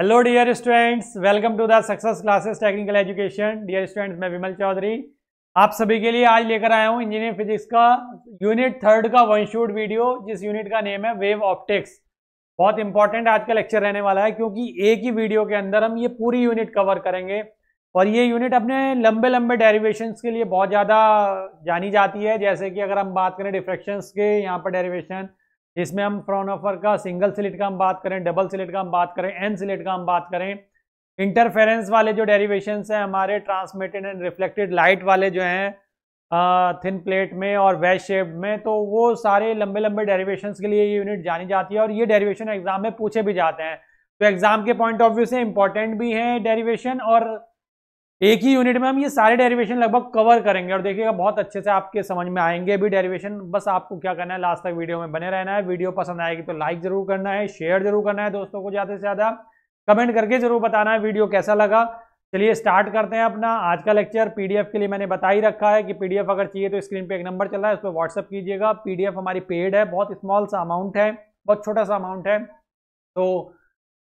Hello dear students welcome to the success classes technical education dear students मैं विमल चौधरी आप सभी के लिए आज लेकर आया हूँ इंजीनियरिंग फिजिक्स का यूनिट थर्ड का वन शूट वीडियो जिस यूनिट का नेम है वेव ऑप्टिक्स बहुत इंपॉर्टेंट आज का लेक्चर रहने वाला है क्योंकि एक ही वीडियो के अंदर हम ये पूरी यूनिट कवर करेंगे और ये यूनिट अपने लंबे लंबे डेरीवेशन के लिए बहुत ज़्यादा जानी जाती है जैसे कि अगर हम बात करें डिफ्रेक्शंस के यहाँ पर डेरीवेशन इसमें हम फ्रॉन का सिंगल सिलेट का हम बात करें डबल सिलेट का हम बात करें एन सिलेट का हम बात करें इंटरफेरेंस वाले जो डेरिवेशन हैं हमारे ट्रांसमिटेड एंड रिफ्लेक्टेड लाइट वाले जो हैं थिन प्लेट में और वेज शेप में तो वो सारे लंबे लंबे डेरिवेशन के लिए ये यूनिट जानी जाती है और ये डेरिवेशन एग्जाम में पूछे भी जाते हैं तो एग्जाम के पॉइंट ऑफ व्यू से इंपॉर्टेंट भी है डेरिवेशन और एक ही यूनिट में हम ये सारे डेरिवेशन लगभग कवर करेंगे और देखिएगा बहुत अच्छे से आपके समझ में आएंगे भी डेरिवेशन बस आपको क्या करना है लास्ट तक वीडियो में बने रहना है वीडियो पसंद आएगी तो लाइक जरूर करना है शेयर जरूर करना है दोस्तों को ज़्यादा से ज़्यादा कमेंट करके जरूर बताना है वीडियो कैसा लगा चलिए स्टार्ट करते हैं अपना आज का लेक्चर पीडीएफ के लिए मैंने बता ही रखा है कि पीडीएफ अगर चाहिए तो स्क्रीन पे एक नंबर चल रहा है उस पर व्हाट्सअप कीजिएगा पीडीएफ हमारी पेड है बहुत स्मॉल सा अमाउंट है बहुत छोटा सा अमाउंट है तो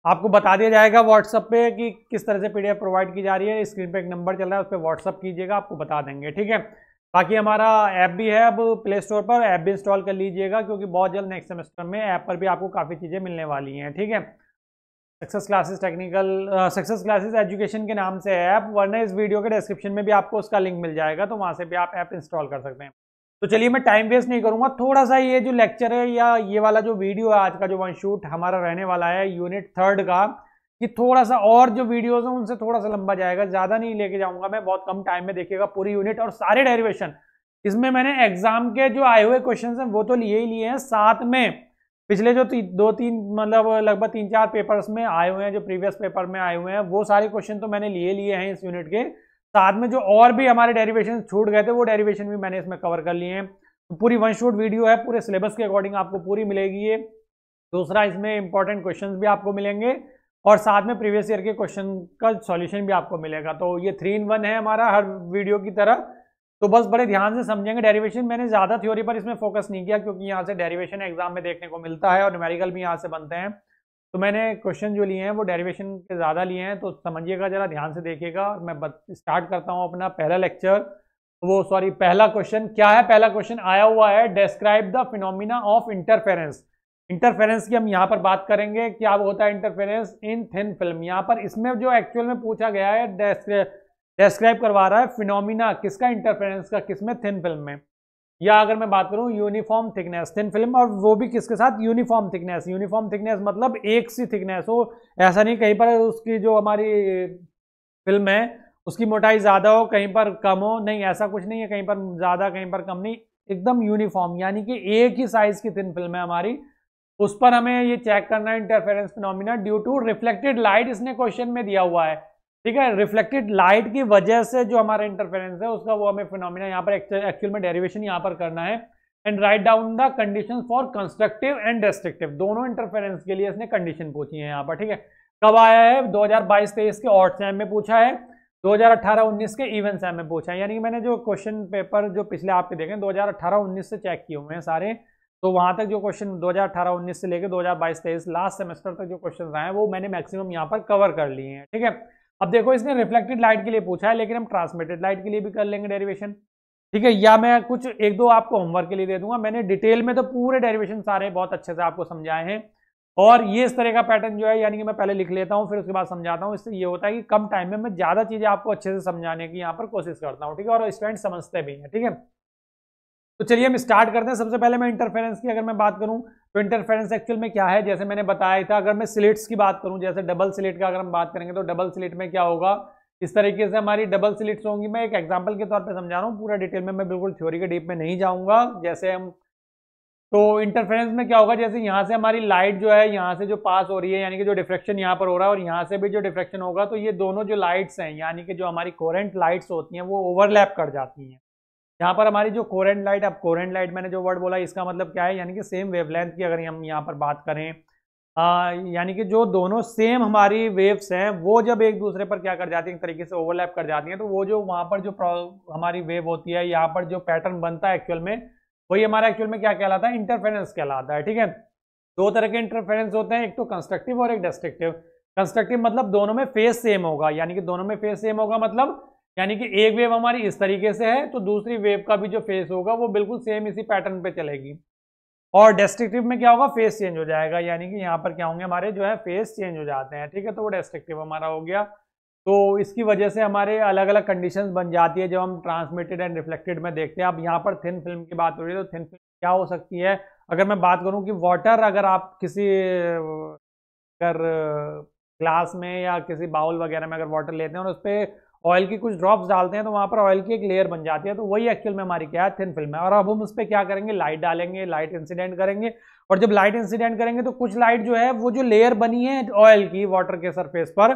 आपको बता दिया जाएगा व्हाट्सअप पे कि किस तरह से पीडीएफ प्रोवाइड की जा रही है स्क्रीन पे एक नंबर चल रहा है उस पर व्हाट्सअप कीजिएगा आपको बता देंगे ठीक है बाकी हमारा ऐप भी है अब प्ले स्टोर पर ऐप भी इंस्टॉल कर लीजिएगा क्योंकि बहुत जल्द नेक्स्ट सेमेस्टर में ऐप पर भी आपको काफ़ी चीज़ें मिलने वाली हैं ठीक है success classes technical success classes education के नाम से ऐप वरना इस वीडियो के डिस्क्रिप्शन में भी आपको उसका लिंक मिल जाएगा तो वहाँ से भी आप ऐप इंस्टॉल कर सकते हैं तो चलिए मैं टाइम वेस्ट नहीं करूंगा थोड़ा सा ये जो लेक्चर है या ये वाला जो वीडियो है आज का जो वन शूट हमारा रहने वाला है यूनिट थर्ड का कि थोड़ा सा और जो वीडियोस हैं उनसे थोड़ा सा लंबा जाएगा ज़्यादा नहीं लेके जाऊंगा मैं बहुत कम टाइम में देखेगा पूरी यूनिट और सारे डेरिवेशन इसमें मैंने एग्जाम के जो आए हुए क्वेश्चन हैं वो तो लिए ही लिए हैं साथ में पिछले जो ती, दो तीन मतलब लगभग तीन चार पेपर्स में आए हुए हैं जो प्रीवियस पेपर में आए हुए हैं वो सारे क्वेश्चन तो मैंने लिए लिए हैं इस यूनिट के साथ में जो और भी हमारे डेरिवेशन छूट गए थे वो डेरिवेशन भी मैंने इसमें कवर कर लिए हैं तो पूरी वन शूट वीडियो है पूरे सिलेबस के अकॉर्डिंग आपको पूरी मिलेगी ये दूसरा इसमें इंपॉर्टेंट क्वेश्चन भी आपको मिलेंगे और साथ में प्रीवियस ईयर के क्वेश्चन का सॉल्यूशन भी आपको मिलेगा तो ये थ्री इन वन है हमारा हर वीडियो की तरह तो बस बड़े ध्यान से समझेंगे डेरिवेशन मैंने ज़्यादा थ्योरी पर इसमें फोकस नहीं किया क्योंकि यहाँ से डेरिवेशन एग्जाम में देखने को मिलता है और न्यूमेरिकल भी यहाँ से बनते हैं तो मैंने क्वेश्चन जो लिए हैं वो डेरिवेशन के ज़्यादा लिए हैं तो समझिएगा जरा ध्यान से देखिएगा और मैं स्टार्ट करता हूँ अपना पहला लेक्चर वो सॉरी पहला क्वेश्चन क्या है पहला क्वेश्चन आया हुआ है describe the phenomena of interference interference की हम यहाँ पर बात करेंगे क्या वो होता है इंटरफेरेंस इन थिन फिल्म यहाँ पर इसमें जो एक्चुअल में पूछा गया है डेस्क्राइब करवा रहा है फिनोमिना किसका इंटरफेरेंस का किसमें थिन फिल्म में या अगर मैं बात करूं यूनिफॉर्म थिकनेस थिन फिल्म और वो भी किसके साथ यूनिफॉर्म थिकनेस यूनिफॉर्म थिकनेस मतलब एक सी थिकनेस हो तो ऐसा नहीं कहीं पर उसकी जो हमारी फिल्म है उसकी मोटाई ज़्यादा हो कहीं पर कम हो नहीं ऐसा कुछ नहीं है कहीं पर ज़्यादा कहीं पर कम नहीं एकदम यूनिफॉर्म यानी कि एक ही साइज़ की थिन फिल्म है हमारी उस पर हमें ये चेक करना है interference phenomena due to reflected light इसने क्वेश्चन में दिया हुआ है ठीक है रिफ्लेक्टेड लाइट की वजह से जो हमारा इंटरफेरेंस है उसका वो हमें फिनोमिना यहाँ पर एक्चुअल में डेरिवेशन यहाँ पर करना है and write down the condition for constructive and destructive दोनों इंटरफेरेंस के लिए इसने कंडीशन पूछी है यहाँ पर ठीक है कब आया है 2022 तेईस के ऑर्ट सैम में पूछा है 2018-19 के इवन सैम में पूछा है यानी कि मैंने जो क्वेश्चन पेपर जो पिछले आपके देखें 2018-19 से चेक किए हुए हैं सारे तो वहाँ तक जो क्वेश्चन 2018-19 से लेकर 2022 तेईस लास्ट सेमेस्टर तक जो क्वेश्चन आए हैं वो मैंने मैक्सिमम यहाँ पर कवर कर लिए हैं ठीक है थीके? अब देखो इसने रिफ्लेक्टेड लाइट के लिए पूछा है लेकिन हम ट्रांसमिटेड लाइट के लिए भी कर लेंगे डेरिवेशन ठीक है या मैं कुछ एक दो आपको होमवर्क के लिए दे दूंगा मैंने डिटेल में तो पूरे डेरिवेशन सारे बहुत अच्छे से आपको समझाए हैं और ये इस तरह का पैटर्न जो है यानी कि मैं पहले लिख लेता हूँ फिर उसके बाद समझाता हूँ इससे ये होता है कि कम टाइम में मैं ज़्यादा चीज़ें आपको अच्छे से समझाने की यहाँ पर कोशिश करता हूँ ठीक है और स्टूडेंट समझते भी हैं ठीक है तो चलिए हम स्टार्ट करते हैं सबसे पहले मैं इंटरफेरेंस की अगर मैं बात करूं तो इंटरफेरेंस एक्चुअल में क्या है जैसे मैंने बताया था अगर मैं सिलेट्स की बात करूं जैसे डबल सिलेट का अगर हम बात करेंगे तो डबल सिलेट में क्या होगा इस तरीके से हमारी डबल सिलेट्स होंगी मैं एक एग्जाम्पल के तौर पर समझा रहा हूँ पूरा डिटेल में मैं बिल्कुल थ्योरी के डीप में नहीं जाऊँगा जैसे हम तो इंटरफेरेंस में क्या होगा जैसे यहाँ से हमारी लाइट जो है यहाँ से जो पास हो रही है यानी कि जो डिफ्रेक्शन यहाँ पर हो रहा है और यहाँ से भी जो डिफ्रेक्शन होगा तो ये दोनों जो लाइट्स हैं यानी कि जो हमारी कोरेंट लाइट्स होती हैं वो ओवरलैप कर जाती हैं यहाँ पर हमारी जो कोरेंट लाइट अब कोरेंट लाइट मैंने जो वर्ड बोला इसका मतलब क्या है यानी कि सेम वेवलेंथ की अगर हम यहाँ पर बात करें यानी कि जो दोनों सेम हमारी वेव्स हैं वो जब एक दूसरे पर क्या कर जाती हैं एक तरीके से ओवरलैप कर जाती हैं तो वो जो वहाँ पर जो हमारी वेव होती है यहाँ पर जो पैटर्न बनता है एक्चुअल में वही हमारा एक्चुअल में क्या कहलाता है इंटरफेरेंस कहलाता है ठीक है दो तरह के इंटरफेरेंस होते हैं एक तो कंस्ट्रक्टिव और एक डिस्ट्रक्टिव कंस्ट्रक्टिव मतलब दोनों में फेस सेम होगा यानी कि दोनों में फेस सेम होगा मतलब यानी कि एक वेव हमारी इस तरीके से है तो दूसरी वेव का भी जो फेस होगा वो बिल्कुल सेम इसी पैटर्न पे चलेगी और डेस्ट्रिक्टिव में क्या होगा फेस चेंज हो जाएगा यानी कि यहाँ पर क्या होंगे हमारे जो है फेस चेंज हो जाते हैं ठीक है तो वो डेस्ट्रिक्टिव हमारा हो गया तो इसकी वजह से हमारे अलग अलग कंडीशन बन जाती है जब हम ट्रांसमिटेड एंड रिफ्लेक्टेड में देखते हैं अब यहाँ पर थिन फिल्म की बात हो रही है तो थिन फिल्म क्या हो सकती है अगर मैं बात करूँ कि वाटर अगर आप किसी अगर ग्लास में या किसी बाउल वगैरह में अगर वाटर लेते हैं और उस पर ऑयल की कुछ ड्रॉप्स डालते हैं तो वहाँ पर ऑयल की एक लेयर बन जाती है तो वही एक्चुअल में हमारी क्या है थिन फिल्म है और अब हम उस पर क्या करेंगे लाइट डालेंगे लाइट इंसिडेंट करेंगे और जब लाइट इंसिडेंट करेंगे तो कुछ लाइट जो है वो जो लेयर बनी है ऑयल की वाटर के सरफेस पर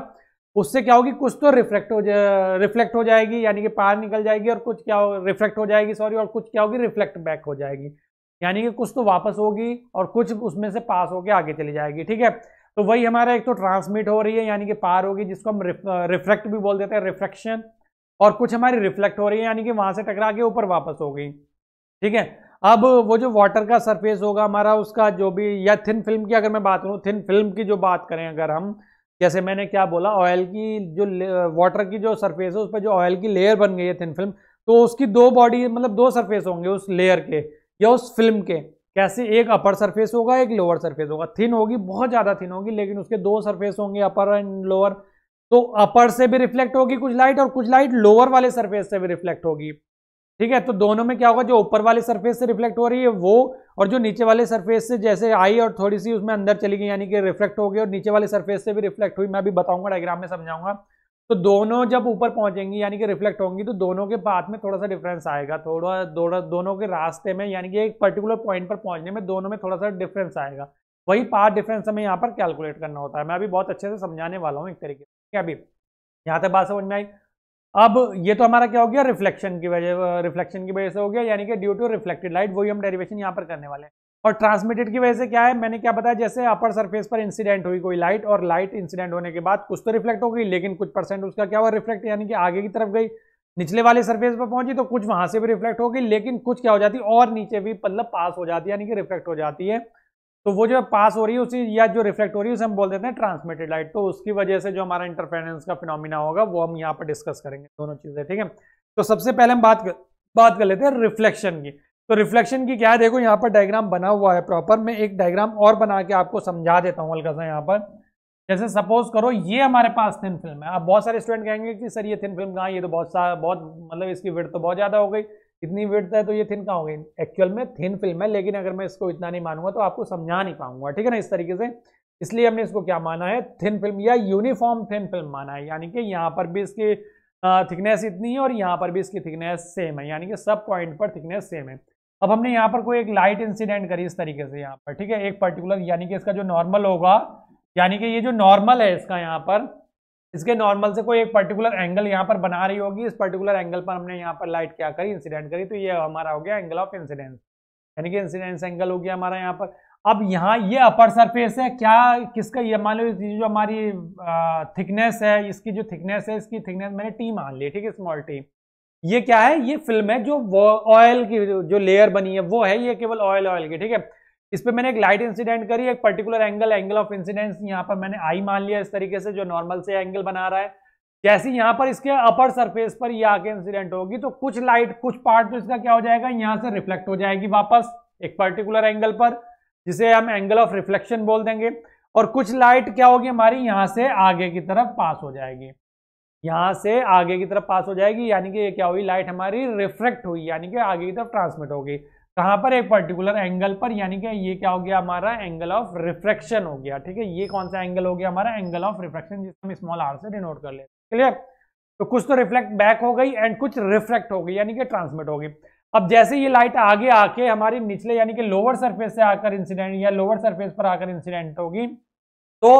उससे क्या होगी कुछ तो रिफ्लेक्ट हो जा रिफ्लेक्ट हो जाएगी यानी कि पार निकल जाएगी और कुछ क्या हो रिफ्लेक्ट हो जाएगी सॉरी और कुछ क्या होगी रिफ्लेक्ट बैक हो जाएगी यानी कि कुछ तो वापस होगी और कुछ उसमें से पास होकर आगे चली जाएगी ठीक है तो वही हमारा एक तो ट्रांसमिट हो रही है यानी कि पार होगी जिसको हम रिफ्लेक्ट भी बोल देते हैं रिफ्लेक्शन और कुछ हमारी रिफ्लेक्ट हो रही है यानी कि वहां से टकरा के ऊपर वापस हो गई ठीक है अब वो जो वाटर का सरफेस होगा हमारा उसका जो भी या थिन फिल्म की अगर मैं बात करूँ थिन फिल्म की जो बात करें अगर हम जैसे मैंने क्या बोला ऑयल की जो वाटर की जो सरफेस है उस पर जो ऑयल की लेयर बन गई है थिन फिल्म तो उसकी दो बॉडी मतलब दो सरफेस होंगे उस लेयर के या उस फिल्म के कैसे एक अपर सरफेस होगा एक लोअर सरफेस होगा थिन होगी बहुत ज़्यादा थिन होगी लेकिन उसके दो सरफेस होंगे अपर एंड लोअर तो अपर से भी रिफ्लेक्ट होगी कुछ लाइट और कुछ लाइट लोअर वाले सरफेस से भी रिफ्लेक्ट होगी ठीक है तो दोनों में क्या होगा जो ऊपर वाले सरफेस से रिफ्लेक्ट हो रही है वो और जो नीचे वाले सरफेस से जैसे आई और थोड़ी सी उसमें अंदर चली गई यानी कि रिफ्लेक्ट हो गई और नीचे वाले सरफेस से भी रिफ्लेक्ट हुई मैं भी बताऊंगा डायग्राम में समझाऊंगा तो दोनों जब ऊपर पहुंचेंगी यानी कि रिफ्लेक्ट होंगी तो दोनों के पाथ में थोड़ा सा डिफरेंस आएगा थोड़ा थोड़ा दोनों के रास्ते में यानी कि एक पर्टिकुलर पॉइंट पर पहुंचने में दोनों में थोड़ा सा डिफरेंस आएगा वही पाथ डिफरेंस हमें यहाँ पर कैलकुलेट करना होता है मैं अभी बहुत अच्छे से समझाने वाला हूँ एक तरीके से क्या अभी यहाँ तक बात समझ में आई अब ये तो हमारा क्या हो गया रिफ्लेक्शन की वजह रिफ्लेक्शन की वजह से हो गया यानी कि ड्यू टू रिफ्लेक्टेड लाइट वही हम डेरिवेशन यहाँ पर करने वाले हैं और ट्रांसमिटेड की वजह से क्या है मैंने क्या बताया जैसे अपर सरफेस पर इंसिडेंट हुई कोई लाइट और लाइट इंसिडेंट होने के बाद कुछ तो रिफ्लेक्ट हो गई लेकिन कुछ परसेंट उसका क्या हुआ रिफ्लेक्ट यानी कि आगे की तरफ गई निचले वाले सरफेस पर पहुंची तो कुछ वहां से भी रिफ्लेक्ट हो गई लेकिन कुछ क्या हो जाती है और नीचे भी मतलब पास हो जाती है यानी कि रिफ्लेक्ट हो जाती है तो वो जो पास हो रही है उसी या जो रिफ्लेक्ट हो रही है उसे हम बोल देते हैं ट्रांसमिटेड लाइट तो उसकी वजह से जो हमारा इंटरफेरेंस का फिनोमिना होगा वो हम यहाँ पर डिस्कस करेंगे दोनों चीज़ें ठीक है तो सबसे पहले हम बात कर, बात कर लेते हैं रिफ्लेक्शन की तो रिफ्लेक्शन की क्या है देखो यहाँ पर डायग्राम बना हुआ है प्रॉपर मैं एक डायग्राम और बना के आपको समझा देता हूँ हल्का सा यहाँ पर जैसे सपोज करो ये हमारे पास थिन फिल्म है आप बहुत सारे स्टूडेंट कहेंगे कि सर ये थिन फिल्म कहाँ ये तो बहुत सा बहुत मतलब इसकी विड़ तो बहुत ज़्यादा हो गई इतनी विड़ है तो ये थिन कहाँ हो गई एक्चुअल में थिन फिल्म है लेकिन अगर मैं इसको इतना नहीं मानूंगा तो आपको समझा नहीं पाऊंगा ठीक है ना इस तरीके से इसलिए हमने इसको क्या माना है थिन फिल्म या यूनिफॉर्म थिन फिल्म माना है यानी कि यहाँ पर भी इसकी थिकनेस इतनी है और यहाँ पर भी इसकी थिकनेस सेम है यानी कि सब पॉइंट पर थिकनेस सेम है अब हमने यहाँ पर कोई एक लाइट इंसिडेंट करी इस तरीके से यहाँ पर ठीक है एक पर्टिकुलर यानी कि इसका जो नॉर्मल होगा यानी कि ये जो नॉर्मल है इसका यहाँ पर इसके नॉर्मल से कोई एक पर्टिकुलर एंगल यहाँ पर बना रही होगी इस पर्टिकुलर एंगल पर हमने यहाँ पर लाइट क्या करी इंसिडेंट करी तो ये हमारा हो गया एंगल ऑफ इंसिडेंस यानी कि इंसिडेंस एंगल हो गया हमारा यहाँ पर अब यहाँ ये अपर सरफेस है क्या किसका ये मान लो जो हमारी थिकनेस है इसकी जो थिकनेस है इसकी थिकनेस मैंने टी मान ली ठीक है स्मॉल टी ये क्या है ये फिल्म है जो ऑयल की जो लेयर बनी है वो है ये केवल ऑयल ऑयल की ठीक है इस पर मैंने एक लाइट इंसिडेंट करी एक particular angle angle of incidence यहाँ पर मैंने आई मान लिया इस तरीके से जो नॉर्मल से एंगल बना रहा है जैसे यहाँ पर इसके अपर सरफेस पर ये आके इंसिडेंट होगी तो कुछ लाइट कुछ पार्ट तो इसका क्या हो जाएगा यहाँ से रिफ्लेक्ट हो जाएगी वापस एक पर्टिकुलर एंगल पर जिसे हम एंगल ऑफ रिफ्लेक्शन बोल देंगे और कुछ लाइट क्या होगी हमारी यहाँ से आगे की तरफ पास हो जाएगी यहाँ से आगे की तरफ पास हो जाएगी यानी कि ये क्या हुई लाइट हमारी रिफ्लेक्ट हुई यानी कि आगे की तरफ ट्रांसमिट होगी कहाँ पर एक पर्टिकुलर एंगल पर यानी कि ये क्या हो गया हमारा एंगल ऑफ रिफ्रेक्शन हो गया ठीक है ये कौन सा एंगल हो गया हमारा एंगल ऑफ रिफ्रेक्शन जिसको हम स्मॉल आर से डिनोट कर लेते क्लियर तो कुछ तो रिफ्लेक्ट बैक हो गई एंड कुछ रिफ्लेक्ट हो गई यानी कि ट्रांसमिट हो गई अब जैसे ये लाइट आगे आके हमारी निचले यानी कि लोअर सरफेस से आकर इंसिडेंट या लोअर सरफेस पर आकर इंसिडेंट होगी तो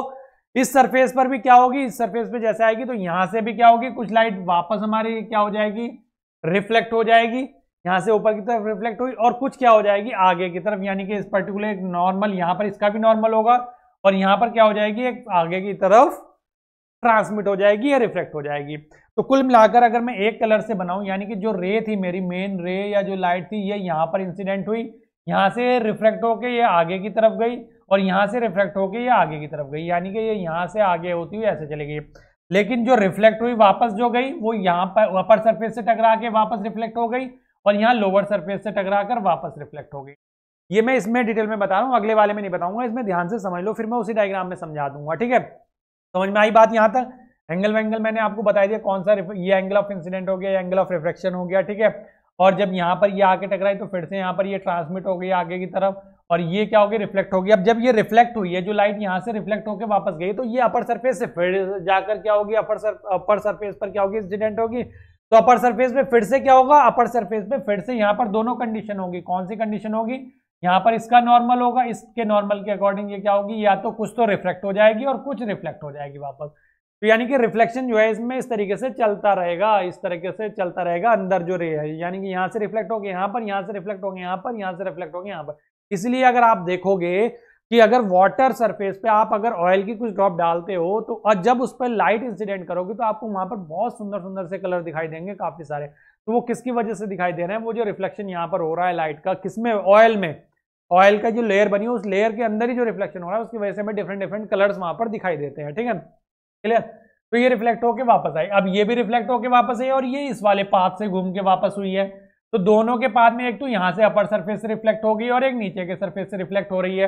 इस सरफेस पर भी क्या होगी इस सरफेस पे जैसे आएगी तो यहां से भी क्या होगी कुछ लाइट वापस हमारी क्या हो जाएगी रिफ्लेक्ट हो जाएगी यहां से ऊपर की तरफ रिफ्लेक्ट हुई और कुछ क्या हो जाएगी आगे की तरफ यानी कि इस पर्टिकुलर एक नॉर्मल यहां पर इसका भी नॉर्मल होगा और यहां पर क्या हो जाएगी एक आगे की तरफ ट्रांसमिट हो जाएगी या रिफ्लेक्ट हो जाएगी तो कुल मिलाकर अगर मैं एक कलर से बनाऊं यानी कि जो रे थी मेरी मेन रे या जो लाइट थी ये यह पर इंसिडेंट हुई यहाँ से रिफ्लेक्ट होके ये आगे की तरफ गई और यहाँ से रिफ्लेक्ट होके ये आगे की तरफ गई यानी कि ये यहाँ से आगे होती हुई ऐसे चले गई लेकिन जो रिफ्लेक्ट हुई वापस जो गई वो यहाँ पर अपर सरफेस से टकरा के वापस रिफ्लेक्ट हो गई और यहाँ लोअर सरफेस से टकरा कर वापस रिफ्लेक्ट हो गई ये मैं इसमें डिटेल में बता रहा हूँ अगले वाले में नहीं बताऊंगा इसमें ध्यान से समझ लो फिर मैं उसी डायग्राम में समझा दूंगा ठीक है समझ में आई बात यहाँ तक एंगल वेंगल मैंने आपको बताया दिया कौन सा ये एंगल ऑफ इंसिडेंट हो गया एंगल ऑफ रिफ्लेक्शन हो गया ठीक है और जब यहाँ पर ये आके टकराई तो फिर से यहाँ पर ये ट्रांसमिट हो गई आगे की तरफ और ये क्या हो गया रिफ्लेक्ट हो गया अब जब ये रिफ्लेक्ट हुई है जो लाइट यहाँ से रिफ्लेक्ट होकर वापस गई तो ये अपर सरफेस से फिर जाकर क्या होगी अपर सर अपर सरफेस पर क्या होगी इंसिडेंट होगी तो अपर सरफेस पे फिर से क्या होगा अपर सरफेस पे फिर से यहाँ पर दोनों कंडीशन होगी कौन सी कंडीशन होगी यहाँ पर इसका नॉर्मल होगा इसके नॉर्मल के अकॉर्डिंग ये क्या होगी या तो कुछ तो रिफ्लेक्ट हो जाएगी और कुछ रिफ्लेक्ट हो जाएगी वापस तो यानी कि रिफ्लेक्शन जो है इसमें इस तरीके से चलता रहेगा इस तरीके से चलता रहेगा अंदर जो रे है यानी कि यहाँ से रिफ्लेक्ट होगी यहाँ पर यहाँ से रिफ्लेक्ट होगी यहाँ पर यहाँ से रिफ्लेक्ट होगी यहाँ पर इसलिए अगर आप देखोगे कि अगर वाटर सरफेस पे आप अगर ऑयल की कुछ ड्रॉप डालते हो तो और जब उस पर लाइट इंसिडेंट करोगे तो आपको वहां पर बहुत सुंदर सुंदर से कलर दिखाई देंगे काफी सारे तो वो किसकी वजह से दिखाई दे रहे हैं वो जो रिफ्लेक्शन यहाँ पर हो रहा है लाइट का किसमें ऑयल में ऑयल का जो लेयर बनी है उस लेयर के अंदर ही जो रिफ्लेक्शन हो रहा है उसकी वजह से हमें डिफरेंट डिफरेंट कलर्स वहां पर दिखाई देते हैं ठीक है क्लियर तो ये रिफ्लेक्ट होके वापस आई अब ये भी रिफ्लेक्ट होके वापस आई और ये इस वाले पाथ से घूम के वापस हुई है तो दोनों के पाथ में एक तो यहाँ से अपर सरफेस से रिफ्लेक्ट हो गई और एक नीचे के सरफेस से रिफ्लेक्ट हो रही है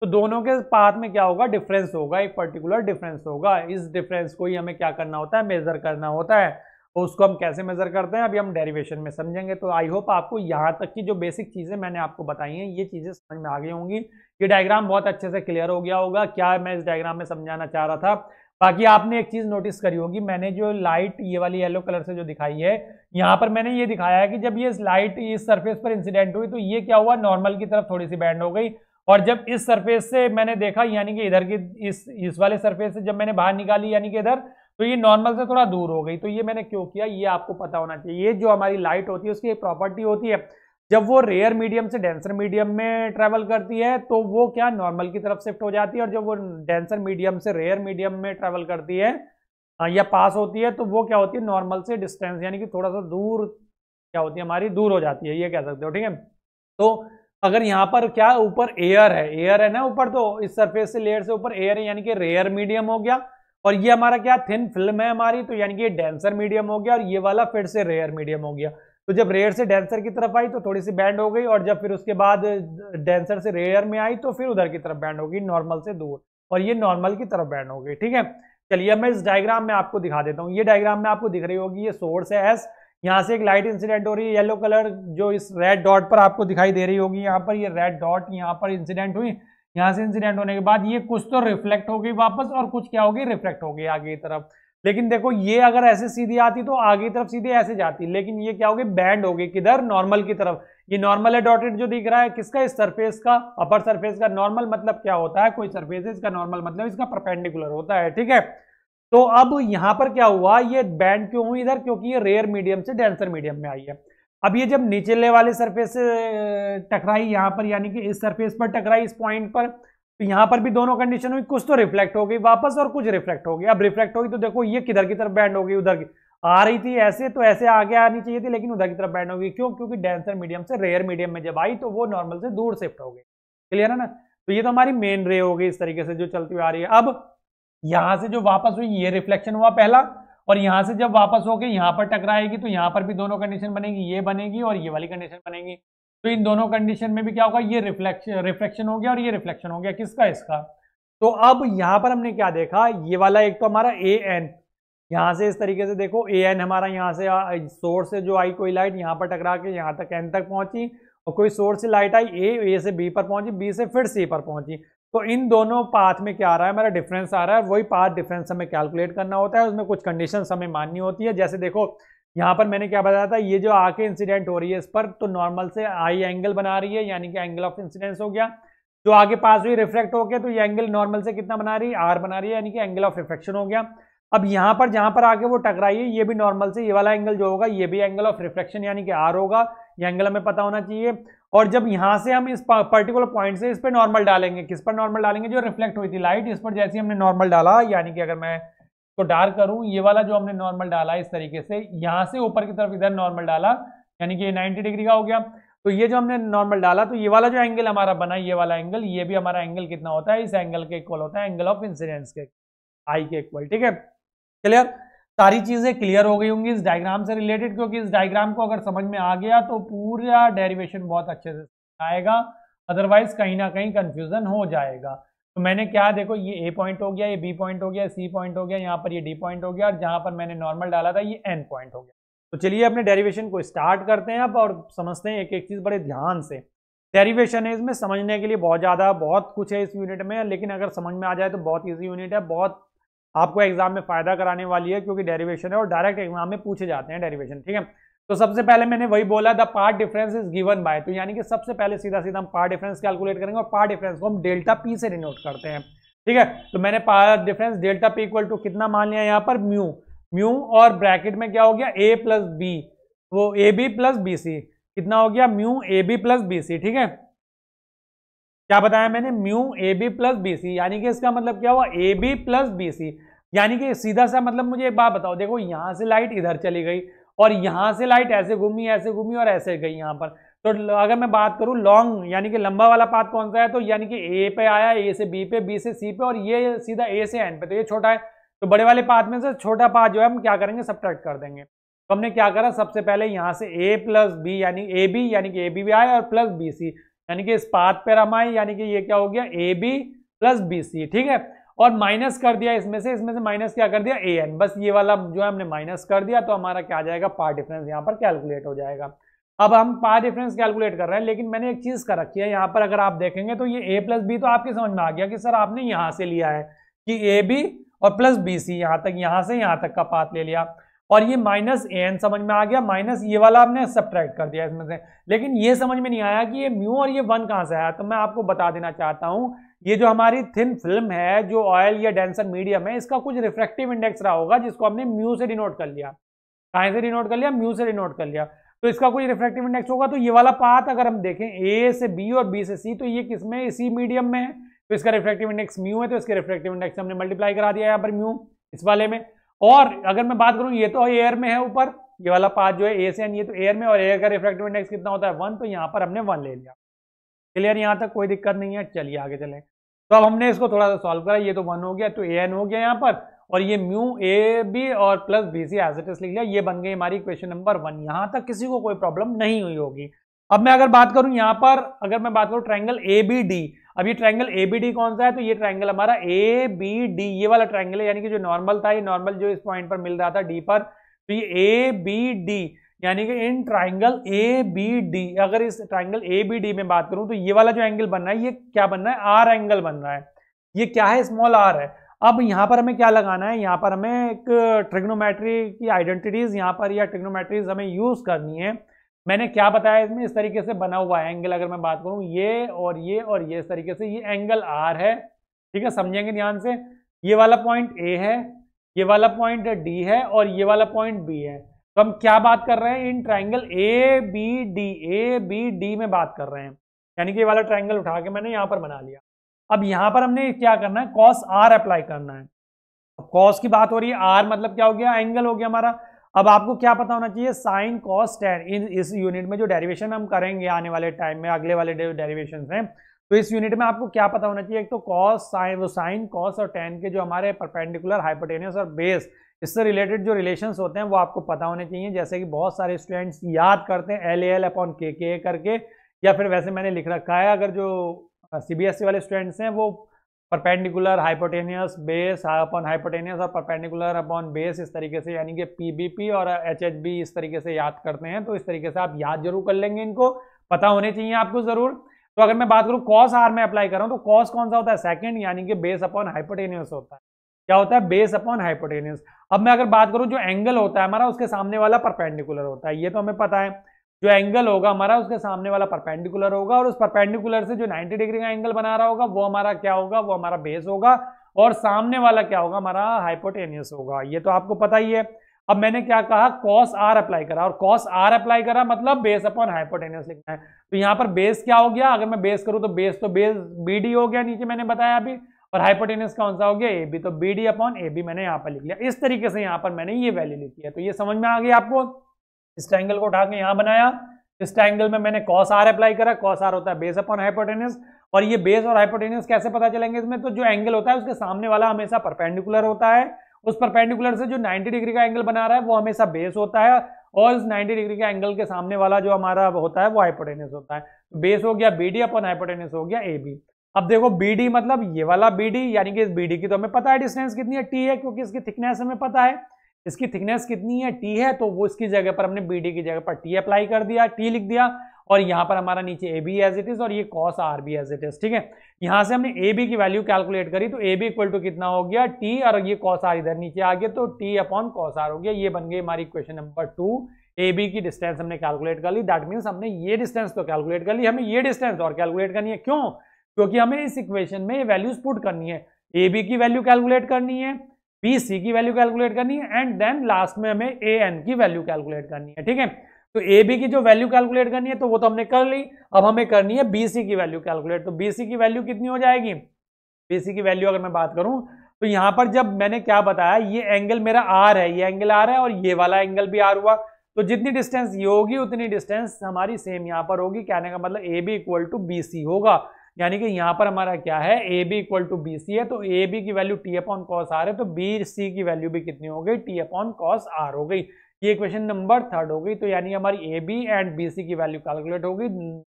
तो दोनों के पाथ में क्या होगा डिफरेंस होगा एक पर्टिकुलर डिफरेंस होगा इस डिफरेंस को ही हमें क्या करना होता है मेजर करना होता है तो उसको हम कैसे मेजर करते हैं अभी हम डेरिवेशन में समझेंगे तो आई होप आपको यहाँ तक की जो बेसिक चीज़ें मैंने आपको बताई हैं ये चीज़ें समझ में आ गई होंगी ये डायग्राम बहुत अच्छे से क्लियर हो गया होगा क्या मैं इस डायग्राम में समझाना चाह रहा था बाकी आपने एक चीज नोटिस करी होगी मैंने जो लाइट ये वाली येलो कलर से जो दिखाई है यहाँ पर मैंने ये दिखाया है कि जब ये लाइट इस सरफेस पर इंसिडेंट हुई तो ये क्या हुआ नॉर्मल की तरफ थोड़ी सी बैंड हो गई और जब इस सरफेस से मैंने देखा यानी कि इधर की इस इस वाले सरफेस से जब मैंने बाहर निकाली यानी कि इधर तो ये नॉर्मल से थोड़ा दूर हो गई तो ये मैंने क्यों किया ये आपको पता होना चाहिए ये जो हमारी लाइट होती है उसकी एक प्रॉपर्टी होती है जब वो रेयर मीडियम से डेंसर मीडियम में ट्रेवल करती है तो वो क्या नॉर्मल की तरफ शिफ्ट हो जाती है और जब वो डेंसर मीडियम से रेयर मीडियम में ट्रेवल करती है या पास होती है तो वो क्या होती है नॉर्मल से डिस्टेंस यानी कि थोड़ा सा दूर क्या होती है हमारी दूर हो जाती है ये कह सकते हो ठीक है तो अगर यहाँ पर क्या ऊपर एयर है एयर है ना ऊपर तो इस सरफेस से लेयर से ऊपर एयर है यानी कि रेयर मीडियम हो गया और ये हमारा क्या थिन फिल्म है हमारी तो यानी कि डेंसर मीडियम हो गया और ये वाला फिर से रेयर मीडियम हो गया तो जब रेयर से डेंसर की तरफ आई तो थोड़ी सी बैंड हो गई और जब फिर उसके बाद डेंसर से रेयर में आई तो फिर उधर की तरफ बैंड होगी नॉर्मल से दूर और ये नॉर्मल की तरफ बैंड हो गई ठीक है चलिए मैं इस डायग्राम में आपको दिखा देता हूँ ये डायग्राम में आपको दिख रही होगी ये सोर्स है एस यहाँ से एक लाइट इंसिडेंट हो रही है येलो कलर जो इस रेड डॉट पर आपको दिखाई दे रही होगी यहाँ पर ये रेड डॉट यहाँ पर इंसिडेंट हुई यहाँ से इंसिडेंट होने के बाद ये कुछ तो रिफ्लेक्ट हो गई वापस और कुछ क्या होगी रिफ्लेक्ट हो गई आगे की तरफ लेकिन देखो ये अगर ऐसे सीधी आती तो आगे की तरफ सीधे ऐसे जाती लेकिन ये क्या होगी बैंड होगी किधर नॉर्मल की तरफ ये नॉर्मल है डॉटेड जो दिख रहा है किसका इस सरफेस का अपर सरफेस का नॉर्मल मतलब क्या होता है कोई सरफेस इसका नॉर्मल मतलब इसका परपेंडिकुलर होता है ठीक है तो अब यहाँ पर क्या हुआ ये बैंड क्यों हुई इधर क्योंकि ये रेयर मीडियम से डेंसर मीडियम में आई है अब ये जब ले वाले सरफेस से टकराई यहां पर यानी कि इस सरफेस पर टकराई इस पॉइंट पर तो यहां पर भी दोनों कंडीशन हुई कुछ तो रिफ्लेक्ट हो गई वापस और कुछ रिफ्लेक्ट होगी अब रिफ्लेक्ट होगी तो देखो ये किधर की तरफ बैंड होगी उधर की आ रही थी ऐसे तो ऐसे आगे आनी चाहिए थी लेकिन उधर की तरफ बैंड होगी क्यों क्योंकि डेंसर मीडियम से रेयर मीडियम में जब आई तो वो नॉर्मल से दूर शिफ्ट हो गई क्लियर है ना तो ये तो हमारी मेन रे हो गई इस तरीके से जो चलती हुई आ रही है अब यहां से जो वापस हुई ये रिफ्लेक्शन हुआ पहला और यहां से जब वापस होके यहां पर टकराएगी तो यहां पर भी दोनों कंडीशन बनेगी ये बनेगी और ये वाली कंडीशन बनेगी तो इन दोनों कंडीशन में भी क्या होगा ये रिफ्लेक्शन रिफ्लेक्शन हो गया और ये रिफ्लेक्शन हो गया किसका इसका तो अब यहां पर हमने क्या देखा ये वाला एक तो हमारा ए एन यहां से इस तरीके से देखो ए एन हमारा यहां से सोर्स से जो आई कोई लाइट यहां पर टकरा के यहां तक एन तक पहुंची और कोई सोर्स से लाइट आई ए ए से बी पर पहुंची बी से फिर सी पर पहुंची तो इन दोनों पाथ में क्या आ रहा है हमारा डिफरेंस आ रहा है वही पाथ डिफरेंस हमें कैलकुलेट करना होता है उसमें कुछ कंडीशन हमें माननी होती है जैसे देखो यहाँ पर मैंने क्या बताया था ये जो आके इंसिडेंट हो रही है इस पर तो नॉर्मल से आई एंगल बना रही है यानी कि एंगल ऑफ इंसिडेंस हो गया जो आगे पास हुई रिफ्लेक्ट होकर तो ये एंगल नॉर्मल से कितना बना रही है आर बना रही है यानी कि एंगल ऑफ रिफ्लेक्शन हो गया अब यहाँ पर जहाँ पर आके वो टकराई है ये भी नॉर्मल से ये वाला एंगल जो होगा ये भी एंगल ऑफ रिफ्लेक्शन यानी कि आर होगा ये एंगल हमें पता होना चाहिए और जब यहाँ से हम इस पर्टिकुलर पॉइंट से इस पर नॉर्मल डालेंगे किस पर नॉर्मल डालेंगे जो रिफ्लेक्ट हुई थी लाइट इस पर जैसे हमने नॉर्मल डाला यानी कि अगर मैं तो डार्क करूं ये वाला जो हमने नॉर्मल डाला इस तरीके से यहां से ऊपर की तरफ इधर नॉर्मल डाला यानी कि 90 डिग्री का हो गया तो ये जो हमने नॉर्मल डाला तो ये वाला जो एंगल हमारा बना ये वाला एंगल ये भी हमारा एंगल कितना होता है इस एंगल के इक्वल होता है एंगल ऑफ इंसिडेंस के आई के इक्वल ठीक है क्लियर सारी चीजें क्लियर हो गई होंगी इस डायग्राम से रिलेटेड क्योंकि इस डायग्राम को अगर समझ में आ गया तो पूरा डेरिवेशन बहुत अच्छे से आएगा अदरवाइज कहीं ना कहीं कंफ्यूजन हो जाएगा तो मैंने क्या देखो ये ए पॉइंट हो गया ये बी पॉइंट हो गया सी पॉइंट हो गया यहाँ पर ये डी पॉइंट हो गया और जहाँ पर मैंने नॉर्मल डाला था ये एन पॉइंट हो गया तो चलिए अपने डेरिवेशन को स्टार्ट करते हैं अब और समझते हैं एक एक चीज़ बड़े ध्यान से डेरिवेशन है इसमें समझने के लिए बहुत ज़्यादा बहुत कुछ है इस यूनिट में लेकिन अगर समझ में आ जाए तो बहुत ईजी यूनिट है बहुत आपको एग्जाम में फ़ायदा कराने वाली है क्योंकि डेरिवेशन है और डायरेक्ट एग्जाम में पूछे जाते हैं डेरिवेशन ठीक है तो सबसे पहले मैंने वही बोला the path difference is given by तो यानी कि सबसे पहले सीधा सीधा हम पार्ट डिफरेंस कैलकुलेट करेंगे और पार्ट डिफरेंस को हम डेल्टा पी से डिनोट करते हैं ठीक है तो मैंने path difference delta P equal to कितना मान लिया यहाँ पर म्यू म्यू और ब्रैकेट में क्या हो गया ए प्लस बी वो A B plus B C कितना हो गया mu A B plus B C ठीक है क्या बताया मैंने mu A B plus B C यानी कि इसका मतलब क्या हुआ A B plus B C यानी कि सीधा सा मतलब मुझे एक बात बताओ देखो यहां से लाइट इधर चली गई और यहाँ से लाइट ऐसे घूमी ऐसे घूमी और ऐसे गई यहाँ पर तो अगर मैं बात करूँ लॉन्ग यानी कि लंबा वाला पाथ कौन सा है तो यानी कि ए पे आया ए से बी पे बी से सी पे और ये सीधा ए से एन पे तो ये छोटा है तो बड़े वाले पाथ में से छोटा पाथ जो है हम क्या करेंगे सब कर देंगे तो हमने क्या करा सबसे पहले यहाँ से ए प्लस बी यानी ए बी यानी कि ए बी भी आया और प्लस बी सी यानी कि इस पाथ पर हम आए यानी कि ये क्या हो गया ए बी प्लस बी सी ठीक है और माइनस कर दिया इसमें से इसमें से माइनस क्या कर दिया ए एन बस ये वाला जो है हमने माइनस कर दिया तो हमारा क्या आ जाएगा पार डिफरेंस यहाँ पर कैलकुलेट हो जाएगा अब हम पार डिफरेंस कैलकुलेट कर रहे हैं लेकिन मैंने एक चीज़ कर रखी है यहाँ पर अगर आप देखेंगे तो ये ए प्लस बी तो आपके समझ में आ गया कि सर आपने यहाँ से लिया है कि ए बी और प्लस बी सी यहाँ तक यहाँ से यहाँ तक का पाथ ले लिया और ये माइनस ए एन समझ में आ गया माइनस ये वाला आपने सब्ट्रैक्ट कर दिया इसमें से लेकिन ये समझ में नहीं आया कि ये म्यू और ये वन कहाँ से आया तो मैं आपको बता देना चाहता हूँ ये जो हमारी थिन फिल्म है जो ऑयल या डेंसर मीडियम है इसका कुछ रिफ्रेक्टिव इंडेक्स रहा होगा जिसको हमने म्यू से डिनोट कर लिया कहा से डिनोट कर लिया म्यू से डिनोट कर लिया तो इसका कुछ रिफ्रेक्टिव इंडेक्स होगा तो ये वाला पाथ अगर हम देखें ए से बी और बी से सी तो ये किस में इसी मीडियम में है तो इसका रिफ्रेक्टिव इंडेक्स म्यू है तो इसके रिफ्रेक्टिव इंडेक्स हमने मल्टीप्लाई करा दिया यहाँ पर म्यू इस वाले में और अगर मैं बात करूं ये तो एयर में है ऊपर ये वाला पाथ जो है ए से एन ये तो एयर में और एयर का रिफ्रेक्टिव इंडेक्स कितना होता है वन तो यहाँ पर हमने वन ले लिया क्लियर यहाँ तक कोई दिक्कत नहीं है चलिए आगे चलें तो अब हमने इसको थोड़ा सा सॉल्व करा ये तो वन हो गया तो ए एन हो गया यहाँ पर और ये म्यू ए बी और plus B C as it is लिख लिया ये बन गई हमारी क्वेश्चन नंबर वन यहाँ तक किसी को कोई प्रॉब्लम नहीं हुई होगी अब मैं अगर बात करूं यहाँ पर अगर मैं बात करूँ ट्राइंगल ए बी डी अब ये ट्राइंगल ए बी डी कौन सा है तो ये ट्राइंगल हमारा ए बी डी ये वाला ट्राइंगल है यानी कि जो नॉर्मल था ये नॉर्मल जो इस पॉइंट पर मिल रहा था डी पर तो ये ए बी डी यानी कि in triangle A B D अगर इस ट्राइंगल ए बी डी में बात करूं तो ये वाला जो एंगल बन रहा है ये क्या बन रहा है आर एंगल बन रहा है ये क्या है स्मॉल आर है अब यहाँ पर हमें क्या लगाना है यहाँ पर हमें एक ट्रिग्नोमेट्री की आइडेंटिटीज यहाँ पर या ट्रिग्नोमेट्रीज हमें यूज करनी है मैंने क्या बताया इसमें इस तरीके से बना हुआ है एंगल अगर मैं बात करूँ ये और ये और ये इस तरीके से ये एंगल आर है ठीक है समझेंगे ध्यान से ये वाला पॉइंट ए है ये वाला पॉइंट डी है और ये वाला पॉइंट बी है तो हम क्या बात कर रहे हैं in triangle A B D A B D में बात कर रहे हैं यानी कि ये वाला ट्राइंगल उठा के मैंने यहाँ पर बना लिया अब यहाँ पर हमने क्या करना है कॉस आर अप्लाई करना है अब कॉस की बात हो रही है आर मतलब क्या हो गया एंगल हो गया हमारा अब आपको क्या पता होना चाहिए साइन कॉस टेन इन इस यूनिट में जो डेरिवेशन हम करेंगे आने वाले टाइम में अगले वाले डेरिवेशन हैं तो इस यूनिट में आपको क्या पता होना चाहिए एक तो कॉस साइन वो साइन कॉस और टेन के जो हमारे परपेंडिकुलर हाइपोटेनियस और बेस इससे रिलेटेड जो रिलेशंस होते हैं वो आपको पता होने चाहिए जैसे कि बहुत सारे स्टूडेंट्स याद करते हैं एल एल अपॉन के के करके या फिर वैसे मैंने लिख रखा है अगर जो सी बी एस सी वाले स्टूडेंट्स हैं वो perpendicular hypotenuse base upon hypotenuse और परपेंडिकुलर अपॉन बेस इस तरीके से यानी कि पीबीपी और एचएचबी uh, इस तरीके से याद करते हैं तो इस तरीके से आप याद जरूर कर लेंगे इनको पता होने चाहिए आपको ज़रूर तो अगर मैं बात करूँ कॉस आर में अप्लाई करूँ तो कॉस कौन सा होता है सेकेंड यानी कि बेस अपॉन हाइपोटेनियस होता है क्या होता है बेस अपॉन हाइपोटेनियस अब मैं अगर बात करूं जो एंगल होता है हमारा उसके सामने वाला परपेंडिकुलर होता है ये तो हमें पता है जो एंगल होगा हमारा उसके सामने वाला परपेंडिकुलर होगा और उस परपेंडिकुलर से जो 90 डिग्री का एंगल बना रहा होगा वो हमारा क्या होगा वो हमारा बेस होगा और सामने वाला क्या होगा हमारा हाइपोटेनियस होगा ये तो आपको पता ही है अब मैंने क्या कहा कॉस आर अप्लाई करा और कॉस आर अप्लाई करा मतलब बेस अपॉन हाइपोटेनियस लिखना है तो यहाँ पर बेस क्या हो गया अगर मैं बेस करूँ तो बेस तो बेस बी हो गया नीचे मैंने बताया अभी और हाइपोटेनस कौन सा हो गया ए बी तो B D upon A B मैंने यहाँ पर लिख लिया इस तरीके से यहाँ पर मैंने ये वैल्यू लिखी है तो ये समझ में आ गई आपको इस ट्रैंगल को उठा के यहाँ बनाया इस ट्रैंगल में मैंने कॉस आर अप्लाई करा कॉस आर होता है बेस अपॉन हाइपोटेनस और ये बेस और हाइपोटेनस कैसे पता चलेंगे इसमें तो जो एंगल होता है उसके सामने वाला हमेशा परपेंडिकुलर होता है उस परपेंडिकुलर से जो नाइन्टी डिग्री का एंगल बना रहा है वो हमेशा बेस होता है और इस नाइन्टी डिग्री के एंगल के सामने वाला जो हमारा होता है वो हाइपोटेनस होता है बेस तो हो गया बी डी अपॉन हाइपोटेनस हो गया ए बी अब देखो बी डी मतलब ये वाला बी डी यानी कि इस बी डी की तो हमें पता है डिस्टेंस कितनी है टी है क्योंकि इसकी थिकनेस हमें पता है इसकी थिकनेस कितनी है टी है तो वो इसकी जगह पर हमने बी डी की जगह पर टी अप्लाई कर दिया टी लिख दिया और यहाँ पर हमारा नीचे A B as it is और ये cos r B as it is ठीक है यहाँ से हमने ए बी की वैल्यू कैलकुलेट करी तो ए बी इक्वल टू कितना हो गया टी और ये कॉस आर इधर नीचे आ गया तो टी अपॉन cos आर हो गया ये बन गई हमारी question number two A B की डिस्टेंस हमने कैलकुलेट कर ली दैट मीन्स हमने ये डिस्टेंस तो कैलकुलेट कर ली हमें ये डिस्टेंस और कैलकुलेट करनी है क्यों क्योंकि हमें इस इक्वेशन में वैल्यूज पुट करनी है ए बी की वैल्यू कैलकुलेट करनी है बी सी की वैल्यू कैलकुलेट करनी है एंड देन लास्ट में हमें ए एन की वैल्यू कैलकुलेट करनी है ठीक है तो ए बी की जो वैल्यू कैलकुलेट करनी है तो वो तो हमने कर ली अब हमें करनी है बी सी की वैल्यू कैलकुलेट तो बी सी की वैल्यू कितनी हो जाएगी बी सी की वैल्यू अगर मैं बात करूं तो यहाँ पर जब मैंने क्या बताया ये एंगल मेरा आर है ये एंगल आर है और ये वाला एंगल भी आर हुआ तो जितनी डिस्टेंस ये होगी उतनी डिस्टेंस हमारी सेम यहां पर होगी कहने का मतलब A B equal to B C होगा यानी कि यहाँ पर हमारा क्या है A B equal to B C है तो ए बी की value t upon cos r है तो बी सी की वैल्यू भी कितनी हो गई टी अपॉन कॉस आर हो गई ये क्वेश्चन नंबर थर्ड हो गई तो यानी हमारी A B and B C की वैल्यू कैलकुलेट होगी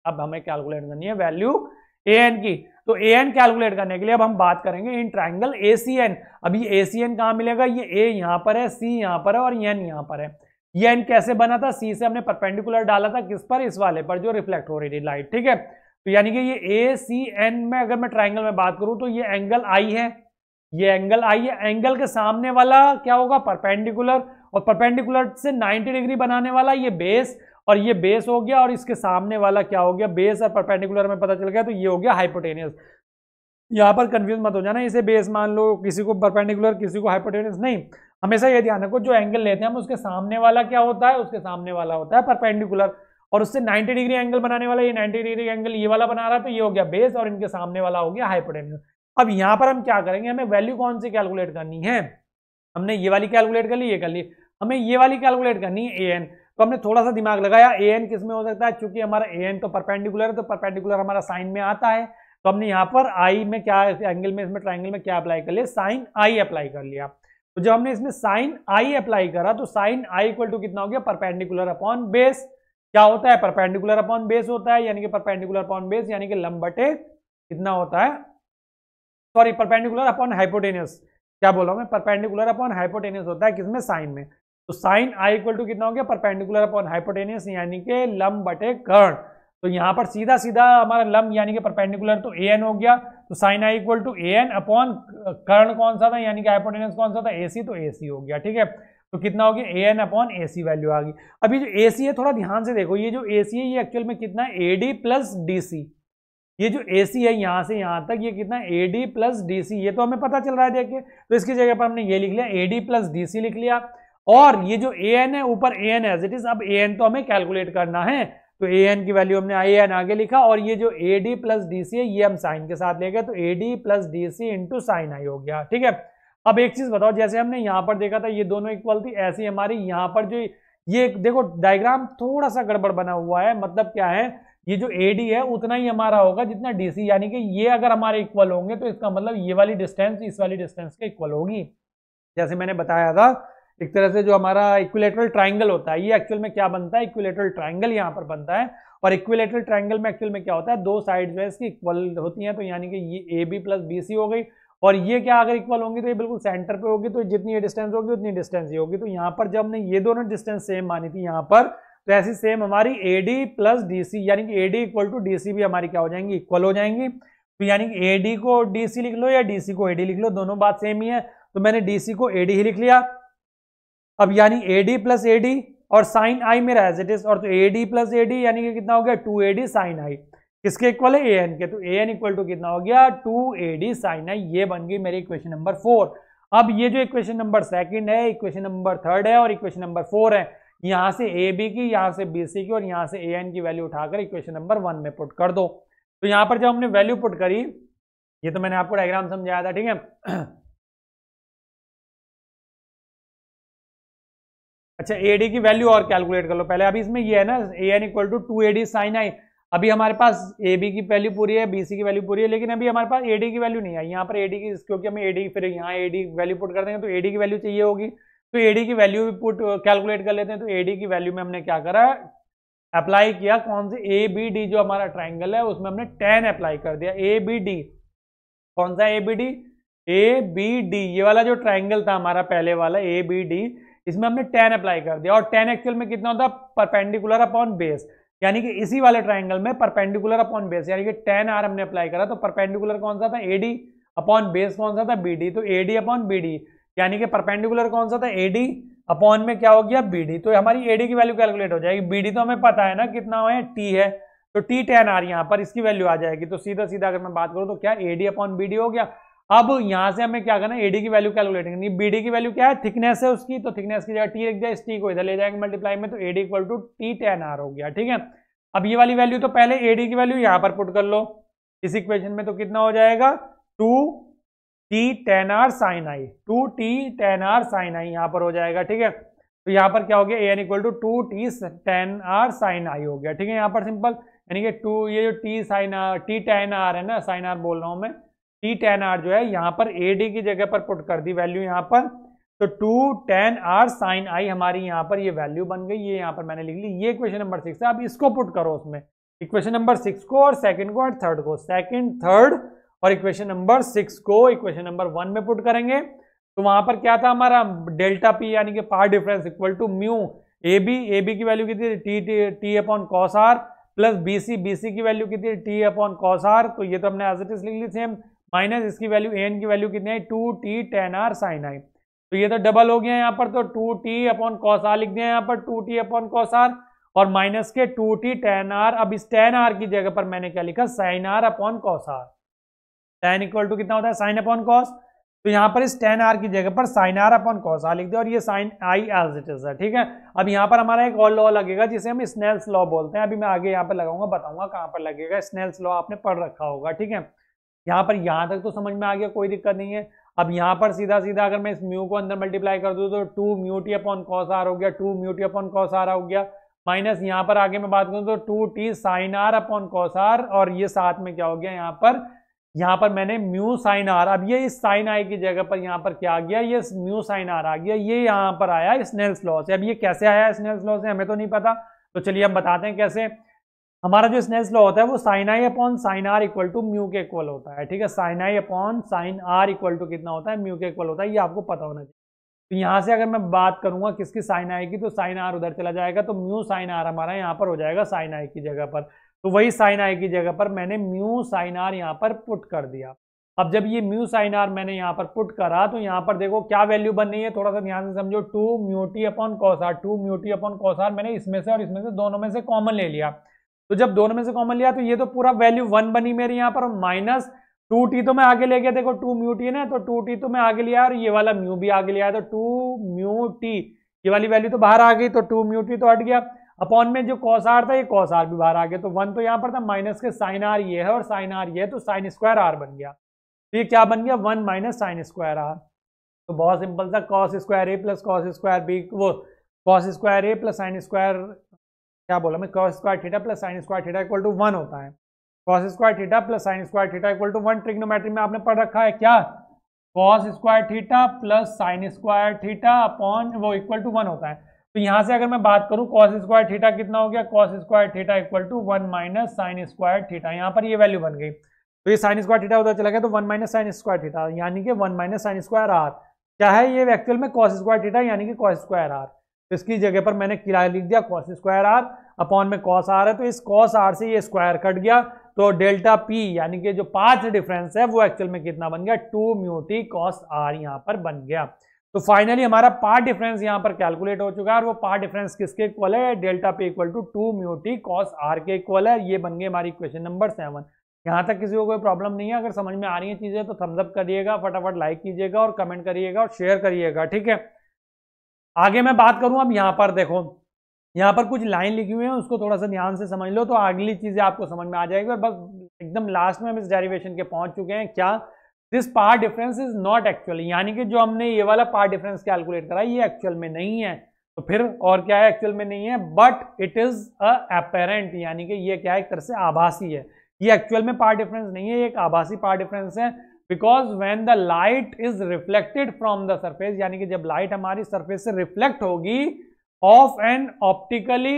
अब हमें कैलकुलेट करनी है वैल्यू ए एन की तो ए एन कैलकुलेट करने के लिए अब हम बात करेंगे इन ट्राइंगल ए सी एन अब ये ए सी एन कहाँ मिलेगा ये ए यहाँ पर है सी यहाँ पर है और एन यहाँ पर है ये एन कैसे बना था सी से हमने परपेंडिकुलर डाला था किस पर इस वाले पर जो रिफ्लेक्ट हो रही थी लाइट ठीक है तो यानी कि ये ए सी एन में अगर मैं ट्राइंगल में बात करूं तो ये एंगल आई है ये एंगल आई है एंगल के सामने वाला क्या होगा परपेंडिकुलर और परपेंडिकुलर से 90 डिग्री बनाने वाला ये बेस और ये बेस हो गया और इसके सामने वाला क्या हो गया बेस और परपेंडिकुलर में पता चल गया तो ये हो गया हाइपोटेनियस यहाँ पर कंफ्यूज मत हो जाना इसे बेस मान लो किसी को परपेंडिकुलर किसी को हाइपोटेनियस नहीं हमेशा ये ध्यान रखो जो एंगल लेते हैं हम उसके सामने वाला क्या होता है उसके सामने वाला होता है परपेंडिकुलर और उससे 90 डिग्री एंगल बनाने वाला ये 90 डिग्री एंगल ये वाला बना रहा है तो ये हो गया बेस और इनके सामने वाला हो गया हाइपोटेन्यूज अब यहाँ पर हम क्या करेंगे हमें वैल्यू कौन सी कैलकुलेट करनी है हमने ये वाली कैलकुलेट कर ली ये कर ली हमें ये वाली कैलकुलेट करनी है ए एन तो हमने थोड़ा सा दिमाग लगाया ए एन किस में हो सकता है क्योंकि हमारा ए एन तो परपेंडिकुलर है तो परपेंडिकुलर हमारा साइन में आता है तो हमने यहाँ पर आई में क्या एंगल में इसमें ट्राइंगल में क्या अप्लाई कर लिया साइन आई अप्लाई कर लिया तो जब हमने इसमें साइन आई अप्लाई करा तो साइन आई इक्वल टू कितना हो गया परपेंडिकुलर अपॉन बेस क्या होता है परपेंडिकुलर अपॉन बेस होता है यानी कि परपेंडिकुलर अपॉन बेस यानी कि लंबटे बटे कितना होता है सॉरी परपेंडिकुलर अपॉन हाइपोटेनियस क्या बोला मैं परपेंडिकुलर अपॉन हाइपोटेनियस होता है किसमें साइन में तो साइन आई इक्वल टू कितना हो गया परपेंडिकुलर अपॉन हाइपोटेनियस यानी कि लम बटे कर्ण तो यहाँ पर सीधा सीधा हमारा लम यानी कि परपेंडिकुलर तो ए एन हो गया तो sine i equal to A N upon कर्ण कौन सा था यानी कि हाइपोटेनियस कौन सा था ए सी तो ए सी हो गया ठीक है तो कितना हो गया A N upon A C value आ गई अभी जो ए सी है थोड़ा ध्यान से देखो ये जो ए सी है ये एक्चुअल में कितना A D plus D C ये जो ए सी है यहाँ से यहाँ तक ये कितना A D plus D C ये तो हमें पता चल रहा है देखिए तो इसकी जगह पर हमने ये लिख लिया A D plus D C लिख लिया और ये जो ए एन है ऊपर A N as it is अब ए एन तो हमें कैलकुलेट करना है तो ए एन की वैल्यू हमने आई एन आगे लिखा और ये जो A D plus D C है ये हम साइन के साथ ले गए तो A D plus D C into sine i हो गया ठीक है अब एक चीज बताओ जैसे हमने यहां पर देखा था ये दोनों इक्वल थी ऐसी हमारी यहां पर जो ये देखो डायग्राम थोड़ा सा गड़बड़ बना हुआ है मतलब क्या है ये जो डी है उतना ही हमारा होगा जितना डीसी यानी कि ये अगर हमारे इक्वल होंगे तो इसका मतलब ये वाली डिस्टेंस इस वाली डिस्टेंस के इक्वल होगी जैसे मैंने बताया था एक तरह से जो हमारा इक्विलेटरल ट्राइंगल होता है ये एक्चुअल में क्या बनता है इक्विलेटरल ट्राइंगल यहाँ पर बनता है और इक्विलेटरल ट्राइंगल में एक्चुअल में क्या होता है दो साइड जो है इसकी इक्वल होती हैं तो यानी कि ये A B plus B C हो गई और ये क्या अगर इक्वल होंगी तो ये बिल्कुल सेंटर पे होगी तो जितनी ये डिस्टेंस होगी उतनी डिस्टेंस ये होगी तो यहाँ पर जब हमने ये दोनों डिस्टेंस सेम मानी थी यहाँ पर तो ऐसी सेम हमारी A D plus D C यानी कि A D equal to D C भी हमारी क्या हो जाएंगी इक्वल हो जाएंगी तो यानी कि ए डी को डी सी लिख लो या डी सी को ए डी लिख लो दोनों बात सेम ही है तो मैंने डी सी को ए डी ही लिख लिया अब यानी A D plus A D और साइन आई मेरा एज इट इज और तो A D plus A D यानी कि कितना हो गया two A D sine i किसके इक्वल है ए एन के तो ए एन इक्वल टू कितना हो गया two A D sine i ये बन गई मेरी इक्वेशन नंबर फोर अब ये जो इक्वेशन नंबर सेकंड है इक्वेशन नंबर थर्ड है और इक्वेशन नंबर फोर है यहां से ए बी की यहां से बी सी की और यहां से ए एन की वैल्यू उठाकर इक्वेशन नंबर वन में पुट कर दो तो यहां पर जब हमने वैल्यू पुट करी ये तो मैंने आपको डायग्राम समझाया था ठीक है अच्छा ए डी की वैल्यू और कैलकुलेट कर लो पहले अभी इसमें ये है ना A N equal to two A D sine i अभी हमारे पास ए बी की वैल्यू पूरी है बी सी की वैल्यू पूरी है लेकिन अभी हमारे पास ए डी की वैल्यू नहीं है यहाँ पर ए डी की क्योंकि हमें ए डी फिर यहाँ ए डी वैल्यू पुट कर देंगे तो ए डी की वैल्यू चाहिए होगी तो ए डी की वैल्यू भी पुट कैलकुलेट कर लेते हैं तो ए डी की वैल्यू में हमने क्या करा अप्लाई किया कौन से ए बी डी जो हमारा ट्राइंगल है उसमें हमने टेन अप्लाई कर दिया ए बी डी कौन सा A B D A B D ये वाला जो ट्राइंगल था हमारा पहले वाला ए बी डी इसमें हमने टेन अप्लाई कर दिया और टेन एक्चुअल में कितना होता है परपेंडिकुलर अपॉन बेस यानी कि इसी वाले ट्राइंगल में परपेंडिकुलर अपॉन बेस यानी कि टेन आर हमने अप्लाई करा तो परपेंडिकुलर कौन सा था एडी अपॉन बेस कौन सा था डी तो एडी अपॉन डी यानी कि परपेंडिकुलर कौन सा था एडी अपॉन में क्या हो गया डी तो हमारी एडी की वैल्यू कैलकुलेट हो जाएगी डी तो हमें पता है ना कितना है टी है तो टी टेन आर यहाँ पर इसकी वैल्यू आ जाएगी तो सीधा सीधा अगर मैं बात करूँ तो क्या एडी अपॉन बी डी हो गया अब यहां से हमें क्या करना है एडी की वैल्यू कैलकुलेट करनी है बीडी की वैल्यू क्या है थिकनेस है उसकी तो थिकनेस की जगह टी रख जाए इस टी को इधर ले जाएंगे मल्टीप्लाई में तो A D equal to t tan r हो गया ठीक है अब ये वाली वैल्यू तो पहले एडी की वैल्यू यहां पर पुट कर लो इस इक्वेशन में तो कितना हो जाएगा two t tan r sine i two t tan r sine i यहाँ पर हो जाएगा ठीक है तो यहाँ पर क्या हो गया A N equal to two t tan r sine i हो गया ठीक है यहाँ पर सिंपल यानी कि टू ये जो t sine r t tan r है ना साइन आर बोल रहा हूँ मैं टी टेन आर जो है यहाँ पर ए डी की जगह पर पुट कर दी वैल्यू यहाँ पर तो two tan r sine i हमारी यहाँ पर ये वैल्यू बन गई ये यहां पर मैंने लिख ली ये क्वेश्चन नंबर सिक्स है अब इसको पुट करो उसमें इक्वेशन नंबर सिक्स को और सेकंड को और थर्ड को सेकंड थर्ड और इक्वेशन नंबर सिक्स को इक्वेशन नंबर वन में पुट करेंगे तो वहां पर क्या था हमारा डेल्टा पी यानी कि path difference equal to mu A B A B की वैल्यू कितनी t t t upon cos r plus B C B C की वैल्यू कितनी टी अपॉन कॉस आर तो ये तो हमने एज इट इज लिख ली सेम माइनस इसकी वैल्यू एन की वैल्यू कितनी है two t tan r sine i तो ये तो डबल हो गया यहाँ पर तो two T upon cos r लिख दिया यहाँ पर two T upon cos r और माइनस के टू टी टेन आर अब इस टेन आर की जगह पर मैंने क्या लिखा sine r upon cos r tan equal to कितना होता है साइन अपॉन कॉस तो यहाँ पर इस टेन आर की जगह पर sine r upon cos r लिख दिया और ये sine i as it is है ठीक है अब यहाँ पर हमारा एक और लॉ लगेगा जिसे हम स्नेल्स लॉ बोलते हैं अभी मैं आगे यहाँ पर लगाऊंगा बताऊंगा कहाँ पर लगेगा स्नेल्स लॉ आपने पढ़ रखा होगा ठीक है यहाँ पर यहाँ तक तो समझ में आ गया कोई दिक्कत नहीं है अब यहाँ पर सीधा सीधा अगर मैं इस म्यू को अंदर मल्टीप्लाई कर दूँ तो two mu t upon cos r हो गया two mu t upon cos r हो गया माइनस यहाँ पर आगे मैं बात करूँ तो two t sine r upon cos r और ये साथ में क्या हो गया यहाँ पर यहाँ पर मैंने म्यू साइन आर अब ये इस साइन आई की जगह पर यहाँ पर क्या आ गया ये म्यू साइन आर आ गया ये यहाँ पर आया स्नेल्स लॉ से अब ये कैसे आया स्नेल्स लॉ से हमें तो नहीं पता तो चलिए हम बताते हैं कैसे हमारा जो स्नेस लॉ होता है वो sine i upon sine r equal to mu के इक्वल होता है ठीक है sine i upon sine r equal to कितना होता है म्यू के इक्वल होता है ये आपको पता होना चाहिए तो यहाँ से अगर मैं बात करूंगा किसकी साइन आई की तो साइन आर उधर चला जाएगा तो म्यू साइन आर हमारा यहाँ पर हो जाएगा साइन आई की जगह पर तो वही साइन आई की जगह पर मैंने म्यू साइन आर यहाँ पर पुट कर दिया अब जब ये म्यू साइन आर मैंने यहाँ पर पुट करा तो यहाँ पर देखो क्या वैल्यू बन रही है थोड़ा सा ध्यान से समझो two mu t upon cos r two mu t upon cos r मैंने इसमें से और इसमें से दोनों में से कॉमन ले लिया तो जब दोनों में से कॉमन लिया तो ये तो पूरा वैल्यू वन बनी मेरी यहाँ पर माइनस टू टी तो मैं आगे ले गया देखो टू म्यू टी ना तो टू टी तो मैं आगे लिया और ये वाला म्यू भी आगे लिया तो टू म्यू टी ये वाली वैल्यू तो बाहर आ गई तो टू म्यू टी तो हट गया अपॉन में जो कॉस आर था ये कॉस आर भी बाहर आ गया तो वन तो यहाँ पर था माइनस के साइन आर ये है और साइन आर ये है तो साइन स्क्वायर आर बन गया तो ये क्या बन गया one minus sine square r तो बहुत सिंपल था cos square A plus cos square B वो cos square A plus sine square क्या बोला मैं cos square theta plus sine square theta equal to one होता है cos square theta plus sine square theta equal to one trigonometry में आपने पढ़ रखा है क्या cos square theta plus sine square theta upon वो इक्वल टू वन होता है तो यहाँ से अगर मैं बात करूँ कॉस स्क्वायर थीटा कितना हो गया cos square theta equal to one minus sine square theta यहाँ पर ये वैल्यू बन गई तो ये साइन स्क्वायर थीटा उधर चला गया तो one minus sine square theta यानी कि one minus sine square r क्या है ये एक्चुअल में कॉस स्क्वायर थीटा यानी कि कॉस स्क्वायर आर तो इसकी जगह पर मैंने किराया लिख दिया कॉस स्क्वायर आर अपॉन में कॉस आर है तो इस कॉस आर से ये स्क्वायर कट गया तो डेल्टा पी यानी कि जो पाथ डिफरेंस है वो एक्चुअल में कितना बन गया टू म्यूटी कॉस आर यहाँ पर बन गया तो फाइनली हमारा पार्ट डिफरेंस यहाँ पर कैलकुलेट हो चुका है और वो पार्ट डिफरेंस किसके इक्वल है delta P equal to two mu t cos r के इक्वल है ये बन गए हमारी क्वेश्चन नंबर सेवन यहाँ तक किसी को कोई प्रॉब्लम नहीं है अगर समझ में आ रही है चीज़ें तो थम्सअप करिएगा फटाफट लाइक कीजिएगा और कमेंट करिएगा और शेयर करिएगा ठीक है आगे मैं बात करूं अब यहां पर देखो यहां पर कुछ लाइन लिखी हुई है उसको थोड़ा सा ध्यान से समझ लो तो अगली चीजें आपको समझ में आ जाएगी बस एकदम लास्ट में हम इस डेरिवेशन के पहुंच चुके हैं क्या this path difference is not actually यानी कि जो हमने ये वाला पार्ट डिफरेंस कैलकुलेट करा ये एक्चुअल में नहीं है तो फिर और क्या है एक्चुअल में नहीं है बट इट इज अपेरेंट यानी कि ये क्या है एक तरह से आभासी है ये एक्चुअल में पार्ट डिफरेंस नहीं है एक आभासी पार्ट डिफरेंस है because when the light is reflected from the surface यानी कि जब लाइट हमारी सरफेस से रिफ्लेक्ट होगी of an optically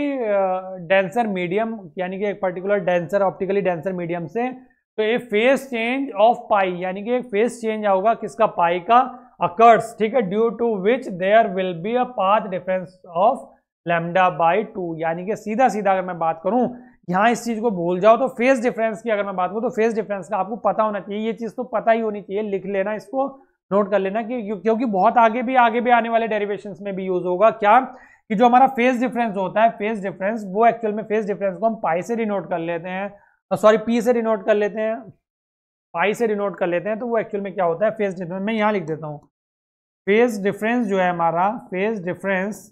denser medium यानी कि एक particular denser optically denser medium से तो ये फेस चेंज ऑफ पाई यानी कि एक फेस चेंज होगा किसका पाई का अकर्स ठीक है due to which there will be a path difference of lambda by two यानी कि सीधा सीधा अगर मैं बात करूं यहाँ इस चीज़ को भूल जाओ तो फेस डिफरेंस की अगर मैं बात करूँ तो फेस डिफरेंस का आपको पता होना चाहिए ये चीज़ तो पता ही होनी चाहिए लिख लेना इसको नोट कर लेना कि क्योंकि बहुत आगे भी आगे भी आने वाले डेरिवेशन में भी यूज़ होगा क्या कि जो हमारा फेस डिफरेंस होता है फेस डिफरेंस वो एक्चुअल में फेस डिफरेंस को हम पाई से डिनोट कर लेते हैं सॉरी पी से डिनोट कर लेते हैं पाई से डिनोट कर लेते हैं तो वो एक्चुअल में क्या होता है फेस डिफरेंस मैं यहाँ लिख देता हूँ फेस डिफरेंस जो है हमारा फेस डिफरेंस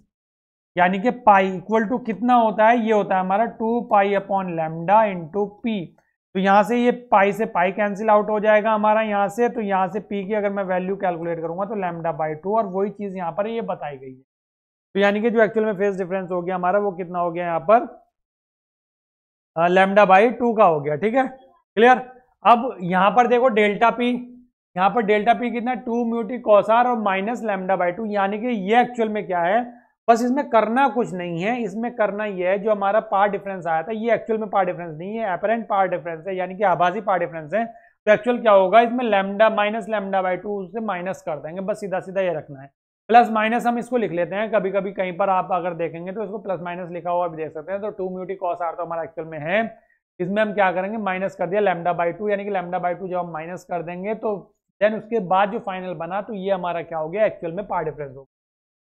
यानी कि पाई इक्वल टू कितना होता है ये होता है हमारा two pi upon lambda into P तो यहाँ से ये पाई से पाई कैंसिल आउट हो जाएगा हमारा यहाँ से तो यहाँ से पी की अगर मैं वैल्यू कैलकुलेट करूंगा तो लेमडा बाई टू और वही चीज़ यहाँ पर ये बताई गई है तो यानी कि जो एक्चुअल में फेस डिफरेंस हो गया हमारा वो कितना हो गया यहाँ पर लेमडा बाई टू का हो गया ठीक है क्लियर अब यहाँ पर देखो डेल्टा पी यहाँ पर डेल्टा पी कितना टू म्यूटी कॉसार और माइनस लेमडा बाई टू यानी कि ये एक्चुअल में क्या है बस इसमें करना कुछ नहीं है इसमें करना यह है जो हमारा पार डिफरेंस आया था ये एक्चुअल में पार डिफरेंस नहीं है अपेरेंट पार डिफरेंस है यानी कि आभासी पार डिफरेंस है तो एक्चुअल क्या होगा इसमें lambda minus lambda by two से माइनस कर देंगे बस सीधा सीधा ये रखना है प्लस माइनस हम इसको लिख लेते हैं कभी कभी कहीं पर आप अगर देखेंगे तो इसको प्लस माइनस लिखा हुआ भी देख सकते हैं तो टू म्यूटी कॉस आर तो हमारा एक्चुअल में है इसमें हम क्या करेंगे माइनस कर दिया लेमडा बाई टू यानी कि लेमडा बाई टू जब हम माइनस कर देंगे तो देन उसके बाद जो फाइनल बना तो ये हमारा क्या हो गया एक्चुअल में पार डिफरेंस होगा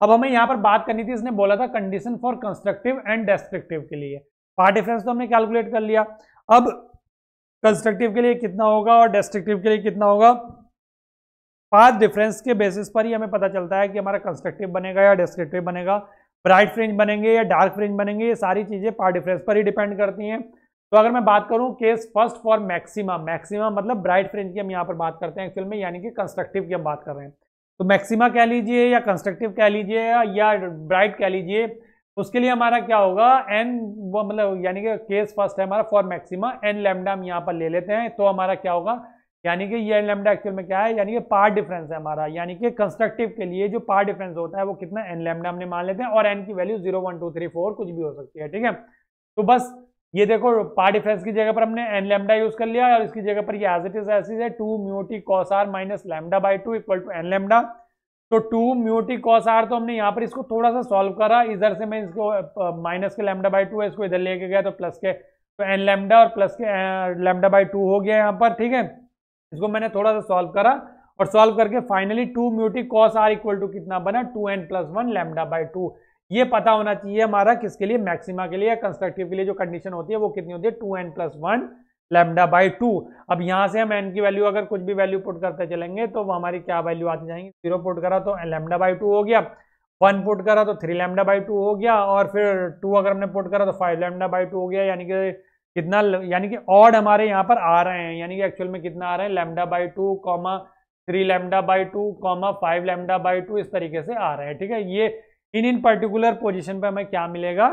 अब हमें यहाँ पर बात करनी थी इसने बोला था condition for constructive and destructive के लिए पार्ट डिफरेंस तो हमने कैलकुलेट कर लिया अब कंस्ट्रक्टिव के लिए कितना होगा और डेस्ट्रक्टिव के लिए कितना होगा पार्ट डिफरेंस के बेसिस पर ही हमें पता चलता है कि हमारा कंस्ट्रक्टिव बनेगा या डेस्ट्रक्टिव बनेगा ब्राइट फ्रिंज बनेंगे या डार्क फ्रिंज बनेंगे ये सारी चीज़ें पार्ट डिफरेंस पर ही डिपेंड करती हैं तो अगर मैं बात करूं case first for maxima maxima मतलब ब्राइट फ्रिंज की हम यहाँ पर बात करते हैं एक्चुअल में यानी कि कंस्ट्रक्टिव की हम बात कर रहे हैं तो मैक्सिमा कह लीजिए या कंस्ट्रक्टिव कह लीजिए या ब्राइट कह लीजिए उसके लिए हमारा क्या होगा एन वो मतलब यानी कि केस फर्स्ट है हमारा फॉर मैक्सिमा एन लेमडा हम यहाँ पर ले लेते हैं तो हमारा क्या होगा यानी कि ये एन लेमडा एक्चुअल में क्या है यानी कि पार्ट डिफरेंस है हमारा यानी कि कंस्ट्रक्टिव के लिए जो पार्ट डिफरेंस होता है वो कितना एन लेमडा हमने मान लेते हैं और एन की value zero one two three four कुछ भी हो सकती है ठीक है तो बस ये देखो पार डिफरेंस की जगह पर हमने एन लेमडा यूज कर लिया और इसकी जगह पर ये एज इट इज है two mu t cos r minus lambda by two equal to N lambda तो टू म्यूटी कॉस आर तो हमने यहाँ पर इसको थोड़ा सा सॉल्व करा इधर से मैं इसको माइनस के लेमडा बाई टू है इसको इधर लेके गया तो प्लस के तो एन लेमडा और प्लस के लेमडा बाई टू हो गया यहाँ पर ठीक है इसको मैंने थोड़ा सा सॉल्व करा और सॉल्व करके finally two mu t cos are equal to कितना बना two N plus one lambda by two ये पता होना चाहिए हमारा किसके लिए मैक्सिमा के लिए कंस्ट्रक्टिव के लिए जो कंडीशन होती है वो कितनी होती है two N plus one lambda by two अब यहाँ से हम एन की वैल्यू अगर कुछ भी वैल्यू पुट करते चलेंगे तो हमारी क्या वैल्यू आती जाएंगी जीरो पुट करा तो लेमडा बाई टू हो गया वन पुट करा तो थ्री लेमडा बाई टू हो गया और फिर टू अगर हमने पुट करा तो फाइव लेमडा बाई टू हो गया यानी कि कितना यानी कि ऑड हमारे यहाँ पर आ रहे हैं यानी कि एक्चुअल में कितना आ रहा है lambda by two comma three lambda by two comma five lambda by two इस तरीके से आ रहे हैं ठीक है ये इन इन पर्टिकुलर पोजिशन पर हमें क्या मिलेगा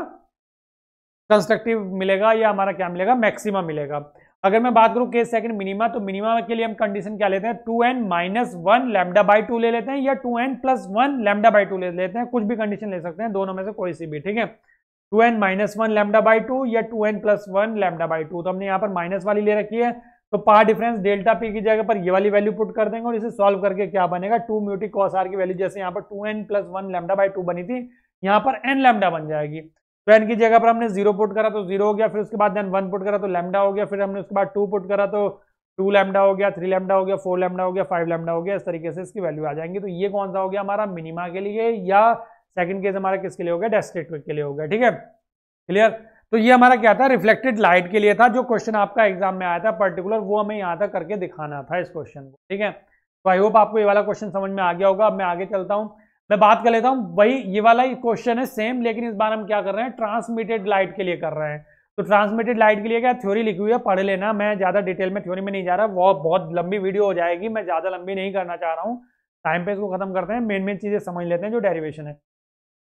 कंस्ट्रक्टिव मिलेगा या हमारा क्या मिलेगा मैक्सिमा मिलेगा अगर मैं बात करूं केस सेकंड मिनिमा तो मिनिमा के लिए हम कंडीशन क्या लेते हैं two n minus one lambda by two ले लेते हैं या two N plus one lambda by two ले लेते हैं कुछ भी कंडीशन ले सकते हैं दोनों में से कोई सी भी ठीक है two n minus one lambda by two या two N plus one lambda by two तो हमने यहाँ पर माइनस वाली ले रखी है तो पार डिफरेंस डेल्टा पी की जगह पर ये वाली वैल्यू पुट कर देंगे और इसे सॉल्व करके क्या बनेगा टू म्यूटी कॉस आर की वैल्यू जैसे यहाँ पर two N plus one lambda by two बनी थी यहाँ पर एन लेमडा बन जाएगी तो एन की जगह पर हमने जीरो पुट करा तो जीरो हो गया फिर उसके बाद देन वन पुट करा तो लेमडा हो गया फिर हमने उसके बाद टू पुट करा तो टू लेमडा हो गया थ्री लेमडा हो गया फोर लेमडा हो गया फाइव लेमडा हो गया इस तरीके से इसकी वैल्यू आ जाएंगी तो ये कौन सा हो गया हमारा मिनिमा के लिए या सेकंड केस हमारा किसके लिए हो गया डेस्टेट के लिए हो गया ठीक है क्लियर तो ये हमारा क्या था रिफ्लेक्टेड लाइट के लिए था जो क्वेश्चन आपका एग्जाम में आया था पर्टिकुलर वो हमें यहाँ तक करके दिखाना था इस क्वेश्चन को ठीक है तो आई होप आपको ये वाला क्वेश्चन समझ में आ गया होगा अब मैं आगे चलता हूँ मैं बात कर लेता हूँ वही ये वाला ही क्वेश्चन है सेम लेकिन इस बार हम क्या कर रहे हैं ट्रांसमिटेड लाइट के लिए कर रहे हैं तो ट्रांसमिटेड लाइट के लिए क्या थ्योरी लिखी हुई है पढ़ लेना मैं ज़्यादा डिटेल में थ्योरी में नहीं जा रहा वो बहुत लंबी वीडियो हो जाएगी मैं ज़्यादा लंबी नहीं करना चाह रहा हूँ टाइम पे इसको खत्म करते हैं मेन मेन चीज़ें समझ लेते हैं जो डेरिवेशन है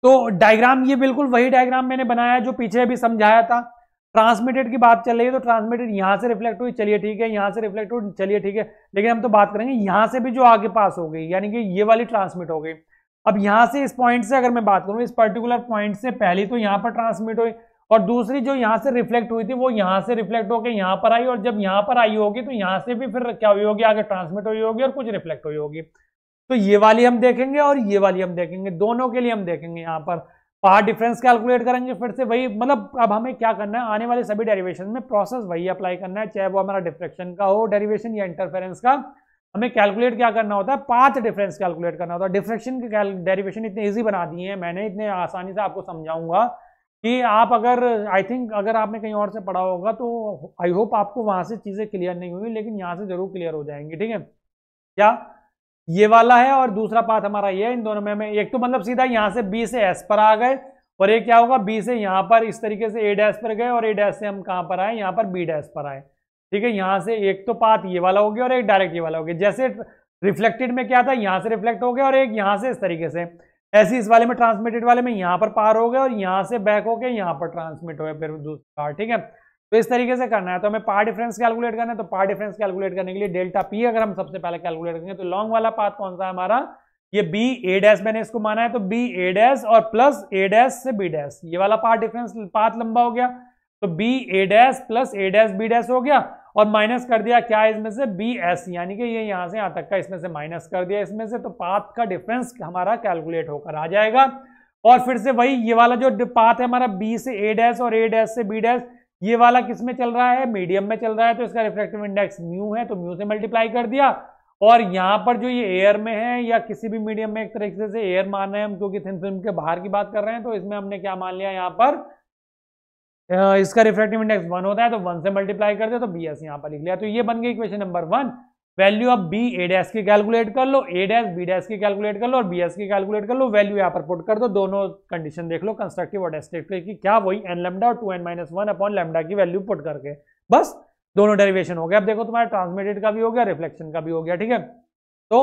तो डायग्राम ये बिल्कुल वही डायग्राम मैंने बनाया जो पीछे अभी समझाया था ट्रांसमिटेड की बात चल रही है तो ट्रांसमिटेड यहाँ से रिफ्लेक्ट हुई चलिए ठीक है यहाँ से रिफ्लेक्ट हुई चलिए ठीक है लेकिन हम तो बात करेंगे यहाँ से भी जो आगे पास हो गई यानी कि ये वाली ट्रांसमिट हो गई अब यहाँ से इस पॉइंट से अगर मैं बात करूं इस पर्टिकुलर पॉइंट से पहली तो यहां पर ट्रांसमिट हुई और दूसरी जो यहाँ से रिफ्लेक्ट हुई थी वो यहाँ से रिफ्लेक्ट होकर यहां पर आई और जब यहाँ पर आई होगी तो यहाँ से भी फिर क्या हुई होगी आगे ट्रांसमिट हुई होगी और कुछ रिफ्लेक्ट हुई होगी तो ये वाली हम देखेंगे और ये वाली हम देखेंगे दोनों के लिए हम देखेंगे यहाँ पर पार डिफरेंस कैलकुलेट करेंगे फिर से वही मतलब अब हमें क्या करना है आने वाले सभी डेरिवेशन में प्रोसेस वही अप्लाई करना है चाहे वो हमारा डिफ्रेक्शन का हो डेरिवेशन या इंटरफेरेंस का हमें कैलकुलेट क्या करना होता है पाथ डिफरेंस कैलकुलेट करना होता है डिफ्रेक्शन के डेरिवेशन इतने ईजी बना दिए हैं मैंने इतने आसानी से आपको समझाऊंगा कि आप अगर आई थिंक अगर आपने कहीं और से पढ़ा होगा तो आई होप आपको वहाँ से चीज़ें क्लियर नहीं हुई लेकिन यहाँ से ज़रूर क्लियर हो जाएंगी ठीक है क्या ये वाला है और दूसरा पाथ हमारा ये है इन दोनों में हमें एक तो मतलब सीधा यहाँ से बी से एस पर आ गए और एक क्या होगा बी से यहाँ पर इस तरीके से ए डैश पर गए और ए डैश से हम कहाँ पर आए यहाँ पर बी डैश पर आए ठीक है यहाँ से एक तो पाथ ये वाला हो गया और एक डायरेक्ट ये वाला हो गया जैसे रिफ्लेक्टेड में क्या था यहाँ से रिफ्लेक्ट हो गया और एक यहाँ से इस तरीके से ऐसे इस वाले में ट्रांसमिटेड वाले में यहाँ पर पार हो गए और यहाँ से बैक हो गए यहाँ पर ट्रांसमिट हो गया फिर दूसरा ठीक है तो इस तरीके से करना है तो हमें पार डिफरेंस कैलकुलेट करना है तो पार डिफरेंस कैलकुलेट करने के लिए डेल्टा पी अगर हम सबसे पहले कैलकुलेट करेंगे तो लॉन्ग वाला पाथ कौन सा है हमारा ये बी ए डैश मैंने इसको माना है तो बी ए डैश और प्लस ए डैश से बी डैश ये वाला पार्ट डिफरेंस पाथ लंबा हो गया तो B A dash plus A dash B dash हो गया और माइनस कर दिया क्या इसमें से बी एस यानी कि ये यहाँ से यहाँ तक का इसमें से माइनस कर दिया इसमें से तो पाथ का डिफरेंस हमारा कैलकुलेट होकर आ जाएगा और फिर से वही ये वाला जो पाथ है हमारा बी से ए डैश और ए डैश से बी डैश ये वाला किस में चल रहा है मीडियम में चल रहा है तो इसका रिफ्लेक्टिव इंडेक्स म्यू है तो म्यू से मल्टीप्लाई कर दिया और यहाँ पर जो ये एयर में है या किसी भी मीडियम में एक तरीके से एयर रहे हैं हम क्योंकि थिन फिल्म के बाहर की बात कर रहे हैं तो इसमें हमने क्या मान लिया यहाँ पर इसका रिफ्लेक्टिव इंडेक्स वन होता है तो वन से मल्टीप्लाई कर दिया तो बी एस यहाँ पर लिख लिया तो ये बन गई इक्वेशन नंबर वन वैल्यू आप बी ए डैश की कैलकुलेट कर लो ए डैश बी डैश की कैलकुलेट कर लो और बी एस की कैलकुलेट कर लो वैल्यू यहाँ पर पुट कर दो दोनों कंडीशन देख लो कंस्ट्रक्टिव और डेस्ट्रक्टिव की क्या वही एन लेमडा और two n minus one upon lambda की वैल्यू पुट करके बस दोनों डेरिवेशन हो गया अब देखो तुम्हारा ट्रांसमिटेड का भी हो गया रिफ्लेक्शन का भी हो गया ठीक है तो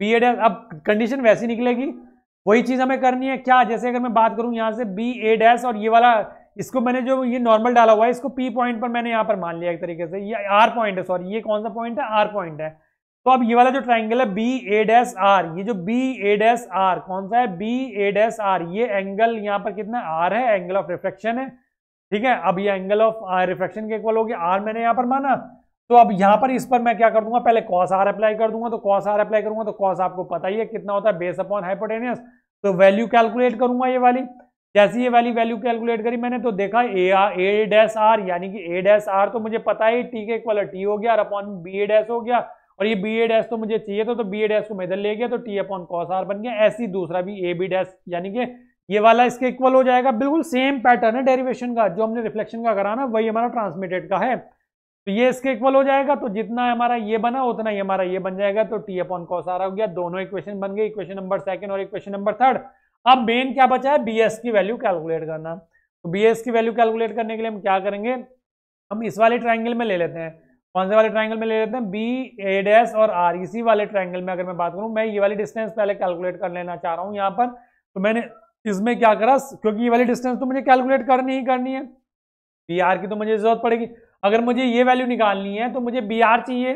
बी ए डैश अब कंडीशन वैसी निकलेगी वही चीज हमें करनी है क्या जैसे अगर मैं बात करूं यहाँ से बी ए डैश और ये वाला इसको मैंने जो ये नॉर्मल डाला हुआ है इसको पी पॉइंट पर मैंने यहाँ पर मान लिया एक तरीके से ये आर पॉइंट है सॉरी ये कौन सा पॉइंट है आर पॉइंट है तो अब ये वाला जो ट्राइंगल है बी ए डैस आर ये जो बी ए डैस आर कौन सा है बी ए डैस आर ये एंगल यहाँ पर कितना आर है एंगल ऑफ रिफ्लेक्शन है ठीक है अब ये एंगल ऑफ रिफ्लेक्शन के इक्वल हो गया आर मैंने यहाँ पर माना तो अब यहाँ पर इस पर मैं क्या कर दूंगा पहले कॉस आर अप्लाई कर दूंगा तो कॉस आर अप्लाई करूंगा तो कॉस आपको पता ही है कितना होता है बेस अपॉन हाइपोटेनियस तो वैल्यू कैलकुलेट करूंगा ये वाली जैसी ये वाली वैल्यू कैलकुलेट करी मैंने तो देखा A R A dash R यानी कि ए डैस आर तो मुझे पता ही टी के इक्वल टी हो गया और अपॉन बी ए डैस हो गया और ये बी ए डैस तो मुझे चाहिए था तो बी ए डैस को मैं इधर ले गया तो टी अपॉन कॉस आर बन गया ऐसे ही दूसरा भी ए बी डैस यानी कि ये वाला इसके इक्वल हो जाएगा बिल्कुल सेम पैटर्न है डेरिवेशन का जो हमने रिफ्लेक्शन का करा ना वही हमारा ट्रांसमिटेड का है तो ये इसके इक्वल हो जाएगा तो जितना हमारा ये बना उतना ही हमारा ये बन जाएगा तो टी अपॉन कॉस आर हो गया दोनों इक्वेशन बन गए इक्वेशन नंबर सेकंड और इक्वेशन नंबर थर्ड अब मेन क्या बचा है बी एस की वैल्यू कैलकुलेट करना तो बी एस की वैल्यू कैलकुलेट करने के लिए हम क्या करेंगे हम इस वाले ट्राइंगल में ले लेते हैं कौन से वाले ट्राइंगल में ले लेते हैं बी ए डैस और आर इसी वाले ट्राइंगल में अगर मैं बात करूं मैं ये वाली डिस्टेंस पहले कैलकुलेट कर लेना चाह रहा हूं यहाँ पर तो मैंने इसमें क्या करा क्योंकि ये वाली डिस्टेंस तो मुझे कैलकुलेट करनी ही करनी है बी आर की तो मुझे जरूरत पड़ेगी अगर मुझे ये वैल्यू निकालनी है तो मुझे बी आर चाहिए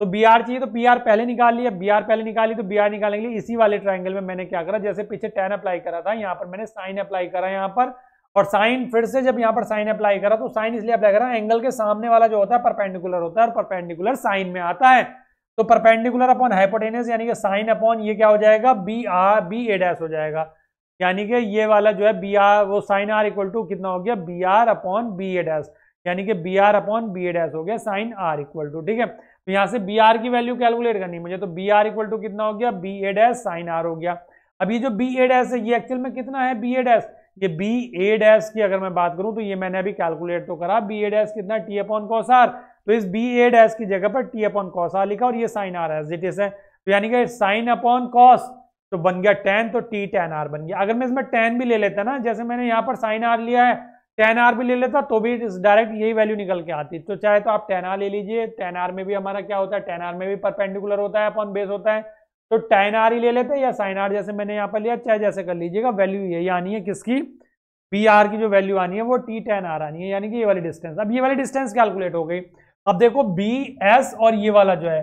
तो बी आर चाहिए तो पी आर पहले निकाल लिया बी आर पहले निकाली तो बी आर निकालने के लिए इसी वाले ट्राइंगल में मैंने क्या करा जैसे पीछे टेन अप्लाई करा था यहाँ पर मैंने साइन अप्लाई करा यहाँ पर और साइन फिर से जब यहाँ पर साइन अप्लाई करा तो साइन इसलिए अप्लाई करा एंगल के सामने वाला जो होता है परपेंडिकुलर होता है और परपेंडिकुलर साइन में आता है तो परपेंडिकुलर अपॉन हाइपोटेनस यानी कि साइन अपॉन ये क्या हो जाएगा B R B A dash हो जाएगा यानी कि ये वाला जो है बी आर वो साइन आर इक्वल टू कितना हो गया B R upon B A dash यानी कि B R upon B A dash हो गया साइन आर इक्वल टू ठीक है तो यहाँ से बी आर की वैल्यू कैलकुलेट करनी मुझे तो बी आर इक्वल टू कितना हो गया B A dash sine r हो गया अब ये जो बी ए डैश है ये एक्चुअल में कितना है बी ए डैश ये बी ए डैश की अगर मैं बात करूं तो ये मैंने अभी कैलकुलेट तो करा बी ए डैश कितना टी अपॉन कॉस आर तो इस बी ए डैश की जगह पर टी अपॉन कॉस आर लिखा और ये sine r as it is है तो यानी कि साइन अपॉन कॉस तो बन गया टेन तो टी टेन आर बन गया अगर मैं इसमें टेन भी ले लेता ना जैसे मैंने यहाँ पर साइन आर लिया है टेन आर भी ले लेता तो भी डायरेक्ट यही वैल्यू निकल के आती तो चाहे तो आप टेन आर ले लीजिए टेन आर में भी हमारा क्या होता है टेन आर में भी परपेंडिकुलर होता है अपॉन बेस होता है तो टेन आर ही ले लेते हैं या साइन आर जैसे मैंने यहाँ पर लिया चाहे जैसे कर लीजिएगा वैल्यू यही आनी है किसकी पी आर की जो वैल्यू आनी है वो टी टेन आर आनी है यानी कि ये वाली डिस्टेंस अब ये वाली डिस्टेंस कैलकुलेट हो गई अब देखो बी एस और ये वाला जो है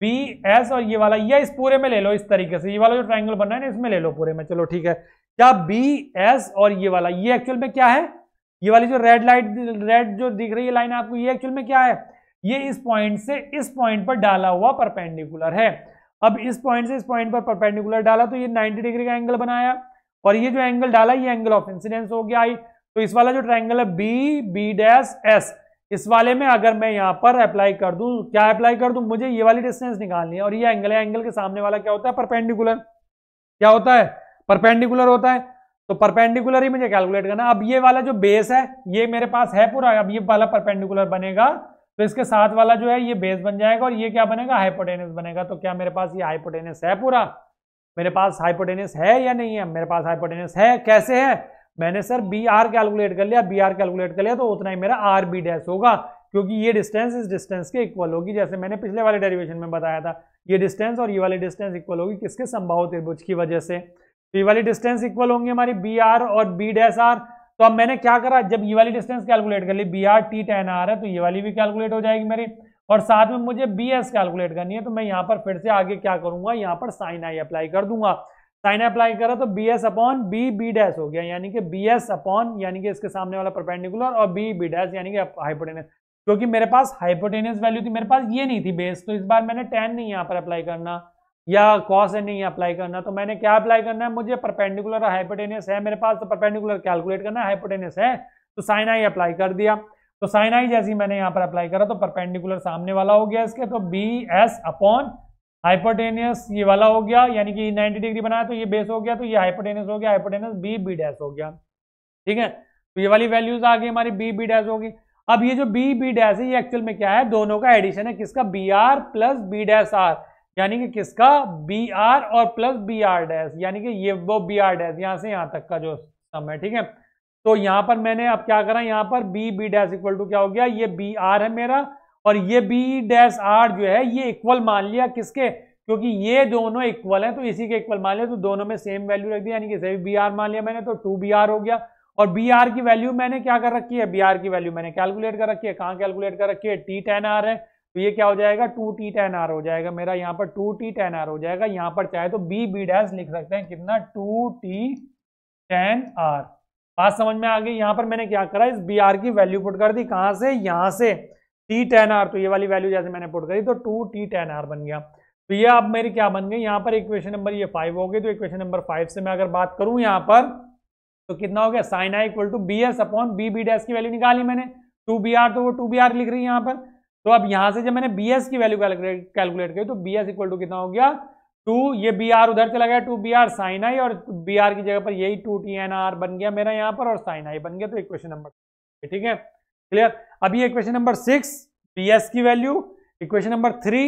बी एस और ये वाला या इस पूरे में ले लो इस तरीके से ये वाला जो ट्राइंगल बना है ना इसमें ले लो पूरे में चलो ठीक है क्या बी एस और ये वाला ये एक्चुअल में क्या है ये वाली जो रेड लाइट रेड जो दिख रही है लाइन आपको ये एक्चुअल में क्या है ये इस पॉइंट से इस पॉइंट पर डाला हुआ परपेंडिकुलर है अब इस पॉइंट से इस पॉइंट पर परपेंडिकुलर डाला तो ये 90 डिग्री का एंगल बनाया और ये जो एंगल डाला ये एंगल ऑफ इंसिडेंस हो गया आई तो इस वाला जो ट्रैंगल है बी बी डैश एस इस वाले में अगर मैं यहां पर अप्लाई कर दू क्या अप्लाई कर दू मुझे ये वाली डिस्टेंस निकालनी है और ये एंगल है एंगल के सामने वाला क्या होता है परपेंडिकुलर क्या होता है परपेंडिकुलर होता है तो परपेंडिकुलर ही मुझे कैलकुलेट करना अब ये वाला जो बेस है ये मेरे पास है पूरा अब ये वाला परपेंडिकुलर बनेगा तो इसके साथ वाला जो है ये बेस बन जाएगा और ये क्या बनेगा हाइपोटेनस बनेगा तो क्या मेरे पास ये हाइपोटेनस है पूरा मेरे पास हाइपोटेनस है या नहीं है मेरे पास हाइपोटेनस है कैसे है मैंने सर बी आर कैलकुलेट कर लिया बी आर कैलकुलेट कर लिया तो उतना ही मेरा आर बी डैश होगा क्योंकि ये डिस्टेंस इस डिस्टेंस के इक्वल होगी जैसे मैंने पिछले वाले डेरिवेशन में बताया था ये डिस्टेंस और ये वाली डिस्टेंस इक्वल होगी किसके संभाव त्रिभुज की वजह से तो ये वाली डिस्टेंस इक्वल होंगी हमारी बी आर और बी डैश आर तो अब मैंने क्या करा जब ये e वाली डिस्टेंस कैलकुलेट कर ली B R t tan r है तो ये e वाली भी कैलकुलेट हो जाएगी मेरी और साथ में मुझे बी एस कैलकुलेट करनी है तो मैं यहाँ पर फिर से आगे क्या करूंगा यहाँ पर साइन आई अप्लाई कर दूंगा साइन अप्लाई करा तो B S upon B B dash हो गया यानी कि बी एस अपॉन यानी कि इसके सामने वाला परपेंडिकुलर और बी बी डैश यानी कि हाइपोटेनस क्योंकि मेरे पास हाइपोटेनस वैल्यू थी मेरे पास ये नहीं थी बेस तो इस बार मैंने टेन नहीं यहाँ पर अप्लाई करना या कॉस है नहीं अप्लाई करना तो मैंने क्या अप्लाई करना है मुझे परपेंडिकुलर हाइपोटेनियस है मेरे पास तो परपेंडिकुलर कैलकुलेट करना है हाइपोटेनियस है तो साइन आई अप्लाई कर दिया तो साइन आई जैसी मैंने यहाँ पर अप्लाई करा तो परपेंडिकुलर सामने वाला हो गया इसके तो बी एस अपॉन हाइपोटेनियस ये वाला हो गया यानी कि नाइनटी डिग्री बनाया तो ये बेस हो गया तो ये हाइपोटेनियस हो गया हाइपोटेनियस बी बी डैश हो गया ठीक है तो ये वाली वैल्यूज आ गई हमारी बी बी डैश होगी अब ये जो बी बी डैश है ये एक्चुअल में क्या है दोनों का एडिशन है किसका B R plus B dash R यानी कि किसका बी आर और प्लस बी आर डैश यानी कि ये वो बी आर डैश यहाँ से यहाँ तक का जो सम है ठीक है तो यहाँ पर मैंने अब क्या करा यहाँ पर B B dash equal to क्या हो गया ये बी आर है मेरा और ये बी डैश आर जो है ये इक्वल मान लिया किसके क्योंकि ये दोनों इक्वल हैं तो इसी के इक्वल मान लिया तो दोनों में सेम वैल्यू रख दिया यानी कि सभी बी आर मान लिया मैंने तो टू बी आर हो गया और बी आर की वैल्यू मैंने क्या कर रखी है बी आर की वैल्यू मैंने कैलकुलेट कर रखी है कहाँ कैलकुलेट कर रखी है टी टेन आर है तो ये क्या हो जाएगा टू टी टेन आर हो जाएगा मेरा यहाँ पर टू टी टेन आर हो जाएगा यहाँ पर चाहे तो बी बी डैश लिख सकते हैं कितना टू टी टेन आर बात समझ में आ गई यहाँ पर मैंने क्या करा इस बी आर की वैल्यू पुट कर दी कहाँ से यहाँ से टी टेन आर तो ये वाली वैल्यू जैसे मैंने पुट करी तो टू टी टेन आर बन गया तो ये अब मेरी क्या बन गई यहाँ पर इक्वेशन नंबर ये फाइव हो गई तो इक्वेशन नंबर फाइव से मैं अगर बात करूँ यहाँ पर तो कितना हो गया sine i equal to B S upon B B dash की वैल्यू निकाली मैंने टू बी आर तो वो टू बी आर लिख रही है यहाँ पर तो अब यहां से जब मैंने बी एस की वैल्यू कैलकुलेट करी तो बी एस इक्वल टू कितना हो गया टू ये बी आर उधर चला गया two B R sine i और बी आर की जगह पर यही टू टी एन आर बन गया मेरा यहाँ पर और साइन आई बन गया तो इक्वेशन नंबर ठीक है क्लियर अभी equation number six B S की value equation number three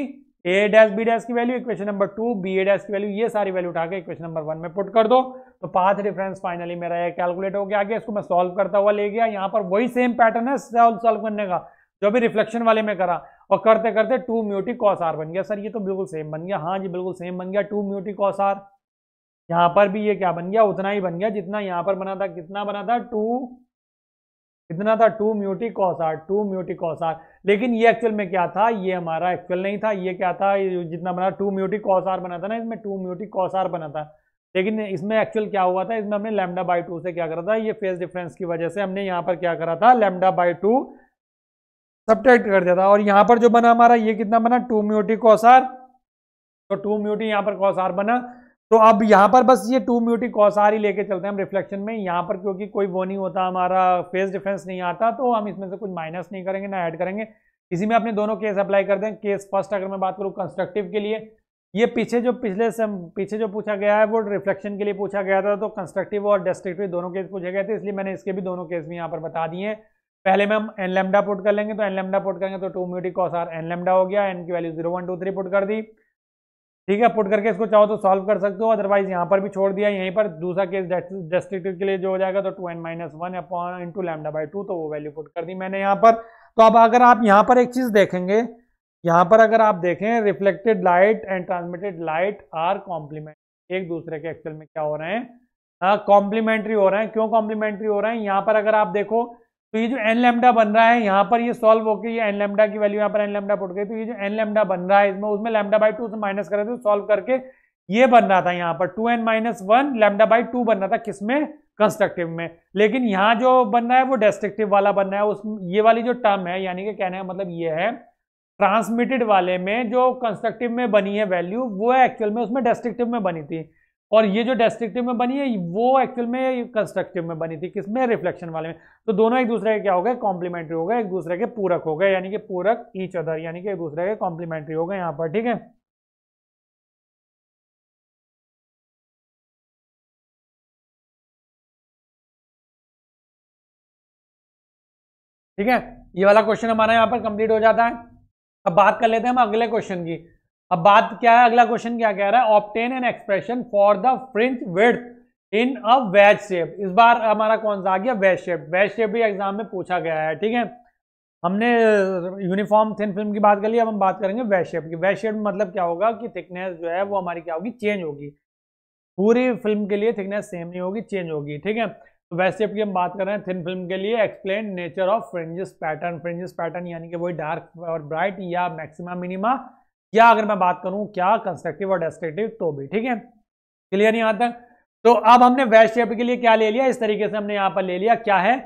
A dash B dash की value equation number two B A dash की वैल्यू ये सारी वैल्यू उठा के इक्वेशन नंबर वन में पुट कर दो तो पाथ डिफरेंस फाइनली मेरा ये कैलकुलेट हो गया आगे इसको मैं सॉल्व करता हुआ ले गया यहाँ पर वही सेम पैटर्न है सॉल्व करने का जो अभी रिफ्लेक्शन वाले में करा और करते करते टू म्यूटी कॉस आर बन गया सर ये तो बिल्कुल सेम बन गया हाँ जी बिल्कुल सेम बन गया टू म्यूटी कॉस आर यहां पर भी ये क्या बन गया उतना ही बन गया जितना यहाँ पर बना था कितना बना था टू कितना था two mu t cos r two mu t cos r लेकिन ये एक्चुअल में क्या था ये हमारा एक्चुअल नहीं था ये क्या था जितना बना टू म्यूटी कॉस आर बना था ना इसमें टू म्यूटी कॉस आर बना था लेकिन इसमें एक्चुअल क्या हुआ था इसमें हमने लेमडा बाई टू से क्या करा था ये फेस डिफरेंस की वजह से हमने यहाँ पर क्या करा था लेमडा बाई टू सब्ट्रैक्ट कर दिया था और यहाँ पर जो बना हमारा ये कितना बना टू म्यूटी कॉस आर तो टू म्यूटी यहाँ पर कॉस आर बना तो अब यहाँ पर बस ये टू म्यूटी कॉस आर ही लेके चलते हैं हम रिफ्लेक्शन में यहाँ पर क्योंकि कोई वो नहीं होता हमारा फेस डिफरेंस नहीं आता तो हम इसमें से कुछ माइनस नहीं करेंगे ना ऐड करेंगे इसी में अपने दोनों केस अप्लाई कर दें केस फर्स्ट अगर मैं बात करूँ कंस्ट्रक्टिव के लिए ये पीछे जो पिछले सम पीछे जो पूछा गया है वो रिफ्लेक्शन के लिए पूछा गया था तो कंस्ट्रक्टिव और डिस्ट्रक्टिव दोनों केस पूछे गए थे इसलिए मैंने इसके भी दोनों केस भी यहाँ पर बता दिए हैं पहले में हम एन लेमडा पुट कर लेंगे तो एन लेमडा पुट करेंगे तो two mu t cos r n lambda हो गया एन की value zero one two three put कर दी ठीक है पुट करके इसको चाहो तो सॉल्व कर सकते हो अदरवाइज यहाँ पर भी छोड़ दिया यहीं पर दूसरा केस डिस्ट्रिक्टिव के लिए जो हो जाएगा तो two n minus one upon two lambda by two तो वो वैल्यू पुट कर दी मैंने यहाँ पर तो अब अगर आप यहाँ पर एक चीज़ देखेंगे यहाँ पर अगर आप देखें reflected light and transmitted light are complement एक दूसरे के एक्चुअल में क्या हो रहे हैं कॉम्प्लीमेंट्री हाँ, हो रहे हैं क्यों कॉम्प्लीमेंट्री हो रहे हैं यहाँ पर अगर आप देखो तो ये जो एन लेमडा बन रहा है यहाँ पर ये सॉल्व होकर ये एन लेमडा की वैल्यू यहाँ पर एन लेमडा पुट गई तो ये जो एन लेमडा बन रहा है इसमें उसमें लेमडा बाई टू से माइनस करे तो सॉल्व करके ये बन रहा था यहाँ पर two n minus one lambda by two बन रहा था किसमें कंस्ट्रक्टिव में लेकिन यहाँ जो बन रहा है वो डेस्ट्रक्टिव वाला बन रहा है उस ये वाली जो टर्म है यानी कि कहने का मतलब ये है ट्रांसमिटेड वाले में जो कंस्ट्रक्टिव में बनी है वैल्यू वो एक्चुअल में उसमें डेस्ट्रक्टिव में बनी थी और ये जो डेस्ट्रिक्टिव में बनी है वो एक्चुअल में कंस्ट्रक्टिव में बनी थी किसमें रिफ्लेक्शन वाले में तो दोनों एक दूसरे के क्या हो गए कॉम्प्लीमेंट्री हो गए एक दूसरे के पूरक हो गए यानी कि पूरक ईच अदर यानी कि एक दूसरे के कॉम्प्लीमेंट्री हो गए यहां पर ठीक है ठीक है ये वाला क्वेश्चन हमारा यहां पर कंप्लीट हो जाता है अब बात कर लेते हैं हम अगले क्वेश्चन की अब बात क्या है अगला क्वेश्चन क्या कह रहा है obtain an expression for the fringe width in a wedge shape इस बार हमारा कौन सा आ गया वेज शेप वेज शेप भी एग्जाम में पूछा गया है ठीक है हमने यूनिफॉर्म थिन फिल्म की बात कर ली अब हम बात करेंगे वेज शेप की वेज शेप मतलब क्या होगा कि थिकनेस जो है वो हमारी क्या होगी चेंज होगी पूरी फिल्म के लिए थिकनेस सेम नहीं होगी चेंज होगी ठीक है तो वेज शेप की हम बात कर रहे हैं थिन फिल्म के लिए explain nature of fringes pattern fringes pattern यानी कि वही डार्क और ब्राइट या मैक्सिमा मिनिमा या अगर मैं बात करूं क्या कंस्ट्रक्टिव और डेस्ट्रक्टिव तो भी ठीक है क्लियर नहीं आता तो अब हमने वेस्ट शेप के लिए क्या ले लिया इस तरीके से हमने यहाँ पर ले लिया क्या है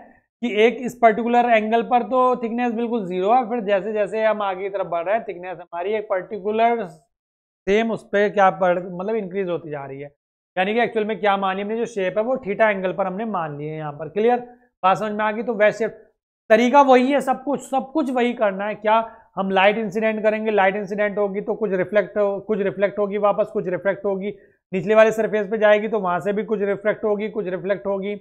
कि एक इस पर्टिकुलर एंगल पर तो थिकनेस बिल्कुल जीरो है फिर जैसे जैसे हम आगे की तरफ बढ़ रहे हैं थिकनेस हमारी एक पर्टिकुलर सेम उस पर क्या बढ़ मतलब इंक्रीज होती जा रही है यानी कि एक्चुअल में क्या मानी हमने जो शेप है वो थीटा एंगल पर हमने मान लिए यहाँ पर क्लियर बात समझ में आ गई तो वेस्ट शेप तरीका वही है सब कुछ सब कुछ वही करना है क्या हम लाइट इंसिडेंट करेंगे लाइट इंसिडेंट होगी तो कुछ रिफ्लेक्ट हो, कुछ रिफ्लेक्ट होगी वापस कुछ रिफ्लेक्ट होगी निचले वाले सरफेस पे जाएगी तो वहाँ से भी कुछ रिफ्लेक्ट होगी कुछ रिफ्लेक्ट होगी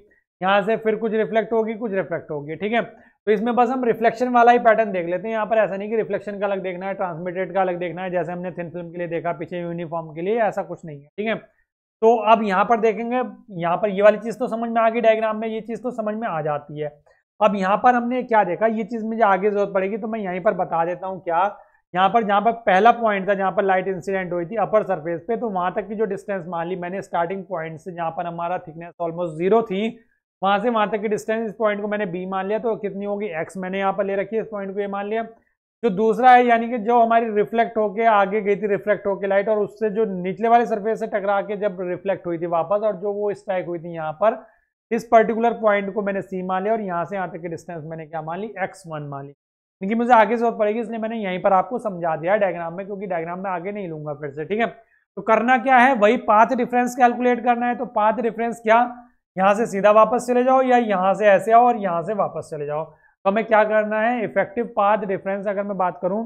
यहाँ से फिर कुछ रिफ्लेक्ट होगी कुछ रिफ्लेक्ट होगी ठीक है तो इसमें बस हम रिफ्लेक्शन वाला ही पैटर्न देख लेते हैं यहाँ पर ऐसा नहीं कि रिफ्लेक्शन का अलग देखना है ट्रांसमिटेड का अलग देखना है जैसे हमने थिन फिल्म के लिए देखा पीछे यूनिफॉर्म के लिए ऐसा कुछ नहीं है ठीक है तो अब यहाँ पर देखेंगे यहाँ पर ये वाली चीज़ तो समझ में आ गई डायग्राम में ये चीज़ तो समझ में आ जाती है अब यहाँ पर हमने क्या देखा ये चीज़ मुझे आगे जरूरत पड़ेगी तो मैं यहीं पर बता देता हूँ क्या यहाँ पर जहाँ पर पहला पॉइंट था जहाँ पर लाइट इंसिडेंट हुई थी अपर सरफेस पे तो वहाँ तक की जो डिस्टेंस मान ली मैंने स्टार्टिंग पॉइंट से जहाँ पर हमारा थिकनेस ऑलमोस्ट जीरो थी वहाँ से वहाँ तक की डिस्टेंस इस पॉइंट को मैंने बी मान लिया तो कितनी होगी एक्स मैंने यहाँ पर ले रखी है इस पॉइंट को ये मान लिया जो दूसरा है यानी कि जो हमारी रिफ्लेक्ट होकर आगे गई थी रिफ्लेक्ट होकर लाइट और उससे जो निचले वाले सर्फेस से टकरा के जब रिफ्लेक्ट हुई थी वापस और जो वो स्ट्राइक हुई थी यहाँ पर इस पर्टिकुलर पॉइंट को मैंने सी मान लिया और यहाँ से यहाँ तक की डिस्टेंस मैंने क्या मान ली एक्स वन मान ली क्योंकि मुझे आगे जरूरत पड़ेगी इसलिए मैंने यहीं पर आपको समझा दिया डायग्राम में क्योंकि डायग्राम में आगे नहीं लूंगा फिर से ठीक है तो करना क्या है वही पाथ डिफरेंस कैलकुलेट करना है तो पाथ डिफरेंस क्या यहाँ से सीधा वापस चले जाओ या यहाँ से ऐसे आओ और यहाँ से वापस चले जाओ तो हमें क्या करना है इफेक्टिव पाथ डिफरेंस अगर मैं बात करूँ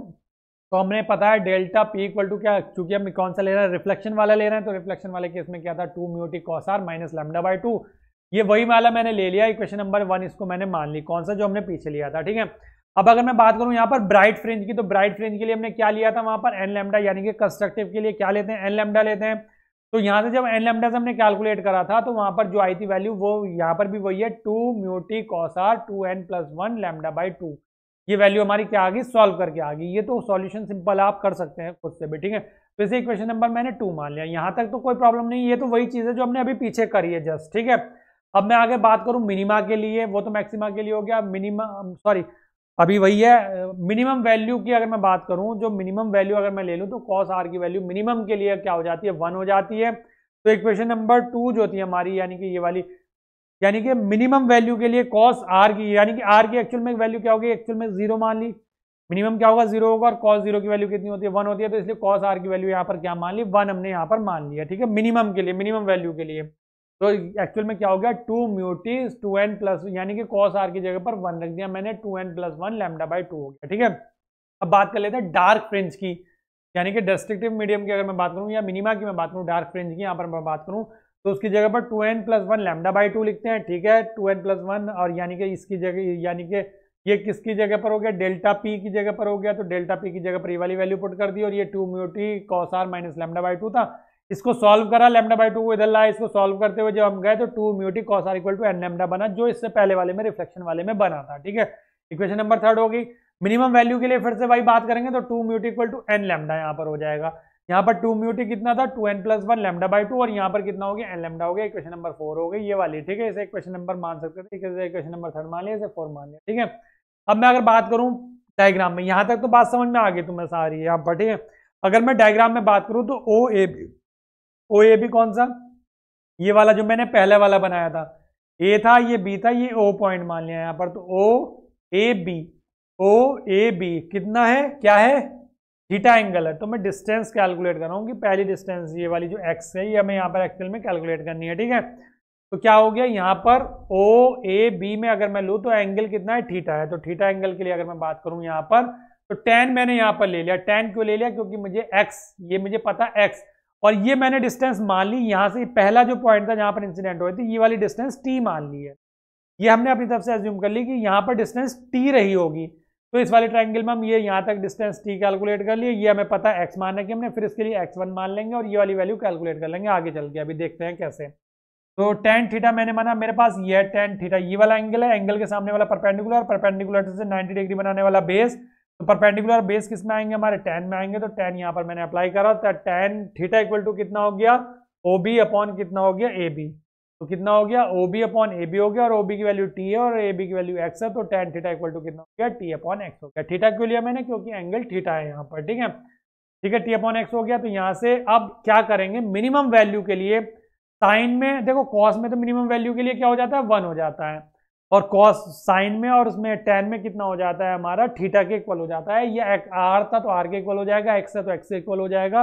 तो हमने पता है डेल्टा पी इक्वल टू क्या चूंकि हम कौन सा ले रहे हैं रिफ्लेक्शन वाला ले रहे हैं तो रिफ्लेक्शन वाले केस में क्या था two mu t cos r minus lambda by two ये वही वाला मैंने ले लिया इक्वेशन नंबर वन इसको मैंने मान ली कौन सा जो हमने पीछे लिया था ठीक है अब अगर मैं बात करूं यहाँ पर ब्राइट फ्रेंज की तो ब्राइट फ्रेंज के लिए हमने क्या लिया था वहां पर एन लेमडा यानी कि कंस्ट्रक्टिव के लिए क्या लेते हैं एन लेमडा लेते हैं तो यहाँ से जब एन लेमडा से हमने कैलकुलेट करा था तो वहां पर जो आई थी वैल्यू वो यहाँ पर भी वही है two mu t cos r two N plus one lambda by two ये वैल्यू हमारी क्या आ गई सॉल्व करके आ गई ये तो सॉल्यूशन सिंपल आप कर सकते हैं खुद से भी ठीक है तो इसे इक्वेशन नंबर मैंने टू मान लिया यहाँ तक तो कोई प्रॉब्लम नहीं ये तो वही चीज़ है जो हमने अभी पीछे करी है जस्ट ठीक है अब मैं आगे बात करूं मिनिमा के लिए वो तो मैक्सिमा के लिए हो गया मिनिमा सॉरी अभी वही है मिनिमम वैल्यू की अगर मैं बात करूं जो मिनिमम वैल्यू अगर मैं ले लूं तो कॉस आर की वैल्यू मिनिमम के लिए क्या हो जाती है वन हो जाती है तो इक्वेशन नंबर टू जो होती है हमारी यानी कि ये वाली यानी कि मिनिमम वैल्यू के लिए कॉस आर की यानी कि आर की एक्चुअल में वैल्यू क्या होगी एक्चुअल में जीरो मान ली मिनिमम क्या होगा जीरो होगा और कॉस जीरो की वैल्यू कितनी होती है वन होती है तो इसलिए कॉस आर की वैल्यू यहाँ पर क्या मान ली वन हमने यहाँ पर मान लिया ठीक है मिनिमम के लिए मिनिमम वैल्यू के लिए तो एक्चुअल में क्या हो गया two mu t two N plus यानी कि कॉस आर की जगह पर वन रख दिया मैंने two N plus one lambda by two हो गया ठीक है अब बात कर लेते हैं डार्क फ्रिंज की यानी कि डिस्ट्रिक्टिव मीडियम की अगर मैं बात करूँ या मिनिमा की मैं बात करूँ डार्क फ्रिंज की यहाँ पर मैं बात करूँ तो उसकी जगह पर two N plus one lambda by two लिखते हैं ठीक है टू एन प्लस वन और यानी कि इसकी जगह यानी कि ये किसकी जगह पर हो गया डेल्टा पी की जगह पर हो गया तो डेल्टा पी की जगह पर ये वाली वैल्यू पुट कर दी और ये two mu t cos r minus lambda by two था इसको सॉल्व करा लेमडा बाई टू को इधर लाया इसको सॉल्व करते हुए जब हम गए तो two mu t cos are equal to N lambda बना जो इससे पहले वाले में रिफ्लेक्शन वाले में बना था ठीक है इक्वेशन नंबर थर्ड होगी मिनिमम वैल्यू के लिए फिर से वही बात करेंगे तो two mu T equal to N lambda यहाँ पर हो जाएगा यहाँ पर टू म्यूटी कितना था two N plus one lambda by two और यहाँ पर कितना हो गया एन लेमडा हो गया इक्वेशन नंबर फोर हो गई ये वाली ठीक है इसे इक्वेशन नंबर मान सकते थे इक्वेशन नंबर थर्ड मान लिया इसे फोर मान लिया ठीक है अब मैं अगर बात करूँ डायग्राम में यहाँ तक तो बात समझ में आ गई तुम्हें सारी यहाँ पर ठीक है अगर मैं डायग्राम में बात करूँ तो ओ A B O A B कौन सा ये वाला जो मैंने पहले वाला बनाया था ए था ये बी था ये ओ पॉइंट मान लिया यहां पर तो ओ A B O A B कितना है क्या है थीटा एंगल है तो मैं डिस्टेंस कैलकुलेट कर रहा हूँ कि पहली डिस्टेंस ये वाली जो एक्स है ये हमें यहाँ पर एक्सेल में कैलकुलेट करनी है ठीक है तो क्या हो गया यहाँ पर ओ ए बी में अगर मैं लूँ तो एंगल कितना है थीटा है तो थीटा एंगल के लिए अगर मैं बात करूँ यहाँ पर तो टेन मैंने यहाँ पर ले लिया टेन क्यों ले लिया क्योंकि मुझे एक्स ये मुझे पता एक्स और ये मैंने डिस्टेंस मान ली यहाँ से पहला जो पॉइंट था जहाँ पर इंसिडेंट हुई थी ये वाली डिस्टेंस टी मान ली है ये हमने अपनी तरफ से एज्यूम कर ली कि यहाँ पर डिस्टेंस टी रही होगी तो इस वाले ट्राइंगल में हम ये यहाँ तक डिस्टेंस टी कैलकुलेट कर लिए ये हमें पता है मान है कि हमने फिर इसके लिए एक्स वन मान लेंगे और ये वाली वैल्यू कैलकुलेट कर लेंगे आगे चल के अभी देखते हैं कैसे तो टेन थीटा मैंने माना मेरे पास ये टेन थीटा ये वाला एंगल है एंगल के सामने वाला परपेंडिकुलर परपेंडिकुलर से 90 डिग्री बनाने वाला बेस तो परपेंडिकुलर बेस किस में आएंगे हमारे टेन में आएंगे तो टेन यहाँ पर मैंने अप्लाई करा था टेन थीटा इक्वल टू कितना हो गया ओ बी अपॉन कितना हो गया ए बी तो कितना हो गया O B upon A B हो गया और ओ बी की वैल्यू टी है और ए बी की वैल्यू एक्स है तो टेन थीटा इक्वल टू कितना हो गया टी अपॉन एक्स हो गया थीटा क्यों लिया मैंने क्योंकि एंगल थीटा है यहाँ पर ठीक है ठीक है टी अपॉन एक्स हो गया तो यहाँ से अब क्या करेंगे मिनिमम वैल्यू के लिए साइन में देखो कॉस में तो मिनिमम वैल्यू के लिए क्या हो जाता है वन हो जाता है और कॉस साइन में और उसमें टेन में कितना हो जाता है हमारा थीटा के इक्वल हो जाता है या आर था तो आर के इक्वल हो जाएगा एक्स है तो एक्स इक्वल हो जाएगा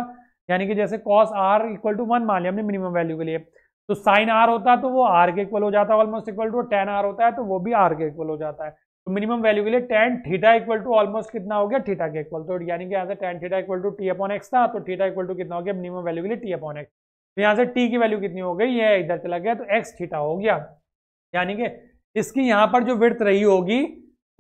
यानी कि जैसे cos are equal to one मान लिया हमने मिनिमम वैल्यू के लिए तो साइन आर होता है तो वो आर के इक्वल हो जाता है almost equal to tan R होता है तो वो भी आर के इक्वल हो जाता है तो मिनिमम वैल्यू के लिए tan theta equal to almost कितना हो गया थीटा के इक्वल तो यानी कि यहाँ से tan theta equal to T upon X था तो थीटा इक्वल टू कितना हो गया मिनिमम वैल्यू के लिए टी अपॉन एक्स तो यहाँ से टी की वैल्यू कितनी हो गई ये इधर चला गया तो एक्स थीटा हो गया यानी कि इसकी यहाँ पर जो विर्थ रही होगी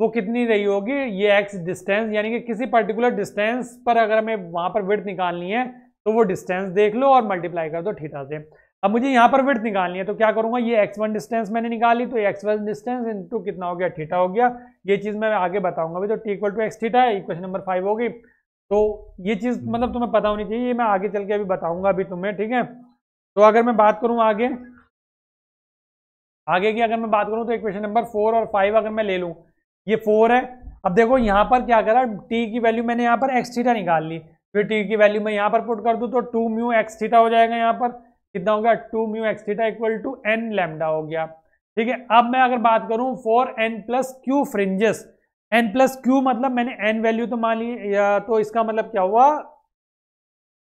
वो कितनी रही होगी ये एक्स डिस्टेंस यानी कि किसी पर्टिकुलर डिस्टेंस पर अगर हमें वहाँ पर विर्थ निकालनी है तो वो डिस्टेंस देख लो और मल्टीप्लाई कर दो ठीठा से अब मुझे यहाँ पर विर्थ निकालनी है तो क्या करूँगा ये एक्स वन डिस्टेंस मैंने निकाली तो एक्स वन डिस्टेंस इंटू कितना हो गया ठीठा हो गया ये चीज़ मैं आगे बताऊँगा भाई तो T equal to X theta है इक्वेशन नंबर फाइव होगी तो ये चीज़ मतलब तुम्हें पता होनी चाहिए ये मैं आगे चल के अभी बताऊँगा अभी तुम्हें ठीक है तो अगर मैं बात करूँ आगे आगे की अगर मैं बात करूं तो इक्वेशन नंबर फोर और फाइव अगर मैं ले लूं ये फोर है अब देखो यहाँ पर क्या करा टी की वैल्यू मैंने यहां पर एक्स थीटा निकाल ली फिर टी की वैल्यू मैं यहां पर पुट कर दूं तो टू म्यू एक्स थीटा हो जाएगा यहां पर कितना हो गया two mu X theta equal to N lambda हो गया ठीक है अब मैं अगर बात करूं for N plus Q fringes N plus Q मतलब मैंने एन वैल्यू तो मान ली तो इसका मतलब क्या हुआ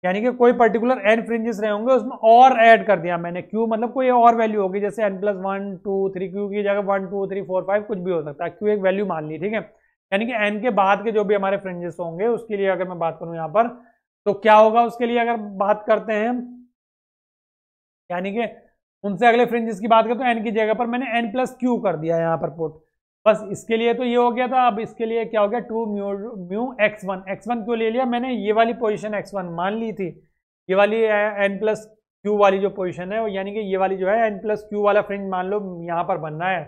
यानी कि कोई पर्टिकुलर एन फ्रिंजेस रहे होंगे उसमें और ऐड कर दिया मैंने क्यू मतलब कोई और वैल्यू होगी जैसे N plus one two three Q की जगह one two three four five कुछ भी हो सकता है क्यू एक वैल्यू मान ली ठीक है यानी कि एन के बाद के जो भी हमारे फ्रिंजेस होंगे उसके लिए अगर मैं बात करूँ यहाँ पर तो क्या होगा उसके लिए अगर बात करते हैं यानी कि उनसे अगले फ्रिंजेस की बात करें तो एन की जगह पर मैंने एन प्लस क्यू कर दिया यहाँ पर पुट बस इसके लिए तो ये हो गया था अब इसके लिए क्या हो गया two mu mu X one X one क्यों ले लिया मैंने ये वाली पोजीशन एक्स वन मान ली थी ये वाली एन प्लस क्यू वाली जो पोजीशन है यानी कि ये वाली जो है एन प्लस क्यू वाला फ्रिंज मान लो यहाँ पर बनना है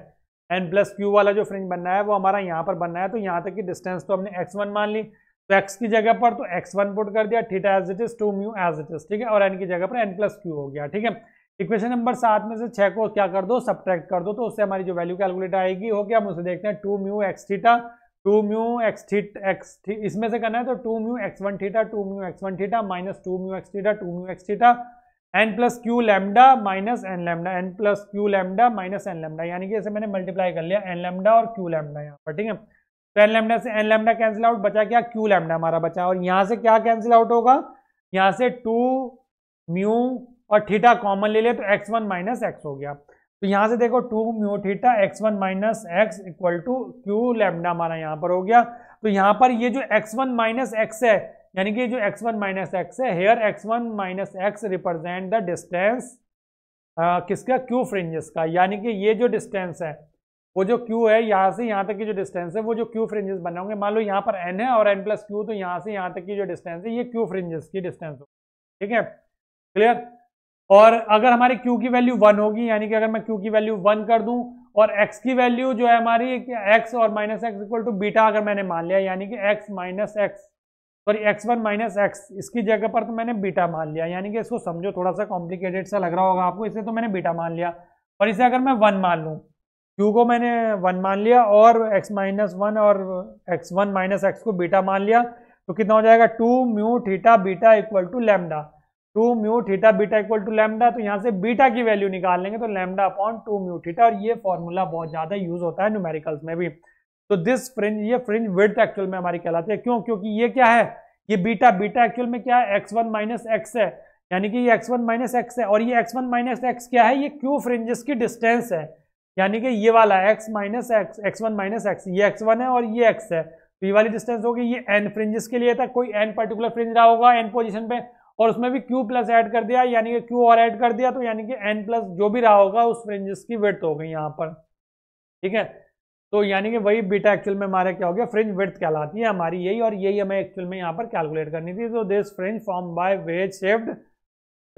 एन प्लस क्यू वाला जो फ्रिंज बनना है वो हमारा यहाँ पर बनना है तो यहाँ तक की डिस्टेंस तो हमने एक्स वन मान ली तो एक्स की जगह पर तो एक्स वन पुट कर दिया theta as it is two mu as it is ठीक है और एन की जगह पर एन प्लस क्यू हो गया ठीक है इक्वेशन नंबर सात में से छः को क्या कर दो सब्ट्रैक्ट कर दो तो उससे हमारी जो वैल्यू कैलकुलेट आएगी हो गया हम उसे देखते हैं two mu X theta two mu X theta X इसमें से करना है तो two mu X one theta two mu X one theta minus two mu X theta two mu X theta N plus Q lambda minus N lambda N plus Q lambda minus N lambda यानी कि इसे मैंने multiply कर लिया N lambda और Q lambda यहाँ पर ठीक है तो एन लेमडा से एन लेमडा कैंसिल आउट बचा क्या क्यू लेमडा हमारा बचा और यहाँ से क्या कैंसिल आउट होगा यहाँ से टू म्यू और थीटा कॉमन ले लिया तो एक्स वन माइनस एक्स हो गया तो यहाँ से देखो two mu theta X one minus X equal to Q lambda हमारा यहाँ पर हो गया तो यहाँ पर ये जो एक्स वन माइनस एक्स है यानी कि जो एक्स वन माइनस एक्स है here X one minus X represent the distance किसका क्यू फ्रिंजेस का यानी कि ये जो डिस्टेंस है वो जो क्यू है यहाँ से यहाँ तक की जो डिस्टेंस है वो जो क्यू फ्रिंजेस बने होंगे मान लो यहाँ पर एन है और एन प्लस क्यू तो यहाँ से यहाँ तक की जो डिस्टेंस है ये क्यू फ्रिंजेस की डिस्टेंस हो ठीक है क्लियर और अगर हमारे क्यू की वैल्यू वन होगी यानी कि अगर मैं क्यू की वैल्यू वन कर दूं और एक्स की वैल्यू जो है हमारी एक्स और minus X equal to beta अगर मैंने मान लिया यानी कि X minus X sorry X one minus X इसकी जगह पर तो मैंने बीटा मान लिया यानी कि इसको समझो थोड़ा सा कॉम्प्लिकेटेड सा लग रहा होगा आपको इसे तो मैंने बीटा मान लिया और इसे अगर मैं वन मान लूँ क्यू को मैंने वन मान लिया और एक्स माइनस वन और एक्स वन माइनस एक्स को बीटा मान लिया तो कितना हो जाएगा two mu theta beta equal to lambda two mu theta beta equal to lambda तो यहाँ से बीटा की वैल्यू निकाल लेंगे तो lambda upon two mu theta और ये फॉर्मूला बहुत ज़्यादा यूज होता है न्यूमेरिकल्स में भी तो दिस फ्रिंज ये फ्रिंज विड्थ एक्चुअल में हमारी कहलाती है क्यों क्योंकि ये क्या है ये बीटा बीटा एक्चुअल में क्या है एक्स वन माइनस एक्स है यानी कि ये एक्स वन माइनस एक्स है और ये एक्स वन माइनस एक्स क्या है ये क्यू फ्रिंजेस की डिस्टेंस है यानी कि ये वाला X minus X X one minus X ये एक्स वन है और ये एक्स है तो ये वाली डिस्टेंस होगी ये एन फ्रिंजेस के लिए था कोई एन पर्टिकुलर फ्रिंज रहा होगा एन पोजिशन पे और उसमें भी क्यू प्लस ऐड कर दिया यानी कि क्यू और ऐड कर दिया तो यानी कि एन प्लस जो भी रहा होगा उस फ्रिंजेस की विर्थ हो गई यहाँ पर ठीक है तो यानी कि वही बीटा एक्चुअल में हमारा क्या हो गया फ्रिंज विर्थ कहलाती है हमारी यही और यही हमें एक्चुअल में यहाँ पर कैलकुलेट करनी थी तो this fringe form by wedge shaped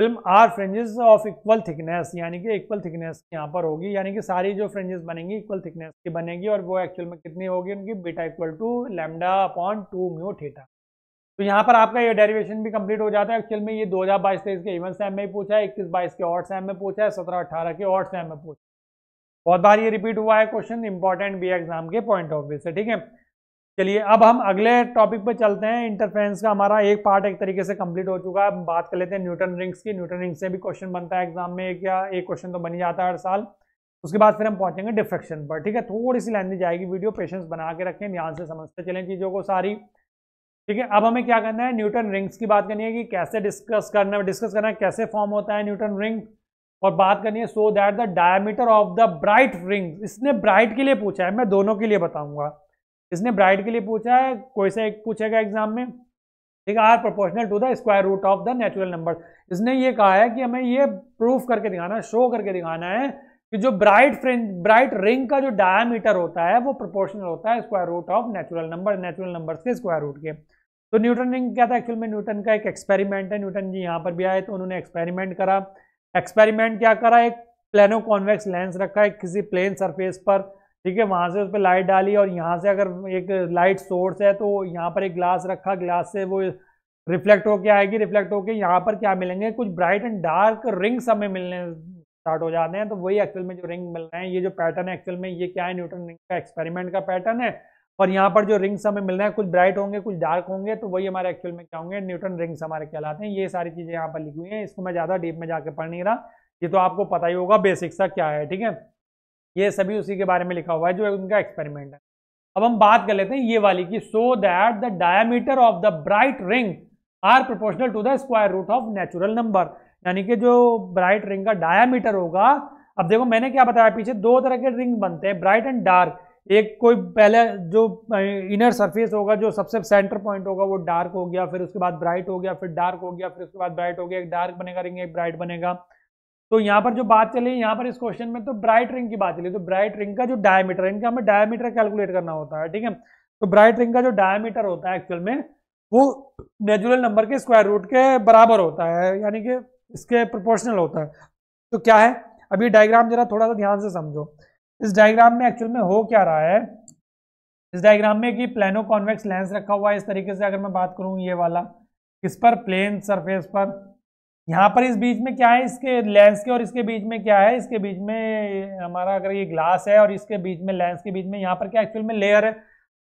film are fringes of equal thickness यानी कि इक्वल थिकनेस यहाँ पर होगी यानी कि सारी जो फ्रेंजेस बनेंगी इक्वल थिकनेस की बनेगी और वो एक्चुअल में कितनी होगी उनकी beta equal to lambda upon two mu theta तो यहाँ पर आपका ये डेरिवेशन भी कंप्लीट हो जाता है एक्चुअल में ये 2022 तेईस के इवन सैम में ही पूछा है इक्कीस बाईस के ऑर्ड सैम में पूछा है सत्रह अठारह के ऑर्ड सैम में पूछा बहुत बार ये रिपीट हुआ है क्वेश्चन इंपॉर्टेंट भी एग्जाम के पॉइंट ऑफ व्यू से ठीक है चलिए अब हम अगले टॉपिक पर चलते हैं इंटरफेरेंस का हमारा एक पार्ट एक तरीके से कंप्लीट हो चुका है बात कर लेते हैं न्यूटन रिंग्स की न्यूटन रिंग्स से भी क्वेश्चन बनता है एग्जाम में क्या या एक क्वेश्चन तो बन ही जाता है हर साल उसके बाद फिर हम पहुंचेंगे डिफ्रेक्शन पर ठीक है थोड़ी सी लेंदी जाएगी वीडियो पेशेंस बना के रखें ध्यान से समझते चलें चीज़ों को सारी ठीक है अब हमें क्या करना है न्यूटन रिंग्स की बात करनी है कि कैसे डिस्कस करना है डिस्कस करना है कैसे फॉर्म होता है न्यूटन रिंग और बात करनी है so that the diameter of the bright ring इसने ब्राइट के लिए पूछा है मैं दोनों के लिए बताऊंगा इसने ब्राइट के लिए पूछा है कोई सा एक पूछेगा एग्जाम में ठीक है are proportional to the square root of the natural number इसने ये कहा है कि हमें ये प्रूफ करके दिखाना शो करके दिखाना है कि जो ब्राइट फ्रिंज ब्राइट रिंग का जो डायमीटर होता है वो प्रोपोर्शनल होता है square root of natural number natural number के स्क्वायर रूट के तो न्यूटन रिंग क्या था एक्चुअल में न्यूटन का एक एक्सपेरिमेंट है न्यूटन जी यहाँ पर भी आए तो उन्होंने एक्सपेरिमेंट करा एक्सपेरिमेंट क्या करा एक प्लेनो कॉन्वेक्स लेंस रखा है किसी प्लेन सरफेस पर ठीक है वहाँ से उस पर लाइट डाली और यहाँ से अगर एक लाइट सोर्स है तो यहाँ पर एक ग्लास रखा ग्लास से वो रिफ्लेक्ट होके आएगी रिफ्लेक्ट होके यहाँ पर क्या मिलेंगे कुछ ब्राइट एंड डार्क रिंग्स हमें मिलने स्टार्ट हो जाते हैं तो वही एक्सेल में जो रिंग मिल रहे हैं ये जो पैटर्न है एक्सेल में ये क्या है न्यूटन रिंग का एक्सपेरिमेंट का पैटर्न है और यहाँ पर जो रिंग्स हमें मिल रहे हैं कुछ ब्राइट होंगे कुछ डार्क होंगे तो वही हमारे एक्चुअल में क्या होंगे न्यूटन रिंग्स हमारे कहलाते हैं ये सारी चीज़ें यहाँ पर लिखी हुई हैं इसको मैं ज़्यादा डीप में जाकर पढ़ नहीं रहा ये तो आपको पता ही होगा बेसिक सा क्या है ठीक है ये सभी उसी के बारे में लिखा हुआ है जो उनका एक्सपेरिमेंट है अब हम बात कर लेते हैं ये वाली की so that the diameter of the bright ring are proportional to the square root of natural number यानी कि जो ब्राइट रिंग का डायामीटर होगा अब देखो मैंने क्या बताया पीछे दो तरह के रिंग बनते हैं ब्राइट एंड डार्क एक कोई पहले जो इनर सरफेस होगा जो सबसे सेंटर पॉइंट होगा वो डार्क हो गया फिर उसके बाद ब्राइट हो गया फिर डार्क हो गया फिर उसके बाद ब्राइट हो गया एक डार्क बनेगा रिंग एक ब्राइट बनेगा तो यहाँ पर जो बात चली यहाँ पर इस क्वेश्चन में तो ब्राइट रिंग की बात चली तो ब्राइट रिंग का जो डायमीटर है इनका हमें डायमीटर कैलकुलेट करना होता है ठीक है तो ब्राइट रिंग का जो डायमीटर होता है एक्चुअल में वो नेचुरल नंबर के स्क्वायर रूट के बराबर होता है यानी कि इसके प्रोपोर्शनल होता है तो क्या है अभी डायग्राम जरा थोड़ा सा ध्यान से समझो इस डायग्राम में एक्चुअल में हो क्या रहा है इस डायग्राम में कि प्लेनो कॉन्वेक्स लेंस रखा हुआ है इस तरीके से अगर मैं बात करूँ ये वाला इस पर प्लेन सरफेस पर यहाँ पर इस बीच में क्या है इसके लेंस के और इसके बीच में क्या है इसके बीच में हमारा अगर ये ग्लास है और इसके बीच में लेंस के बीच में यहाँ पर क्या एक्चुअल में लेयर है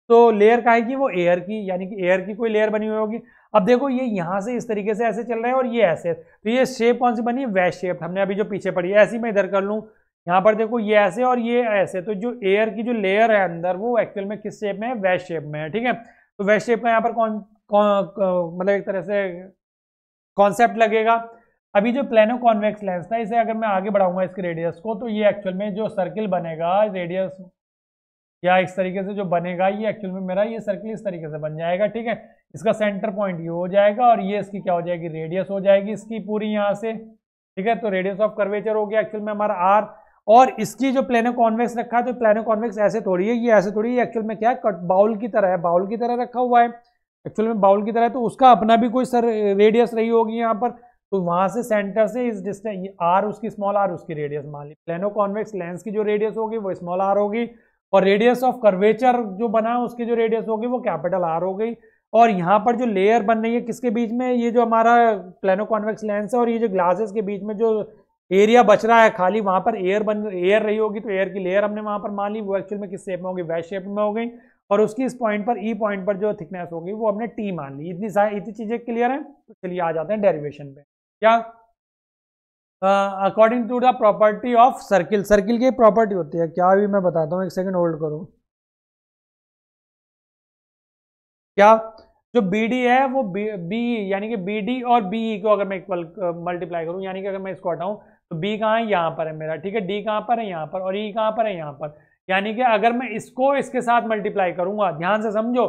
तो लेयर का है कि वो एयर की यानी कि एयर की कोई लेयर बनी हुई होगी अब देखो ये यहाँ से इस तरीके से ऐसे चल रहे हैं और ये ऐसे तो ये शेप कौन सी बनी वैश शेप हमने अभी जो पीछे पड़ी है ऐसी मैं इधर कर लूँ यहाँ पर देखो ये ऐसे और ये ऐसे तो जो एयर की जो लेयर है अंदर वो एक्चुअल में किस शेप में है वेस्ट शेप में है ठीक है तो वेस्ट शेप का यहाँ पर कौन कौन मतलब एक तरह से कॉन्सेप्ट लगेगा अभी जो प्लेनो कॉन्वेक्स लेंस था इसे अगर मैं आगे बढ़ाऊंगा इसके रेडियस को तो ये एक्चुअल में जो सर्किल बनेगा रेडियस या इस तरीके से जो बनेगा ये एक्चुअल में मेरा ये सर्किल इस तरीके से बन जाएगा ठीक है इसका सेंटर पॉइंट ये हो जाएगा और ये इसकी क्या हो जाएगी रेडियस हो जाएगी इसकी पूरी यहाँ से ठीक है तो रेडियस ऑफ कर्वेचर हो गया एक्चुअल में हमारा आर और इसकी जो प्लेनो कॉन्वेक्स रखा है तो प्लेनो कॉन्वेक्स ऐसे थोड़ी है ये ऐसे थोड़ी है एक्चुअल में क्या है कट बाउल की तरह है बाउल की तरह रखा हुआ है एक्चुअल में बाउल की तरह है तो उसका अपना भी कोई सर रेडियस रही होगी यहाँ पर तो वहाँ से सेंटर से इस डिस्टेंस आर उसकी स्मॉल आर उसकी रेडियस मान ली प्लेनो कॉन्वेक्स लेंस की जो रेडियस होगी वो स्मॉल आर होगी और रेडियस ऑफ कर्वेचर जो बना है उसकी जो रेडियस होगी वो कैपिटल आर हो गई और यहाँ पर जो लेयर बन रही है किसके बीच में ये जो हमारा प्लेनो कॉन्वेक्स लेंस है और ये जो ग्लासेस के बीच में जो एरिया बच रहा है खाली वहाँ पर एयर बन एयर रही होगी तो एयर की लेयर हमने वहाँ पर मान ली वो एक्चुअल में किस शेप में होगी वैस शेप में हो गई और उसकी इस पॉइंट पर ई e पॉइंट पर जो थिकनेस होगी वो हमने टी मान ली इतनी सारी इतनी चीज़ें क्लियर हैं तो चलिए आ जाते हैं डेरिवेशन पे क्या according to the property of circle circle की प्रॉपर्टी होती है क्या अभी मैं बताता हूँ एक सेकेंड होल्ड करूँ क्या जो बी डी है वो बी यानी कि बी डी और बी e को अगर मैं इक्वल मल्टीप्लाई करूँ यानी कि अगर मैं इसको हटाऊँ तो बी कहाँ है यहाँ पर है मेरा ठीक है डी कहाँ पर है यहाँ पर और ई e कहाँ पर है यहाँ पर यानी कि अगर मैं इसको इसके साथ मल्टीप्लाई करूंगा ध्यान से समझो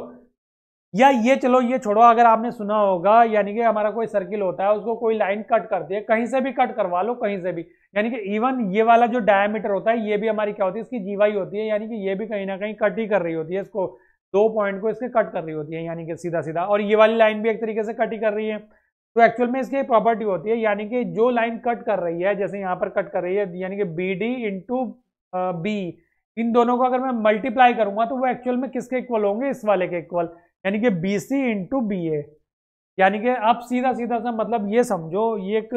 या ये चलो ये छोड़ो अगर आपने सुना होगा यानी कि हमारा कोई सर्किल होता है उसको कोई लाइन कट करती है कहीं से भी कट करवा लो कहीं से भी यानी कि इवन ये वाला जो डायमीटर होता है ये भी हमारी क्या होती है इसकी जीवाई होती है यानी कि ये भी कहीं ना कहीं कट ही कर रही होती है इसको दो पॉइंट को इसके कट कर रही होती है यानी कि सीधा सीधा और ये वाली लाइन भी एक तरीके से कट ही कर रही है तो एक्चुअल में इसकी प्रॉपर्टी होती है यानी कि जो लाइन कट कर रही है जैसे यहाँ पर कट कर रही है यानी कि बी डी इंटू बी इन दोनों को अगर मैं मल्टीप्लाई करूंगा तो वो एक्चुअल में किसके इक्वल होंगे इस वाले के इक्वल यानी कि B C into B A यानी कि आप सीधा सीधा सा मतलब ये समझो ये एक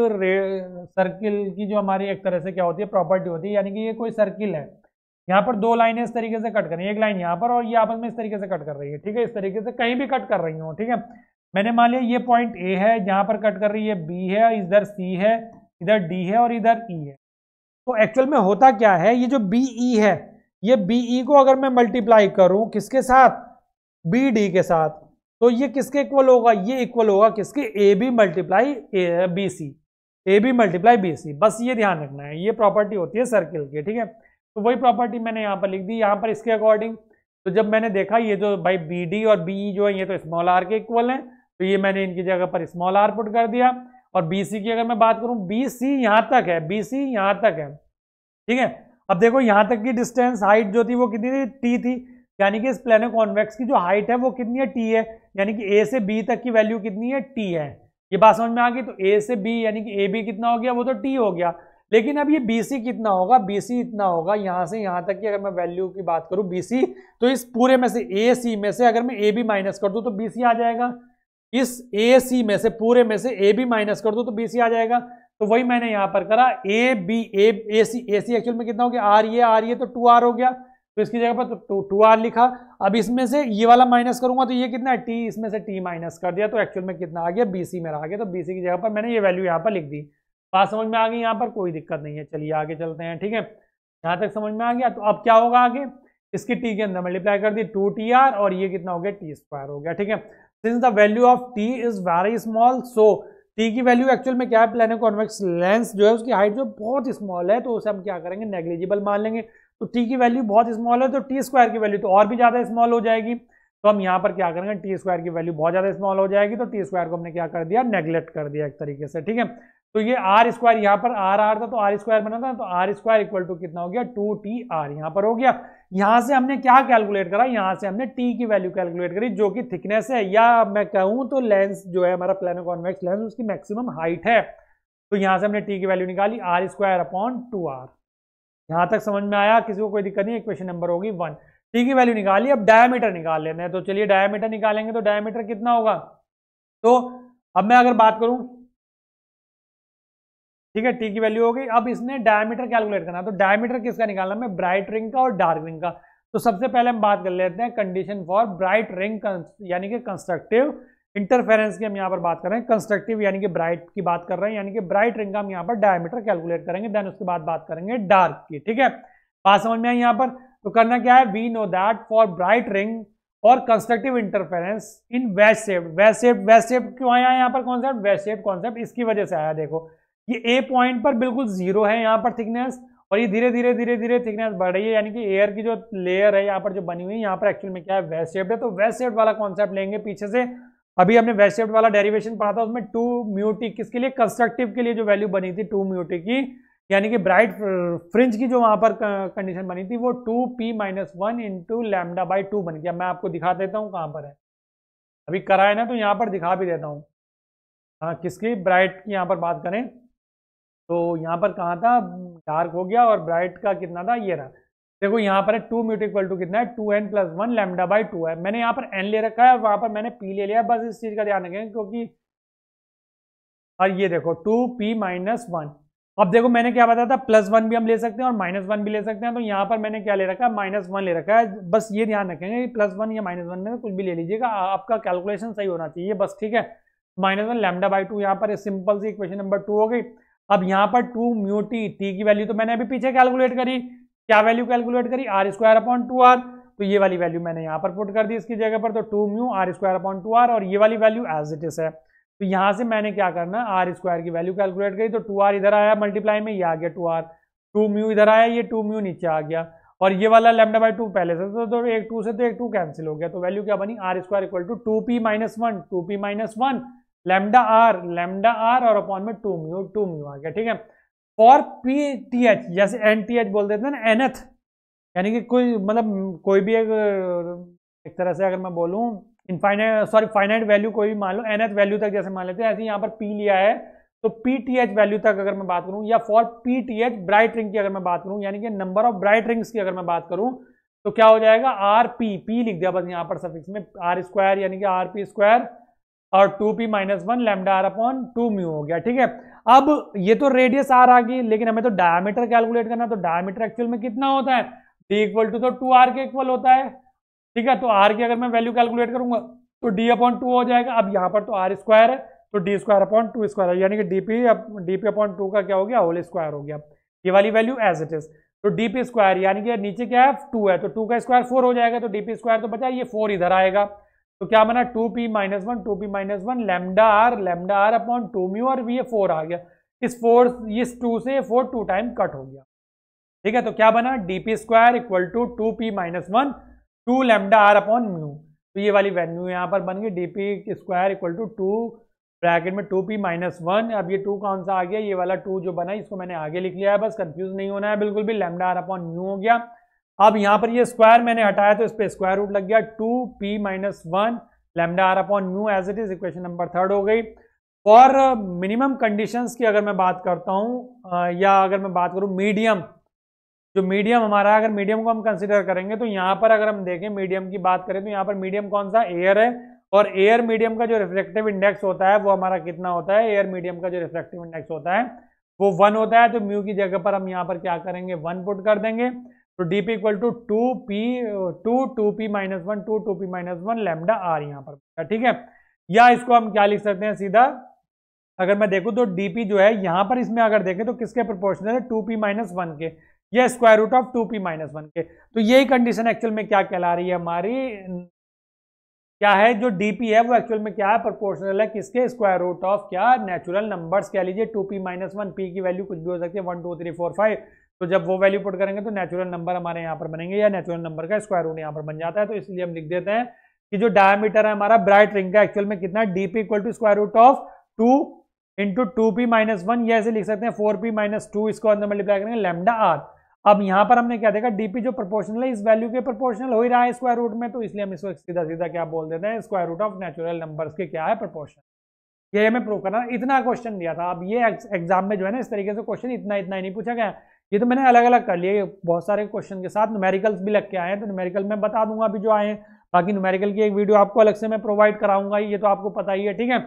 सर्किल की जो हमारी एक तरह से क्या होती है प्रॉपर्टी होती है यानी कि ये कोई सर्किल है यहाँ पर दो लाइनें इस तरीके से कट कर रही है एक लाइन यहाँ पर और ये आपस में इस तरीके से कट कर रही है ठीक है इस तरीके से कहीं भी कट कर रही हूँ ठीक है मैंने मान लिया ये पॉइंट ए है जहाँ पर कट कर रही है बी है इधर सी है इधर डी है और इधर ई e है तो एक्चुअल में होता क्या है ये जो बी ई e है ये बी ई e को अगर मैं मल्टीप्लाई करूँ किसके साथ बी डी के साथ तो ये किसके इक्वल होगा ये इक्वल होगा किसके A B multiply B C A B multiply B C बस ये ध्यान रखना है ये प्रॉपर्टी होती है सर्किल की ठीक है तो वही प्रॉपर्टी मैंने यहाँ पर लिख दी यहाँ पर इसके अकॉर्डिंग तो जब मैंने देखा ये जो भाई बी डी और बी जो है ये तो स्मॉल आर के इक्वल हैं तो ये मैंने इनकी जगह पर स्मॉल आर पुट कर दिया और बी सी की अगर मैं बात करूँ बी सी यहाँ तक है बी सी यहाँ तक है ठीक है अब देखो यहाँ तक की डिस्टेंस हाइट जो थी वो कितनी थी टी थी यानी कि इस प्लेनो कॉन्वेक्स की जो हाइट है वो कितनी है टी है यानी कि ए से बी तक की वैल्यू कितनी है टी है ये बात समझ में आ गई तो ए से बी यानी कि ए बी कितना हो गया वो तो टी हो गया लेकिन अब ये बीसी कितना होगा बीसी इतना होगा यहाँ से यहाँ तक कि अगर मैं वैल्यू की बात करूँ बीसी तो इस पूरे में से ए सी में से अगर मैं ए बी माइनस कर दूँ तो बी सी आ जाएगा इस ए सी में से पूरे में से ए बी माइनस कर दूँ तो बी सी आ जाएगा तो वही मैंने यहाँ पर करा A B A A C A C actual में कितना हो गया आर ये आर ये तो टू आर हो गया तो इसकी जगह पर तो टू आर लिखा अब इसमें से ये वाला माइनस करूंगा तो ये कितना है टी इसमें से टी माइनस कर दिया तो एक्चुअल में कितना आ गया बी सी मेरा आ गया तो बी सी की जगह पर मैंने ये वैल्यू यहाँ पर लिख दी बात समझ में आ गई यहाँ पर कोई दिक्कत नहीं है चलिए आगे चलते हैं ठीक है यहाँ तक समझ में आ गया तो अब क्या होगा आगे इसकी टी के अंदर मल्टीप्लाई कर दी टू टी आर और ये कितना हो गया टी स्क्वायर हो गया ठीक है since the value of T is very small so T की वैल्यू एक्चुअल में क्या है प्लेनो कॉन्वेक्स लेंस जो है उसकी हाइट जो बहुत स्मॉल है तो उसे हम क्या करेंगे नेग्लिजिबल मान लेंगे तो टी की वैल्यू बहुत स्मॉल है तो टी स्क्वायर की वैल्यू तो और भी ज़्यादा स्मॉल हो जाएगी तो हम यहाँ पर क्या करेंगे टी स्क्वायर की वैल्यू बहुत ज़्यादा स्मॉल हो जाएगी तो टी स्क्वायर को हमने क्या कर दिया नेग्लेक्ट कर दिया एक तरीके से ठीक है तो ये आर स्क्वायर यहाँ पर आर आर था तो आर स्क्वायर बना था तो आर स्क्वायर इक्वल टू कितना हो गया टू टी आर यहाँ पर हो गया यहाँ से हमने क्या कैलकुलेट करा यहाँ से हमने टी की वैल्यू कैलकुलेट करी जो कि थिकनेस है या मैं कहूँ तो लेंस जो है हमारा प्लेनो कॉन्वेक्स लेंस उसकी मैक्सिमम हाइट है तो यहाँ से हमने टी की वैल्यू निकाली R square upon two R यहाँ तक समझ में आया किसी को कोई दिक्कत नहीं क्वेश्चन नंबर होगी वन टी की वैल्यू निकाली अब डायमीटर निकाल लेना है तो चलिए डायमीटर निकालेंगे तो डायमीटर कितना होगा तो अब मैं अगर बात करूं ठीक है टी की वैल्यू हो गई अब इसने डायमीटर कैलकुलेट करना तो डायमीटर किसका निकालना है ब्राइट रिंग का और डार्क रिंग का तो सबसे पहले हम बात कर लेते हैं कंडीशन फॉर ब्राइट रिंग यानी कि कंस्ट्रक्टिव इंटरफेरेंस की हम यहाँ पर बात कर रहे हैं कंस्ट्रक्टिव यानी कि ब्राइट की बात कर रहे हैं यानी कि ब्राइट रिंग का हम यहाँ पर डायमीटर कैलकुलेट करेंगे देन उसके बाद बात करेंगे डार्क की ठीक है बात समझ में आई यहाँ पर तो करना क्या है we know that for bright ring और कंस्ट्रक्टिव इंटरफेरेंस इन waste shape waste shape waste shape क्यों आया यहाँ पर कॉन्सेप्ट वेस्ट शेप कॉन्सेप्ट इसकी वजह से आया देखो ये ए पॉइंट पर बिल्कुल जीरो है यहाँ पर थिकनेस और ये धीरे धीरे धीरे धीरे थिकनेस बढ़ रही है यानी कि एयर की जो लेयर है यहाँ पर जो बनी हुई है यहाँ पर एक्चुअल में क्या है वेस्ट शेप्ड है तो वेस्ट शेप्ड वाला कॉन्सेप्ट लेंगे पीछे से अभी हमने वेस्ट शेप्ड वाला डेरिवेशन पढ़ा था उसमें टू म्यूटी किसके लिए कंस्ट्रक्टिव के लिए जो वैल्यू बनी थी टू म्यूटी की यानी कि ब्राइट फ्रिंज uh, की जो वहाँ पर कंडीशन बनी थी वो two P minus one into lambda by two बन गया मैं आपको दिखा देता हूँ कहाँ पर है अभी कराए ना तो यहाँ पर दिखा भी देता हूँ हाँ किसकी ब्राइट की यहाँ पर बात करें तो यहाँ पर कहाँ था डार्क हो गया और ब्राइट का कितना था ये रहा देखो यहाँ पर है टू म्यूट इक्वल टू कितना है two N plus one lambda by two है मैंने यहाँ पर एन ले रखा है और वहाँ पर मैंने पी ले लिया बस इस चीज़ का ध्यान रखें क्योंकि और ये देखो टू पी माइनस वन अब देखो मैंने क्या बताया था प्लस वन भी हम ले सकते हैं और माइनस वन भी ले सकते हैं तो यहाँ पर मैंने क्या ले रखा है माइनस वन ले रखा है बस ये ध्यान रखेंगे प्लस वन या माइनस वन में कुछ भी ले लीजिएगा आपका कैलकुलेशन सही होना चाहिए बस ठीक है minus one lambda by two यहाँ पर सिंपल सी इक्वेशन नंबर टू हो गई अब यहां पर टू म्यू टी टी की वैल्यू तो मैंने अभी पीछे कैलकुलेट करी क्या वैल्यू कैलकुलेट करी R square upon two R तो ये वाली वैल्यू मैंने यहाँ पर पुट कर दी इसकी जगह पर तो two mu R square upon two R और ये वाली वैल्यू एज इट इज है तो यहां से मैंने क्या करना आर स्क्वायर की वैल्यू कैलकुलेट करी तो टू आर इधर आया मल्टीप्लाई में ये आ गया टू आर टू म्यू इधर आया ये टू म्यू नीचे आ गया और ये वाला लेमडा बाई टू पहले से तो, तो एक टू से तो एक टू कैंसिल हो गया तो वैल्यू क्या बनी R square equal to two P minus one two P minus one lambda R lambda R और अपॉन में टू म्यू टू म्यू आ गया ठीक है फॉर पी टी एच जैसे एन टी एच बोल देते हैं ना एनथ यानी कि कोई मतलब कोई भी एक एक तरह से अगर मैं बोलूँ इनफाइनाइट सॉरी फाइनाइट वैल्यू कोई भी मान लो एनथ वैल्यू तक जैसे मान लेते हैं ऐसे यहाँ पर पी लिया है तो पी टी एच वैल्यू तक अगर मैं बात करूँ या for P T H bright ring की अगर मैं बात करूँ यानी कि नंबर ऑफ ब्राइट रिंग्स की अगर मैं बात करूँ तो क्या हो जाएगा आर पी पी लिख दिया बस यहाँ पर सफिक्स में आर स्क्वायर यानी कि आर पी स्क्वायर और two P minus one lambda R upon two mu हो गया ठीक है अब ये तो रेडियस आर आ गई लेकिन हमें तो डायमीटर कैलकुलेट करना तो डायमीटर एक्चुअल में कितना होता है डी इक्वल टू तो टू आर के इक्वल होता है ठीक है तो आर की अगर मैं वैल्यू कैलकुलेट करूंगा तो डी अपॉन टू हो जाएगा अब यहाँ पर तो आर स्क्वायर है तो D square upon two square यानी कि D P D P upon two का क्या हो गया होल स्क्वायर हो गया ये वाली वैल्यू एज इट इज तो डी पी स्क्वायर यानी कि नीचे क्या है टू है तो टू का स्क्वायर फोर हो जाएगा तो डी पी स्क्वायर तो बचा ये फोर इधर आएगा तो क्या बना two P minus one two P minus one lambda R lambda R upon two mu और ये फोर आ गया इस फोर इस टू से फोर टू टाइम कट हो गया ठीक है तो क्या बना D P square equal to two P minus one two lambda R upon mu तो ये वाली वैल्यू यहाँ पर बन गई D P square equal to two bracket में टू पी माइनस वन अब ये टू कौन सा आ गया ये वाला टू जो बना इसको मैंने आगे लिख लिया है बस कंफ्यूज नहीं होना है बिल्कुल भी लेमडा आर अपॉन म्यू हो गया अब यहां पर ये स्क्वायर मैंने हटाया तो इस पर स्क्वायर रूट लग गया two P minus one lambda R upon mu as it is equation number third हो गई और मिनिमम कंडीशंस की अगर मैं बात करता हूँ uh, या अगर मैं बात करूँ मीडियम जो मीडियम हमारा अगर मीडियम को हम कंसिडर करेंगे तो यहाँ पर अगर हम देखें मीडियम की बात करें तो यहाँ पर मीडियम कौन सा एयर है और एयर मीडियम का जो रिफ्लेक्टिव इंडेक्स होता है वो हमारा कितना होता है एयर मीडियम का जो रिफ्लेक्टिव इंडेक्स होता है वो वन होता है तो म्यू की जगह पर हम यहाँ पर क्या करेंगे वन पुट कर देंगे तो D P equal to two P two two P minus one two two P minus one lambda R यहाँ पर ठीक है या इसको हम क्या लिख सकते हैं सीधा अगर मैं देखूँ तो डी पी जो है यहाँ पर इसमें अगर देखें तो किसके प्रोपोर्शनल है टू पी माइनस वन के या square root of two P minus one के तो यही कंडीशन एक्चुअल में क्या कहला रही है हमारी क्या है जो डीपी है वो एक्चुअल में क्या है प्रोपोर्शनल है किसके स्क्वायर रूट ऑफ क्या नेचुरल नंबर्स कह लीजिए two P minus one P की वैल्यू कुछ भी हो सकती है one two three four five तो जब वो वैल्यू पुट करेंगे तो नेचुरल नंबर हमारे यहाँ पर बनेंगे या नेचुरल नंबर का स्क्वायर रूट यहाँ पर बन जाता है तो इसलिए हम लिख देते हैं कि जो डायमीटर है हमारा ब्राइट रिंग का एक्चुअल में कितना P equal to square root of two into two P minus one ये ऐसे लिख सकते हैं फोर पी माइनस टू इसको अंदर मल्टीप्लाई करेंगे लेमडा आर अब यहाँ पर हमने क्या देखा डीपी जो प्रोपोर्शनल है इस वैल्यू के प्रोपोर्शनल हो ही रहा है स्क्वायर रूट में तो इसलिए हम इसको सीधा सीधा क्या बोल देते हैं square root of natural number के क्या है प्रोपोर्शन ये हमें प्रूव करना इतना क्वेश्चन दिया था अब ये एग्जाम में जो है ना इस तरीके से क्वेश्चन इतना इतना ही नहीं पूछा गया ये तो मैंने अलग अलग कर लिए बहुत सारे क्वेश्चन के साथ न्यूमेरिकल्स भी लग के आए हैं तो न्यूमेरिकल मैं बता दूंगा अभी जो आए हैं बाकी न्यूमेरिकल की एक वीडियो आपको अलग से मैं प्रोवाइड कराऊंगा ये तो आपको पता ही है ठीक है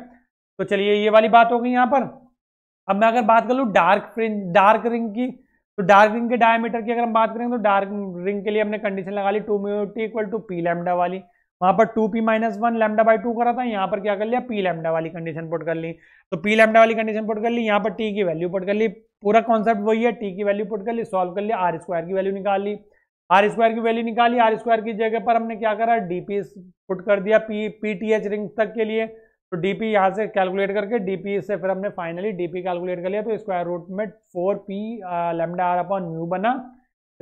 तो चलिए ये वाली बात हो गई यहाँ पर अब मैं अगर बात कर लूँ डार्क फ्रिंज डार्क रिंग की तो डार्क रिंग के डायमीटर की अगर हम बात करें तो डार्क रिंग के लिए हमने कंडीशन लगा ली two mu T equal to P lambda वाली वहां पर two P minus one lambda by two करा था यहाँ पर क्या कर लिया पी लेमडा वाली कंडीशन पुट कर ली तो पी लेमडा वाली कंडीशन पुट कर ली यहाँ पर टी की वैल्यू पुट कर ली पूरा कॉन्सेप्ट वही है टी की वैल्यू पुट कर ली सॉल्व कर लिया आर स्क्वायर की वैल्यू निकाल ली आर स्क्वायर की वैल्यू निकाली आर स्क्वायर की जगह पर हमने क्या करा डीपी पुट कर दिया P P T H ring तक के लिए तो डीपी यहाँ से कैलकुलेट करके डीपी से फिर हमने फाइनली डीपी कैलकुलेट कर लिया तो स्क्वायर रूट में four P lambda R upon mu बना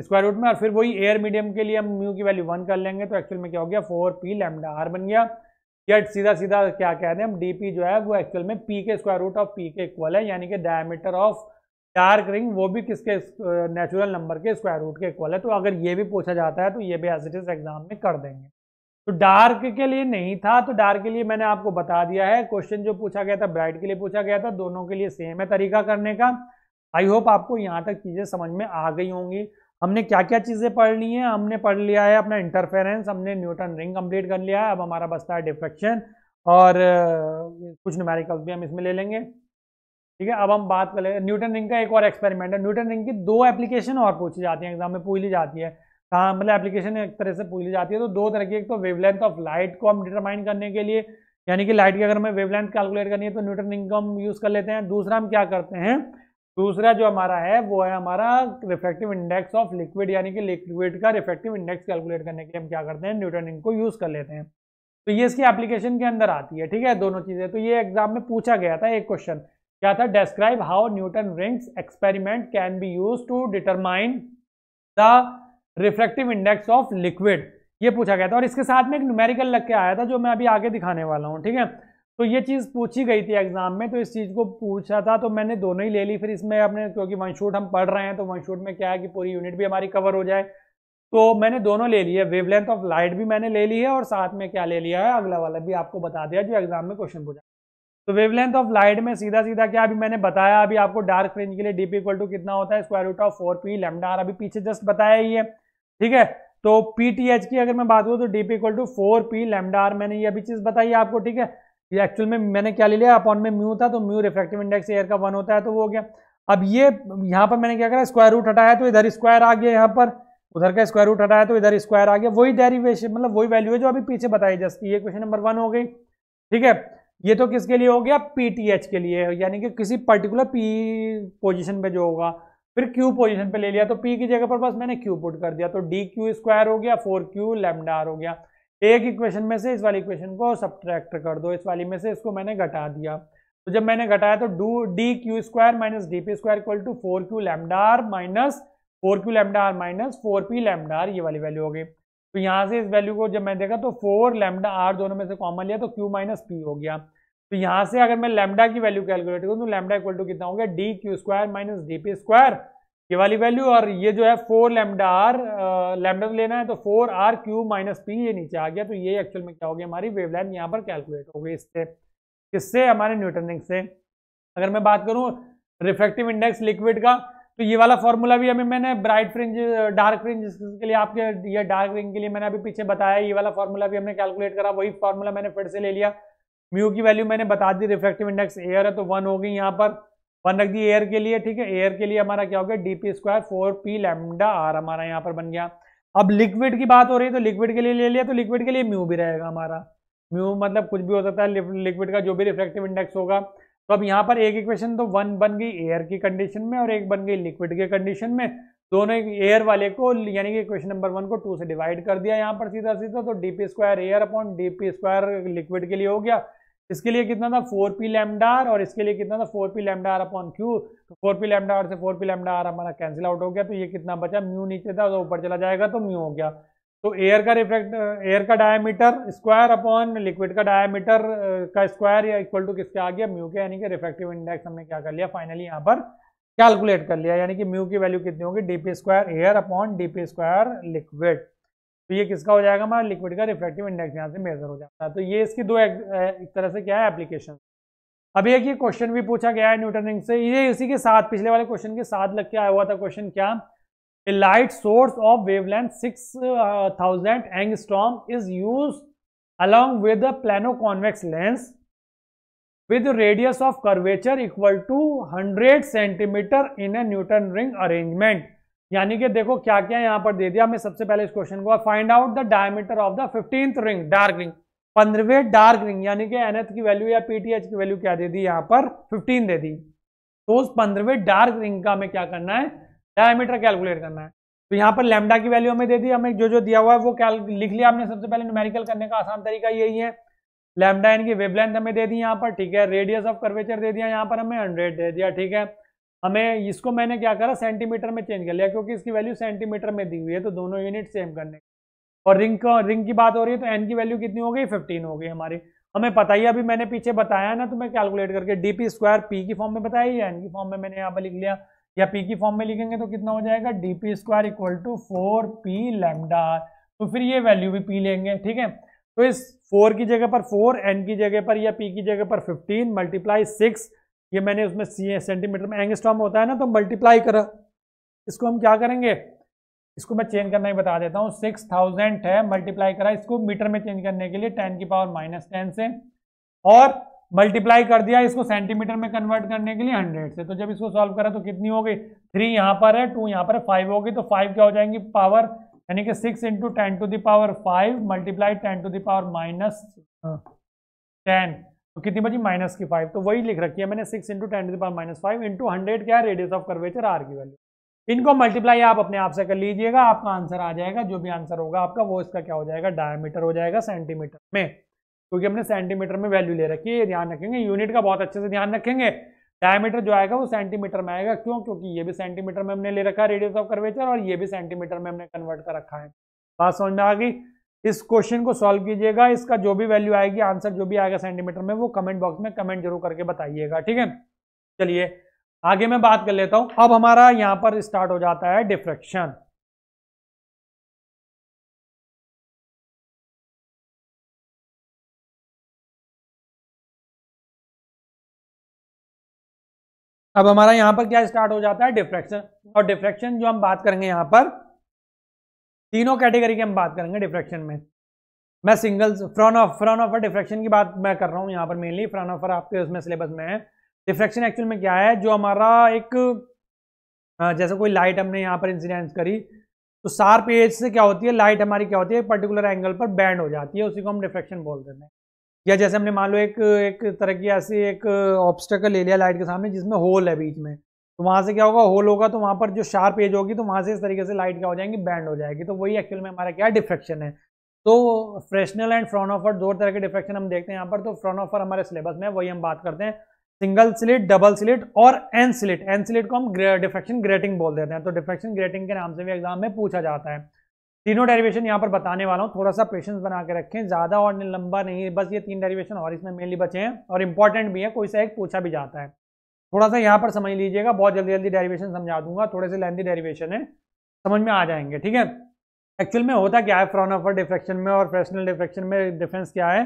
स्क्वायर रूट में और फिर वही एयर मीडियम के लिए हम म्यू की वैल्यू वन कर लेंगे तो एक्चुअल में क्या हो गया फोर पी लेमडा आर बन गया या सीधा सीधा क्या कह रहे हैं हम डी पी जो है वो एक्चुअल में पी के स्क्वायर रूट ऑफ पी के इक्वल है यानी कि डायमीटर ऑफ डार्क रिंग वो भी किसके नेचुरल नंबर के स्क्वायर रूट के इक्वल है तो अगर ये भी पूछा जाता है तो ये भी एज इट इज एग्जाम में कर देंगे तो डार्क के लिए नहीं था तो डार्क के लिए मैंने आपको बता दिया है क्वेश्चन जो पूछा गया था ब्राइट के लिए पूछा गया था दोनों के लिए सेम है तरीका करने का आई होप आपको यहाँ तक चीज़ें समझ में आ गई होंगी हमने क्या क्या चीज़ें पढ़ ली हैं हमने पढ़ लिया है अपना इंटरफेरेंस हमने न्यूटन रिंग कंप्लीट कर लिया है अब हमारा बसता है डिफ्रेक्शन और कुछ न्यूमेरिकल भी हम इसमें ले लेंगे ठीक है अब हम बात कर लेंगे न्यूटन रिंग का एक और एक्सपेरिमेंट है न्यूटन रिंग की दो एप्लीकेशन और पूछी जाती है एग्जाम में पूछ ली जाती है हाँ मतलब एप्लीकेशन एक तरह से पूछ ली जाती है तो दो तरह की एक तो वेवलेंथ ऑफ लाइट को हम डिटरमाइन करने के लिए यानी कि लाइट की अगर हमें वेवलेंथ कैलकुलेट करनी है तो न्यूटन रिंग को हम यूज़ कर लेते हैं दूसरा हम क्या करते हैं दूसरा जो हमारा है वो है हमारा रिफेक्टिव इंडेक्स ऑफ लिक्विड यानी कि लिक्विड का रिफेक्टिव इंडेक्स कैलकुलेट करने के लिए हम क्या करते हैं न्यूटन रिंग को यूज़ कर लेते हैं तो ये इसकी एप्लीकेशन के अंदर आती है ठीक है दोनों चीज़ें तो ये एग्जाम में पूछा गया था एक क्वेश्चन क्या था describe how Newton rings experiment can be use to determine the refractive index of liquid ये पूछा गया था और इसके साथ में एक न्यूमेरिकल लग के आया था जो मैं अभी आगे दिखाने वाला हूँ ठीक है तो ये चीज़ पूछी गई थी एग्जाम में तो इस चीज़ को पूछा था तो मैंने दोनों ही ले ली फिर इसमें अपने क्योंकि वन शूट हम पढ़ रहे हैं तो वन शूट में क्या है कि पूरी यूनिट भी हमारी कवर हो जाए तो मैंने दोनों ले लिए है वेवलेंथ ऑफ लाइट भी मैंने ले ली है और साथ में क्या ले लिया है अगला वाला भी आपको बता दिया जो एग्जाम में क्वेश्चन पूछा तो वेव लेंथ ऑफ लाइट में सीधा सीधा क्या अभी मैंने बताया अभी आपको डार्क फ्रिंज के लिए डीपी इक्वल टू कितना होता है square root of four P lambda R अभी पीछे जस्ट बताया ही है ठीक है तो पी टी एच की अगर मैं बात करूँ तो DP equal to four P lambda R मैंने ये अभी चीज़ बताई आपको ठीक है ये एक्चुअल में मैंने क्या ले लिया अपॉन में म्यू था तो म्यू रिफ्रेक्टिव इंडेक्स एयर का वन होता है तो वो हो गया अब ये यहाँ पर मैंने क्या करा स्क्वायर रूट हटाया तो इधर स्क्वायर आ गया यहाँ पर उधर का स्क्वायर रूट हटाया तो इधर स्क्वायर आ गया वही डेरिवेशन मतलब वही वैल्यू है जो अभी पीछे बताई जस्ट ये क्वेश्चन नंबर वन हो गई ठीक है ये तो किसके लिए हो गया पीटीएच के लिए यानी कि किसी पर्टिकुलर पी पोजिशन पे जो होगा फिर क्यू पोजिशन पे ले लिया तो पी की जगह पर बस मैंने क्यू पुट कर दिया तो डी क्यू स्क्वायर हो गया फोर क्यू लेमडा आर हो गया एक इक्वेशन में से इस वाली इक्वेशन को सब्ट्रैक्ट कर दो इस वाली में से इसको मैंने घटा दिया तो जब मैंने घटाया तो डू D Q square minus D P square equal to four Q lambda minus four Q lambda R minus four P lambda R ये वाली वैल्यू हो गई तो यहाँ से इस वैल्यू को जब मैंने देखा तो फोर लेमडा आर दोनों में से कॉमन लिया तो क्यू माइनस पी हो गया तो यहाँ से अगर मैं लेमडा की वैल्यू कैलकुलेट करूँ तो लेमडा इक्वल टू कितना हो गया D Q square minus D P square ये वाली वैल्यू और ये जो है फोर लेमडा आर लेमडा लेना है तो four R Q minus P ये नीचे आ गया तो ये एक्चुअल में क्या हो गया हमारी वेवलेंथ यहाँ पर कैलकुलेट हो गई इससे इससे हमारे न्यूटनिंग से अगर मैं बात करूँ रिफ्लेक्टिव इंडेक्स लिक्विड का तो ये वाला फॉर्मूला भी अभी मैंने ब्राइट फ्रिंज डार्क फ्रिंज के लिए आपके ये डार्क रिंग के लिए मैंने अभी पीछे बताया ये वाला फॉर्मूला भी हमने कैलकुलेट करा वही फॉर्मूला मैंने फिर से ले लिया म्यू की वैल्यू मैंने बता दी रिफ्लेक्टिव इंडेक्स एयर है तो वन हो गई यहाँ पर वन रख दिए एयर के लिए ठीक है एयर के लिए हमारा क्या हो गया P square four P lambda R हमारा यहाँ पर बन गया अब लिक्विड की बात हो रही है तो लिक्विड के लिए ले लिया तो लिक्विड के लिए म्यू भी रहेगा हमारा म्यू मतलब कुछ भी हो सकता है लिक्विड का जो भी रिफ्लेक्टिव इंडेक्स होगा तो अब यहाँ पर एक इक्वेशन तो वन बन गई एयर की कंडीशन में और एक बन गई लिक्विड के कंडीशन में दोनों एयर वाले को यानी कि इक्वेशन नंबर वन को टू से डिवाइड कर दिया यहाँ पर सीधा सीधा तो D P square air upon D P square liquid के लिए हो गया इसके लिए कितना था फोर पी लेमडार और इसके लिए कितना था four P lambda R upon Q तो फोर पी लेमडार से फोर पी लेमडार हमारा कैंसिल आउट हो गया तो ये कितना बचा म्यू नीचे था तो ऊपर चला जाएगा तो म्यू हो गया तो एयर का रिफ्लेक्ट एयर का डायमीटर स्क्वायर अपॉन लिक्विड का डायमीटर का स्क्वायर या इक्वल टू किसके आ गया म्यू के यानी कि रिफ्रेक्टिव इंडेक्स हमने क्या कर लिया फाइनली यहाँ पर कैलकुलेट कर लिया यानी कि म्यू की वैल्यू कितनी होगी D P square air upon D square liquid तो ये किसका हो जाएगा हमारा लिक्विड का रिफ्लेक्टिव इंडेक्स यहाँ से मेजर हो जाता है तो ये इसकी दो एक, एक तरह से क्या है एप्लीकेशन अभी एक ये क्वेश्चन भी पूछा गया है न्यूटन रिंग से ये इसी के साथ पिछले वाले क्वेश्चन के साथ लग के आया हुआ था क्वेश्चन क्या a light source of wavelength six thousand angstrom is use along with plano convex lens with radius of curvature equal to hundred centimetre in a Newton ring arrangement यानी कि देखो क्या क्या यहां पर दे दिया हमें सबसे पहले इस क्वेश्चन को find out the diameter of the fifteenth ring dark ring पंद्रहवें डार्क रिंग यानी कि एनएथ की वैल्यू या पीटीएच की वैल्यू क्या दे दी यहाँ पर फिफ्टीन दे दी तो उस पंद्रहवें डार्क रिंग का हमें क्या करना है डायमीटर कैलकुलेट करना है तो यहाँ पर लेमडा की वैल्यू हमें दे दी हमें जो जो दिया हुआ है वो क्या लिख लिया हमने सबसे पहले न्यूमेरिकल करने का आसान तरीका यही है लेमडा इनकी वेबलेंथ हमें दे दी यहाँ पर ठीक है रेडियस ऑफ कर्वेचर दे दिया यहाँ पर हमें हंड्रेड दे दिया ठीक है हमें इसको मैंने क्या करा सेंटीमीटर में चेंज कर लिया क्योंकि इसकी वैल्यू सेंटीमीटर में दी हुई है तो दोनों यूनिट सेम करने और रिंग का रिंग की बात हो रही है तो एन की वैल्यू कितनी हो गई फिफ्टीन हो गई हमारी हमें पता ही अभी मैंने पीछे बताया ना तो मैं कैलकुलेट करके डी पी स्क्वायर पी की फॉर्म में बताया या एन की फॉर्म में मैंने यहाँ पर लिख लिया या पी की फॉर्म में लिखेंगे तो कितना हो जाएगा D P square equal to four P lambda तो फिर ये वैल्यू भी पी लेंगे ठीक है तो इस फोर की जगह पर फोर एन की जगह पर या पी की जगह पर फिफ्टीन मल्टीप्लाई सिक्स ये मैंने उसमें सी सेंटीमीटर में एंगस्ट्रॉम होता है ना तो मल्टीप्लाई करा इसको हम क्या करेंगे इसको मैं चेंज करना ही बता देता हूँ सिक्स थाउजेंड है मल्टीप्लाई करा इसको मीटर में चेंज करने के लिए टेन की पावर माइनस टेन से और मल्टीप्लाई कर दिया इसको सेंटीमीटर में कन्वर्ट करने के लिए हंड्रेड से तो जब इसको सॉल्व करा तो कितनी हो गई थ्री यहाँ पर है टू यहाँ पर है फाइव हो गई तो फाइव क्या हो जाएंगी पावर यानी कि six into ten to the power five multiply ten to the power minus ten तो कितनी बची माइनस की फाइव तो वही लिख रखी है मैंने six into ten the power minus five into hundred क्या है रेडियस ऑफ कर्वेचर आर की वैल्यू इनको मल्टीप्लाई आप अपने आप से कर लीजिएगा आपका आंसर आ जाएगा जो भी आंसर होगा आपका वो इसका क्या हो जाएगा डायमीटर हो जाएगा सेंटीमीटर में क्योंकि हमने सेंटीमीटर में वैल्यू ले रखी है ध्यान रखेंगे यूनिट का बहुत अच्छे से ध्यान रखेंगे डायमीटर जो आएगा वो सेंटीमीटर में आएगा क्यों क्योंकि ये भी सेंटीमीटर में हमने ले रखा है रेडियस ऑफ कर्वेचर और ये भी सेंटीमीटर में हमने कन्वर्ट कर रखा है बात समझ में आ गई इस क्वेश्चन को सॉल्व कीजिएगा इसका जो भी वैल्यू आएगी आंसर जो भी आएगा सेंटीमीटर में वो कमेंट बॉक्स में कमेंट जरूर करके बताइएगा ठीक है चलिए आगे मैं बात कर लेता हूं अब हमारा यहां पर स्टार्ट हो जाता है डिफ्रेक्शन अब हमारा यहां पर क्या स्टार्ट हो जाता है डिफ्रेक्शन और डिफ्रेक्शन जो हम बात करेंगे यहां पर तीनों कैटेगरी की हम बात करेंगे डिफ्रेक्शन में मैं singles Fraunhofer Fraunhofer diffraction की बात मैं कर रहा हूँ यहाँ पर मेनली फ्रॉन ऑफर आपके उसमें सिलेबस में है डिफ्रेक्शन एक्चुअल में क्या है जो हमारा एक जैसे कोई लाइट हमने यहाँ पर इंसिडेंस करी तो सार पेज से क्या होती है लाइट हमारी क्या होती है पर्टिकुलर एंगल पर बैंड हो जाती है उसी को हम डिफ्रेक्शन बोल देते हैं या जैसे हमने मान लो एक एक तरह की ऐसी एक ऑब्स्टकल ले लिया लाइट के सामने जिसमें होल है बीच में तो वहाँ से क्या होगा होल होगा तो वहाँ पर जो शार्प एज होगी तो वहाँ से इस तरीके से लाइट क्या हो जाएंगी बैंड हो जाएगी तो वही एक्चुअल में हमारा क्या डिफ्रेक्शन है तो फ्रेशनल एंड फ्रॉनऑफर दो तरह के डिफ्रेक्शन हम देखते हैं यहाँ पर तो फ्रॉनऑफर हमारे सिलेबस में वही हम बात करते हैं सिंगल स्लिट डबल स्लिट और एन स्लिट एन स्लिट को हम डिफ्रेक्शन ग्रेटिंग बोल देते हैं तो डिफ्रेक्शन ग्रेटिंग के नाम से भी एग्जाम में पूछा जाता है तीनों डेरिवेशन यहाँ पर बताने वाला हूँ थोड़ा सा पेशेंस बना के रखें ज़्यादा और लंबा नहीं बस ये तीन डेरिवेशन और इसमें मेनली बचे हैं और इंपॉर्टेंट भी है कोई सा एक पूछा भी जाता है थोड़ा सा यहाँ पर समझ लीजिएगा बहुत जल्दी जल्दी डेरिवेशन समझा दूंगा थोड़े से लेंथी डेरिवेशन है समझ में आ जाएंगे ठीक है एक्चुअल में होता क्या है ऑफर डिफ्रेक्शन में और फ्रेशनल डिफ्रेक्शन में डिफरेंस क्या है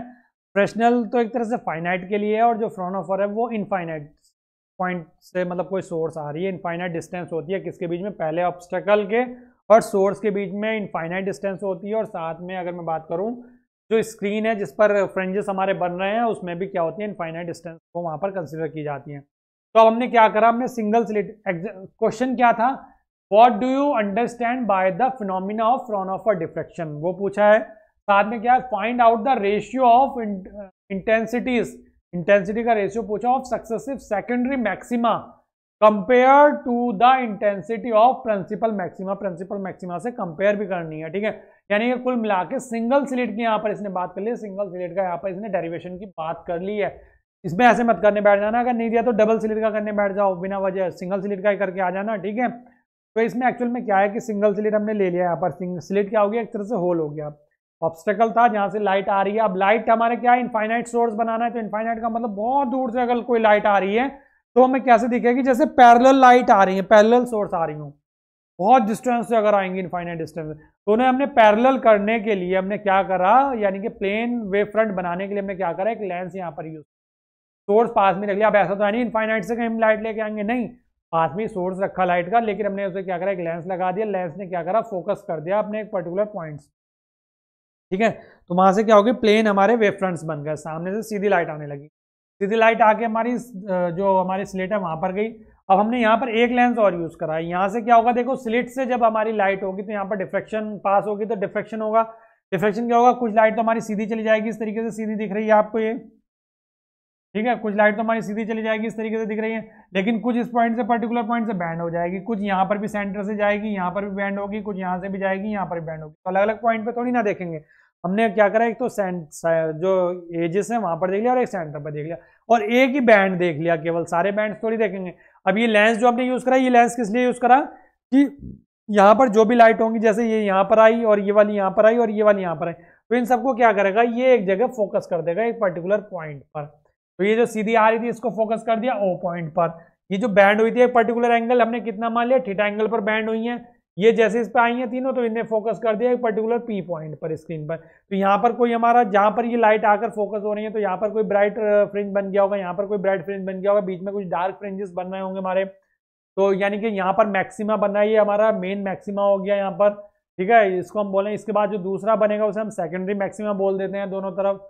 फ्रेशनल तो एक तरह से फाइनाइट के लिए है और जो ऑफर है वो इनफाइनाइट पॉइंट से मतलब कोई सोर्स आ रही है इनफाइनाइट डिस्टेंस होती है किसके बीच में पहले ऑब्स्टकल के और सोर्स के बीच में इनफाइनाइट डिस्टेंस होती है और साथ में अगर मैं बात करूँ जो स्क्रीन है जिस पर फ्रेंजेस हमारे बन रहे हैं उसमें भी क्या होती है इनफाइनाइट डिस्टेंस को वहाँ पर कंसिडर की जाती है तो अब हमने क्या करा हमने सिंगल स्लिट क्वेश्चन क्या था what do you understand by the phenomena of of diffraction वो पूछा है साथ में क्या find out the ratio of intensities intensity का रेशियो पूछा of successive secondary maxima compare to the intensity of principal maxima principal maxima से compare भी करनी है ठीक है यानी कि कुल मिला के सिंगल सिलेट की यहाँ पर इसने बात कर ली है सिंगल सिलेट का यहाँ पर इसने डेरिवेशन की बात कर ली है इसमें ऐसे मत करने बैठ जाना अगर नहीं दिया तो डबल सिलिट का करने बैठ जाओ बिना वजह सिंगल सिलिट का ही करके आ जाना ठीक है तो इसमें एक्चुअल में क्या है कि सिंगल सिलिट हमने ले लिया यहाँ पर सिलिट क्या हो गया एक तरह से होल हो गया ऑब्स्टेकल था जहाँ से लाइट आ रही है अब लाइट हमारे क्या है इनफाइनाइट सोर्स बनाना है तो इनफाइनाइट का मतलब बहुत दूर से अगर कोई लाइट आ रही है तो हमें कैसे दिखेगी जैसे पैरल लाइट आ रही है पैरल सोर्स आ रही हूँ बहुत डिस्टेंस से अगर आएंगी इनफाइनाइट डिस्टेंस तो उन्हें हमने पैरल करने के लिए हमने क्या करा यानी कि प्लेन वे फ्रंट बनाने के लिए हमने क्या करा एक लेंस यहाँ पर यूज सोर्स पास में रख लिया अब ऐसा तो है नहीं इनफाइनाइट से कहीं लाइट लेके आएंगे नहीं पास में सोर्स रखा लाइट का लेकिन हमने उसे क्या करा एक लेंस लगा दिया लेंस ने क्या करा फोकस कर दिया अपने एक पर्टिकुलर पॉइंट ठीक है तो वहां से क्या होगी प्लेन हमारे वेफ्रंट्स बन गए सामने से सीधी लाइट आने लगी सीधी लाइट आके हमारी जो हमारी स्लेट है वहां पर गई अब हमने यहाँ पर एक लेंस और यूज़ करा है यहाँ से क्या होगा देखो स्लिट से जब हमारी लाइट होगी तो यहाँ पर डिफ्रेक्शन पास होगी तो डिफ्रेक्शन होगा डिफ्रेक्शन क्या होगा कुछ लाइट तो हमारी सीधी चली जाएगी इस तरीके से सीधी दिख रही है आपको ये ठीक है कुछ लाइट तो हमारी सीधी चली जाएगी इस तरीके से दिख रही है लेकिन कुछ इस पॉइंट से पर्टिकुलर पॉइंट से बैंड हो जाएगी कुछ यहाँ पर भी सेंटर से जाएगी यहाँ पर भी बैंड होगी कुछ यहाँ से भी जाएगी यहाँ पर भी बैंड होगी तो अलग अलग पॉइंट पर थोड़ी ना देखेंगे हमने क्या करा एक तो जो एजेस है वहाँ पर देख लिया और एक सेंटर पर देख लिया और एक ही बैंड देख लिया केवल सारे बैंड थोड़ी देखेंगे अब ये लेंस जो आपने यूज़ करा ये लेंस किस लिए यूज़ करा कि यहाँ पर जो भी लाइट होंगी जैसे ये यहाँ पर आई और ये वाली यहाँ पर आई और ये वाली यहाँ पर आई तो इन सबको क्या करेगा ये एक जगह फोकस कर देगा एक पर्टिकुलर पॉइंट पर तो ये जो सीधी आ रही थी इसको फोकस कर दिया ओ पॉइंट पर ये जो बैंड हुई थी एक पर्टिकुलर एंगल हमने कितना मान लिया थीटा एंगल पर बैंड हुई है ये जैसे इस पर आई हैं तीनों तो इन्हें फोकस कर दिया एक पर्टिकुलर पी पॉइंट पर स्क्रीन पर तो यहाँ पर कोई हमारा जहाँ पर ये लाइट आकर फोकस हो रही है तो यहाँ पर कोई ब्राइट फ्रिंज बन गया होगा यहाँ पर कोई ब्राइट फ्रिंज बन गया होगा बीच में कुछ डार्क फ्रिंजेस बन रहे होंगे हमारे तो यानी कि यहाँ पर मैक्सिमा बना ये हमारा मेन मैक्सिमा हो गया यहाँ पर ठीक है इसको हम बोलें इसके बाद जो दूसरा बनेगा उसे हम सेकेंडरी मैक्सिमा बोल देते हैं दोनों तरफ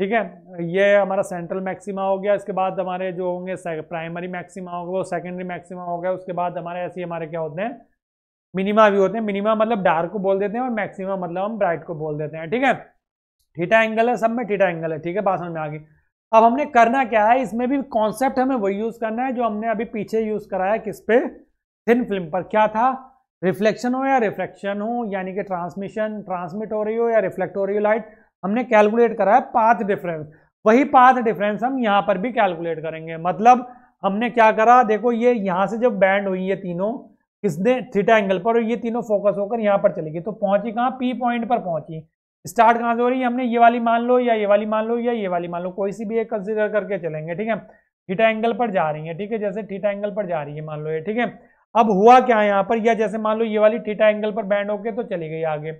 ठीक है ये हमारा सेंट्रल मैक्सिमा हो गया इसके बाद हमारे जो होंगे प्राइमरी मैक्सिमा होगा वो सेकेंडरी मैक्सिमा हो गया उसके बाद हमारे ऐसे हमारे क्या होते हैं मिनिमा भी होते हैं मिनिमा मतलब डार्क को बोल देते हैं और मैक्सिमा मतलब हम ब्राइट को बोल देते हैं ठीक है ठीटा एंगल है सब में ठीटा एंगल है ठीक है बात समझ में आ गई अब हमने करना क्या है इसमें भी कॉन्सेप्ट हमें वही यूज़ करना है जो हमने अभी पीछे यूज़ कराया किस पे थिन फिल्म पर क्या था रिफ्लेक्शन हो या रिफ्लेक्शन हो यानी कि ट्रांसमिशन ट्रांसमिट हो रही हो या रिफ्लेक्ट हो रही हो लाइट हमने कैलकुलेट करा है पाथ डिफरेंस वही पाथ डिफरेंस हम यहाँ पर भी कैलकुलेट करेंगे मतलब हमने क्या करा देखो ये यहाँ से जब बैंड हुई ये तीनों किसने थीटा एंगल पर और ये तीनों फोकस होकर यहाँ पर चली गई तो पहुंची कहाँ पी पॉइंट पर पहुंची स्टार्ट कहाँ से हो रही है हमने ये वाली मान लो या ये वाली मान लो या ये वाली मान लो कोई सी भी एक कंसिडर करके चलेंगे ठीक है थीटा एंगल पर जा रही है ठीक है जैसे थीटा एंगल पर जा रही है मान लो ये ठीक है अब हुआ क्या यहां यहाँ पर या जैसे मान लो ये वाली थीटा एंगल पर बैंड होके तो चली गई आगे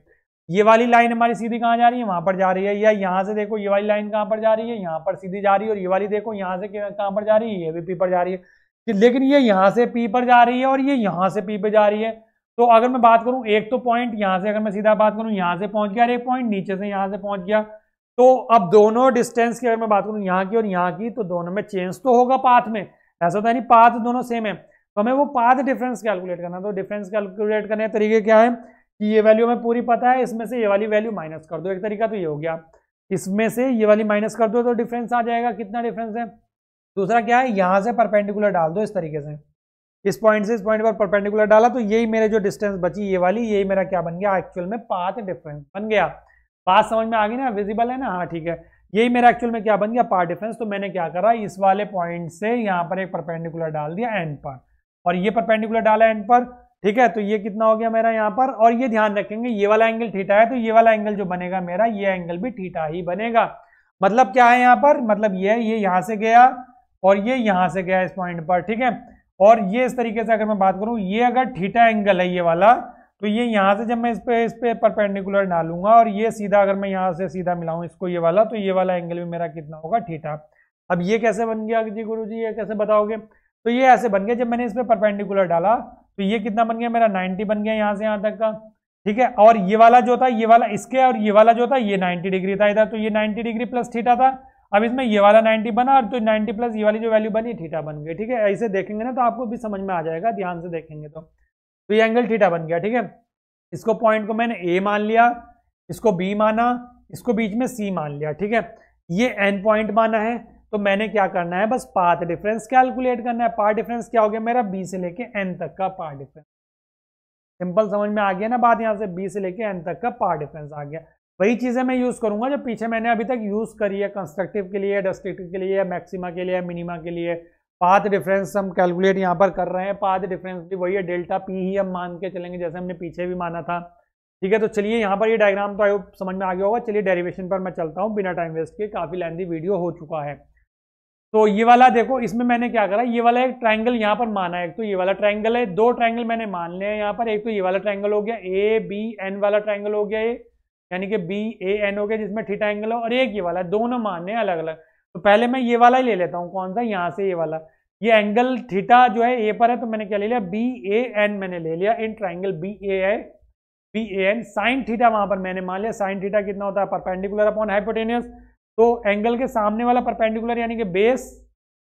ये वाली लाइन हमारी सीधी कहाँ जा रही है वहां पर जा रही है या यहाँ से देखो ये वाली लाइन कहाँ पर जा रही है यहाँ पर सीधी जा रही है और ये वाली देखो यहाँ से कहाँ पर जा रही है ये भी पी पर जा रही है लेकिन ये यहाँ से पी पर जा रही है और ये यहाँ से पी पर जा रही है तो अगर मैं बात करूँ एक तो पॉइंट यहाँ से अगर मैं सीधा बात करूँ यहाँ से पहुंच गया और एक पॉइंट नीचे से यहाँ से पहुंच गया तो अब दोनों डिस्टेंस की अगर मैं बात करूँ यहाँ की और यहाँ की तो दोनों में चेंज तो होगा पाथ में ऐसा तो नहीं पाथ दोनों सेम है तो हमें वो पाथ डिफरेंस कैलकुलेट करना तो डिफरेंस कैलकुलेट करने का तरीके क्या है कि ये वैल्यू हमें पूरी पता है इसमें से ये वाली वैल्यू माइनस कर दो एक तरीका तो ये हो गया इसमें से ये वाली माइनस कर दो तो डिफरेंस आ जाएगा कितना डिफरेंस है दूसरा क्या है यहाँ से परपेंडिकुलर डाल दो इस तरीके से इस पॉइंट से इस पॉइंट पर परपेंडिकुलर डाला तो यही मेरे जो डिस्टेंस बची ये वाली यही मेरा क्या बन गया एक्चुअल में पाथ डिफरेंस बन गया पाथ समझ में आ गई ना विजिबल है ना हाँ ठीक है यही मेरा एक्चुअल में क्या बन गया पाथ डिफरेंस तो मैंने क्या करा इस वाले पॉइंट से यहाँ पर एक परपेंडिकुलर डाल दिया एंड पर और ये परपेंडिकुलर डाला एंड पर ठीक है तो ये कितना हो गया मेरा यहाँ पर और ये ध्यान रखेंगे ये वाला एंगल ठीठा है तो ये वाला एंगल जो बनेगा मेरा ये एंगल भी ठीठा ही बनेगा मतलब क्या है यहाँ पर मतलब ये ये यहाँ से गया और ये यहाँ से गया इस पॉइंट पर ठीक है और ये इस तरीके से अगर मैं बात करूँ ये अगर ठीठा एंगल है ये वाला तो ये यहाँ से जब मैं इस पर इस पर परपेंडिकुलर डालूंगा और ये सीधा अगर मैं यहाँ से सीधा मिलाऊँ इसको ये वाला तो ये वाला एंगल भी मेरा कितना होगा ठीठा अब ये कैसे बन गया जी गुरु जी ये कैसे बताओगे तो ये ऐसे बन गया जब मैंने इस पर परपेंडिकुलर डाला तो ये कितना बन गया मेरा 90 बन गया यहाँ से यहाँ तक का ठीक है और ये वाला जो था ये वाला इसके और ये वाला जो था ये 90 डिग्री था इधर तो ये 90 डिग्री प्लस थीटा था अब इसमें ये वाला 90 बना और तो 90 प्लस ये वाली जो वैल्यू बनी थीटा बन गया ठीक है ऐसे देखेंगे ना तो आपको भी समझ में आ जाएगा ध्यान से देखेंगे तो तो ये एंगल थीटा बन गया ठीक है इसको पॉइंट को मैंने ए मान लिया इसको बी माना इसको बीच में सी मान लिया ठीक है ये एन पॉइंट माना है तो मैंने क्या करना है बस पाथ डिफरेंस कैलकुलेट करना है पार्ट डिफरेंस क्या हो गया मेरा बी से लेके एन तक का पार्ट डिफरेंस सिंपल समझ में आ गया ना बात यहाँ से बी से लेके एन तक का पार्ट डिफरेंस आ गया वही चीज़ें मैं यूज़ करूँगा जो पीछे मैंने अभी तक यूज़ करी है कंस्ट्रक्टिव के लिए डिस्ट्रिक्टिव के लिए मैक्सिमा के लिए मिनिमा के लिए पाथ डिफरेंस हम कैलकुलेट यहाँ पर कर रहे हैं पाथ डिफरेंस भी वही है डेल्टा पी ही हम मान के चलेंगे जैसे हमने पीछे भी माना था ठीक है तो चलिए यहाँ पर ये डायग्राम तो आयो समझ में आ गया होगा चलिए डेरिवेशन पर मैं चलता हूँ बिना टाइम वेस्ट के काफ़ी लेंदी वीडियो हो चुका है तो ये वाला देखो इसमें मैंने क्या करा ये वाला एक ट्राइंगल यहाँ पर माना है एक तो ये वाला ट्राइंगल है दो ट्राइंगल मैंने मान लिया है यहाँ पर एक तो ये वाला ट्राइंगल हो गया ए बी एन वाला ट्राइंगल हो गया ये यानी कि बी ए एन हो गया जिसमें ठीठा एंगल हो और एक ये वाला दोनों मानने अलग अलग तो पहले मैं ये वाला ही ले लेता हूँ कौन सा यहाँ से ये वाला ये एंगल थीटा जो है ए पर है तो मैंने क्या ले लिया बी ए एन मैंने ले लिया इन ट्राइंगल बी ए है B A N sine theta वहां पर मैंने मान लिया साइन थीटा कितना होता है परपेंडिकुलर अपॉन हाइपोटेनियस तो एंगल के सामने वाला परपेंडिकुलर यानी कि बेस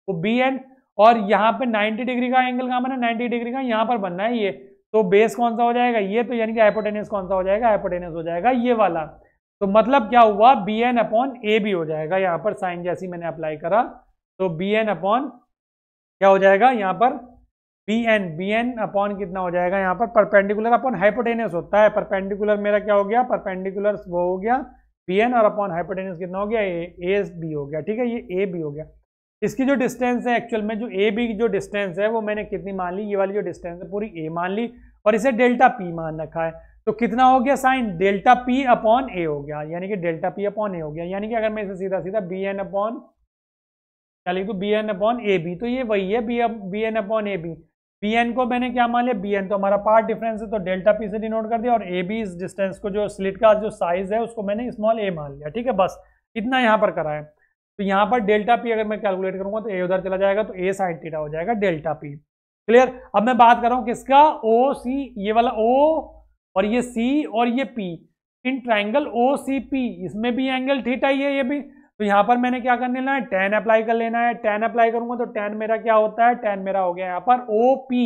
वो बी एंड और यहाँ पर 90 डिग्री का एंगल कहाँ बना 90 डिग्री का यहाँ पर बनना है ये तो बेस कौन सा हो जाएगा ये तो यानी कि एपोटेनियस कौन सा हो जाएगा एपोटेनियस हो जाएगा ये वाला तो मतलब क्या हुआ बी एन अपॉन ए भी हो जाएगा यहाँ पर साइन जैसी मैंने अप्लाई करा तो बी एन अपॉन क्या हो जाएगा यहाँ पर B N B N upon कितना हो जाएगा यहाँ पर परपेंडिकुलर अपॉन हाइपोटेनियस होता है परपेंडिकुलर मेरा क्या हो गया परपेंडिकुलर वो हो गया पीएन एन और अपॉन हाइपोटेनस कितना हो गया ए एस बी हो गया ठीक है ये ए बी हो गया इसकी जो डिस्टेंस है एक्चुअल में जो ए बी की जो डिस्टेंस है वो मैंने कितनी मान ली ये वाली जो डिस्टेंस है पूरी ए मान ली और इसे डेल्टा पी मान रखा है तो कितना हो गया साइन डेल्टा पी अपॉन ए हो गया यानी कि डेल्टा पी अपॉन ए हो गया यानी कि अगर मैं इसे सीधा सीधा बी एन अपॉन क्या लिखू B N upon A B तो ये वही है B B N upon A B P N को मैंने क्या मान लिया बी एन तो हमारा पार्ट डिफरेंस है तो डेल्टा पी से डिनोट कर दिया और ए बी इस डिस्टेंस को जो स्लिट का जो साइज है उसको मैंने स्मॉल ए मान लिया ठीक है बस इतना यहाँ पर करा है तो यहाँ पर डेल्टा पी अगर मैं कैलकुलेट करूंगा तो ए उधर चला जाएगा तो ए साइन टीटा हो जाएगा डेल्टा पी क्लियर अब मैं बात कर रहा हूँ किसका ओ सी ये वाला ओ और ये सी और ये P in triangle O C P इसमें भी एंगल थीटा ही है ये भी तो यहां पर मैंने क्या करने लेना है टेन अप्लाई कर लेना है टेन अप्लाई करूंगा तो टेन मेरा क्या होता है टेन मेरा हो गया यहाँ पर ओ पी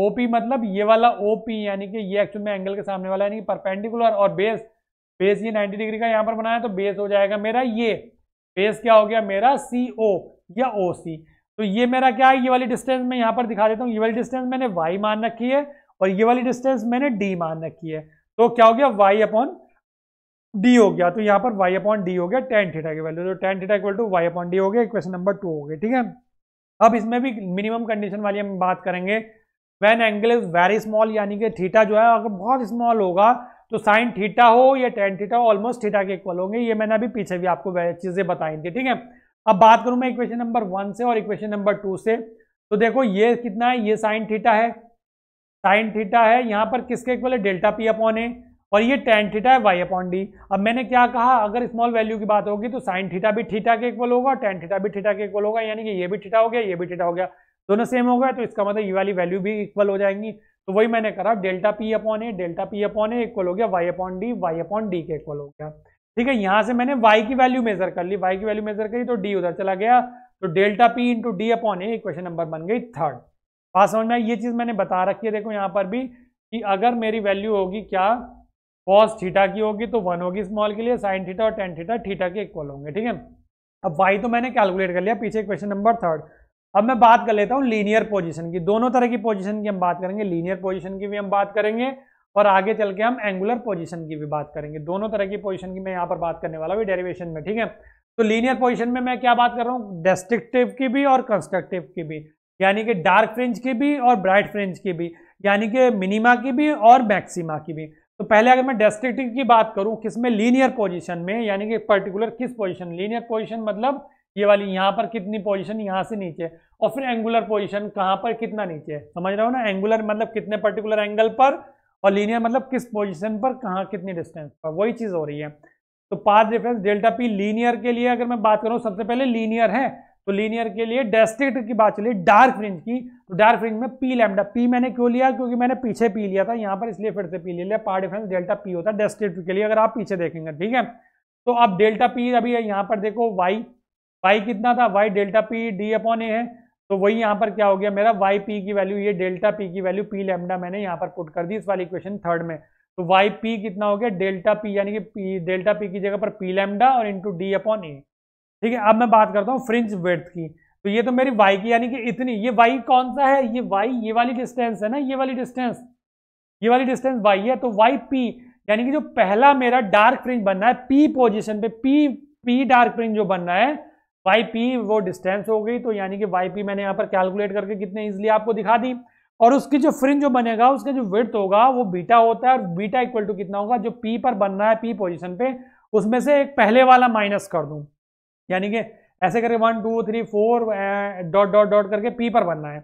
ओ पी मतलब ये वाला ओ पी यानी कि ये एक्चुअल में एंगल के सामने वाला यानी परपेंडिकुलर और बेस बेस ये नाइन्टी डिग्री का यहाँ पर बनाया तो बेस हो जाएगा मेरा ये बेस क्या हो गया मेरा सी ओ या ओ सी तो ये मेरा क्या है ये वाली डिस्टेंस मैं यहाँ पर दिखा देता हूँ ये वाली डिस्टेंस मैंने वाई मान रखी है और ये वाली डिस्टेंस मैंने डी मान रखी है तो क्या हो गया वाई अपॉन डी हो गया तो यहाँ पर वाई अपॉन डी हो गया टेन थीटा की वैल्यू तो tan theta equal to Y upon D हो गया इक्वेशन नंबर टू हो गया ठीक है अब इसमें भी मिनिमम कंडीशन वाली हम बात करेंगे when angle is very small यानी कि थीटा जो है अगर बहुत स्मॉल होगा तो साइन थीटा हो या टेन थीटा हो ऑलमोस्ट थीटा के इक्वल होंगे ये मैंने अभी पीछे भी आपको चीज़ें बताई थी ठीक है अब बात करूँ मैं इक्वेशन नंबर वन से और इक्वेशन नंबर टू से तो देखो ये कितना है ये साइन थीटा है साइन थीटा है यहाँ पर किसके इक्वल है डेल्टा पी अपॉन है और ये tan थीटा है y अपॉन डी अब मैंने क्या कहा अगर स्मॉल वैल्यू की बात होगी तो साइन थीटा भी थीटा के इक्वल होगा tan थीटा भी थीटा के इक्वल होगा यानी कि ये भी थीटा हो गया ये भी थीटा हो गया दोनों सेम हो गया तो इसका मतलब ये वाली वैल्यू भी इक्वल हो जाएंगी तो वही मैंने करा delta P upon A delta P upon A equal हो गया Y upon D Y upon D के इक्वल हो गया ठीक है यहाँ से मैंने वाई की वैल्यू मेजर कर ली वाई की वैल्यू मेजर करी तो डी उधर चला गया तो delta P into D upon A question number बन गई थर्ड पास समझ में ये चीज़ मैंने बता रखी है देखो यहाँ पर भी कि अगर मेरी वैल्यू होगी क्या कॉस थीटा की होगी तो वन होगी स्मॉल के लिए साइन थीटा और टेन थीटा थीटा के इक्वल होंगे ठीक है अब वाई तो मैंने कैलकुलेट कर लिया पीछे क्वेश्चन नंबर थर्ड अब मैं बात कर लेता हूँ लीनियर पोजिशन की दोनों तरह की पोजिशन की हम बात करेंगे लीनियर पोजिशन की भी हम बात करेंगे और आगे चल के हम एंगुलर पोजिशन की भी बात करेंगे दोनों तरह की पोजिशन की मैं यहाँ पर बात करने वाला हूँ डेरिवेशन में ठीक है तो लीनियर पोजिशन में मैं क्या बात कर रहा हूँ डेस्ट्रिक्टिव की भी और कंस्ट्रक्टिव की भी यानी कि डार्क फ्रिंज की भी और ब्राइट फ्रिंज की भी यानी कि मिनिमा की भी और मैक्सिमा की भी तो पहले अगर मैं डेस्ट्रिक्टिव की बात करूं किस में लीनियर पोजिशन में यानी कि पर्टिकुलर किस पोजिशन लीनियर पोजिशन मतलब ये वाली यहाँ पर कितनी पोजिशन यहाँ से नीचे और फिर एंगुलर पोजिशन कहाँ पर कितना नीचे समझ रहे हो ना एंगुलर मतलब कितने पर्टिकुलर एंगल पर और लीनियर मतलब किस पोजिशन पर कहाँ कितनी डिस्टेंस पर वही चीज़ हो रही है तो path difference delta P linear के लिए अगर मैं बात करूँ सबसे पहले लीनियर है तो लीनियर के लिए डेस्ट्रिक्ट की बात चलिए डार्क फ्रिंज की तो डार्क फ्रिंज में पी लैमडा पी मैंने क्यों लिया क्योंकि मैंने पीछे पी लिया था यहाँ पर इसलिए फिर से पी लिया पार डिफरेंस डेल्टा पी होता है डेस्टिट्यू के लिए अगर आप पीछे देखेंगे ठीक है तो अब डेल्टा पी अभी यहाँ पर देखो वाई वाई कितना था Y delta P D upon ए है तो वही यहाँ पर क्या हो गया मेरा वाई पी की वैल्यू ये डेल्टा पी की वैल्यू पी लेमडा मैंने यहाँ पर पुट कर दी इस वाली इक्वेशन थर्ड में तो वाई पी कितना हो गया डेल्टा पी यानी कि पी डेल्टा पी की जगह पर पी लैमडा और इंटू डी अपॉन ए ठीक है अब मैं बात करता हूँ फ्रिंज वेथ की तो ये तो मेरी वाई की यानी कि इतनी ये वाई कौन सा है ये वाई ये वाली डिस्टेंस है ना ये वाली डिस्टेंस ये वाली डिस्टेंस वाई है तो वाई पी यानी कि जो पहला मेरा डार्क फ्रिंज बनना है पी पोजिशन पे पी पी डार्क फ्रिंज जो बनना है वाई पी वो डिस्टेंस हो गई तो यानी कि वाई पी मैंने यहाँ पर कैलकुलेट करके कितने इजिली आपको दिखा दी और उसकी जो फ्रिंज जो बनेगा उसका जो विर्थ होगा वो बीटा होता है और बीटा इक्वल टू कितना होगा जो पी पर बनना है पी पोजिशन पे उसमें से एक पहले वाला माइनस कर दूँ यानी कि ऐसे करके one two three four dot dot dot करके पी पर बनना है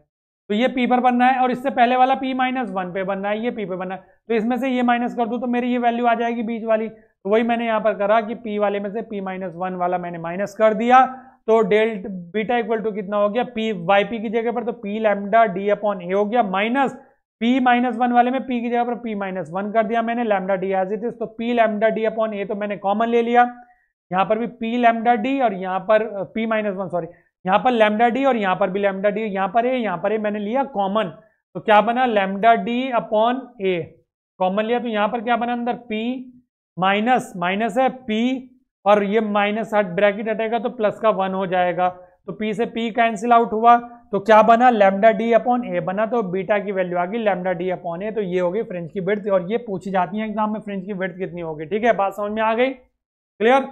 तो ये पी पर बनना है और इससे पहले वाला पी माइनस वन पे बनना है ये पी पे बनना है तो इसमें से ये माइनस कर दूँ तो मेरी ये वैल्यू आ जाएगी बीच वाली तो वही मैंने यहाँ पर करा कि पी वाले में से पी माइनस वन वाला मैंने माइनस कर दिया तो डेल्ट बीटा इक्वल टू कितना हो गया पी वाई पी की जगह पर तो पी लैमडा डी अपॉन ए हो गया माइनस पी माइनस वन वाले में पी की जगह पर पी माइनस वन कर दिया मैंने lambda D as it is तो पी लैमडा डी अपॉन ए तो मैंने कॉमन ले लिया यहाँ पर भी पी लेमडा डी और यहाँ पर पी माइनस वन सॉरी यहाँ पर लेमडा डी और यहाँ पर भी लेमडा डी यहाँ पर ए यहाँ पर ए मैंने लिया कॉमन तो क्या बना lambda D upon A common लिया तो यहाँ पर क्या बना अंदर पी माइनस माइनस है पी और ये माइनस हट ब्रैकेट हटेगा तो प्लस का वन हो जाएगा तो पी से पी कैंसिल आउट हुआ तो क्या बना लेमडा डी अपॉन ए बना तो बीटा की वैल्यू आ गई लेमडा डी अपॉन ए तो ये होगी फ्रेंच की ब्रथ और ये पूछी जाती है एग्जाम में फ्रेंच की ब्रथ कितनी होगी ठीक है बात समझ में आ गई क्लियर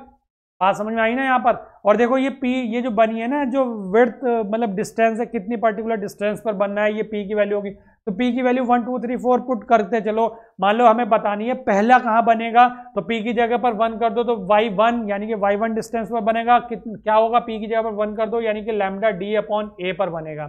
बात समझ में आई ना यहाँ पर और देखो ये पी ये जो बनी है ना जो विर्थ मतलब डिस्टेंस है कितनी पर्टिकुलर डिस्टेंस पर बनना है ये पी की वैल्यू होगी तो पी की value one two three four put करते चलो मान लो हमें बतानी है पहला कहाँ बनेगा तो पी की जगह पर वन कर दो तो वाई वन यानी कि वाई वन डिस्टेंस पर बनेगा कितना क्या होगा पी की जगह पर वन कर दो यानी कि लेमडा डी अपॉन ए पर बनेगा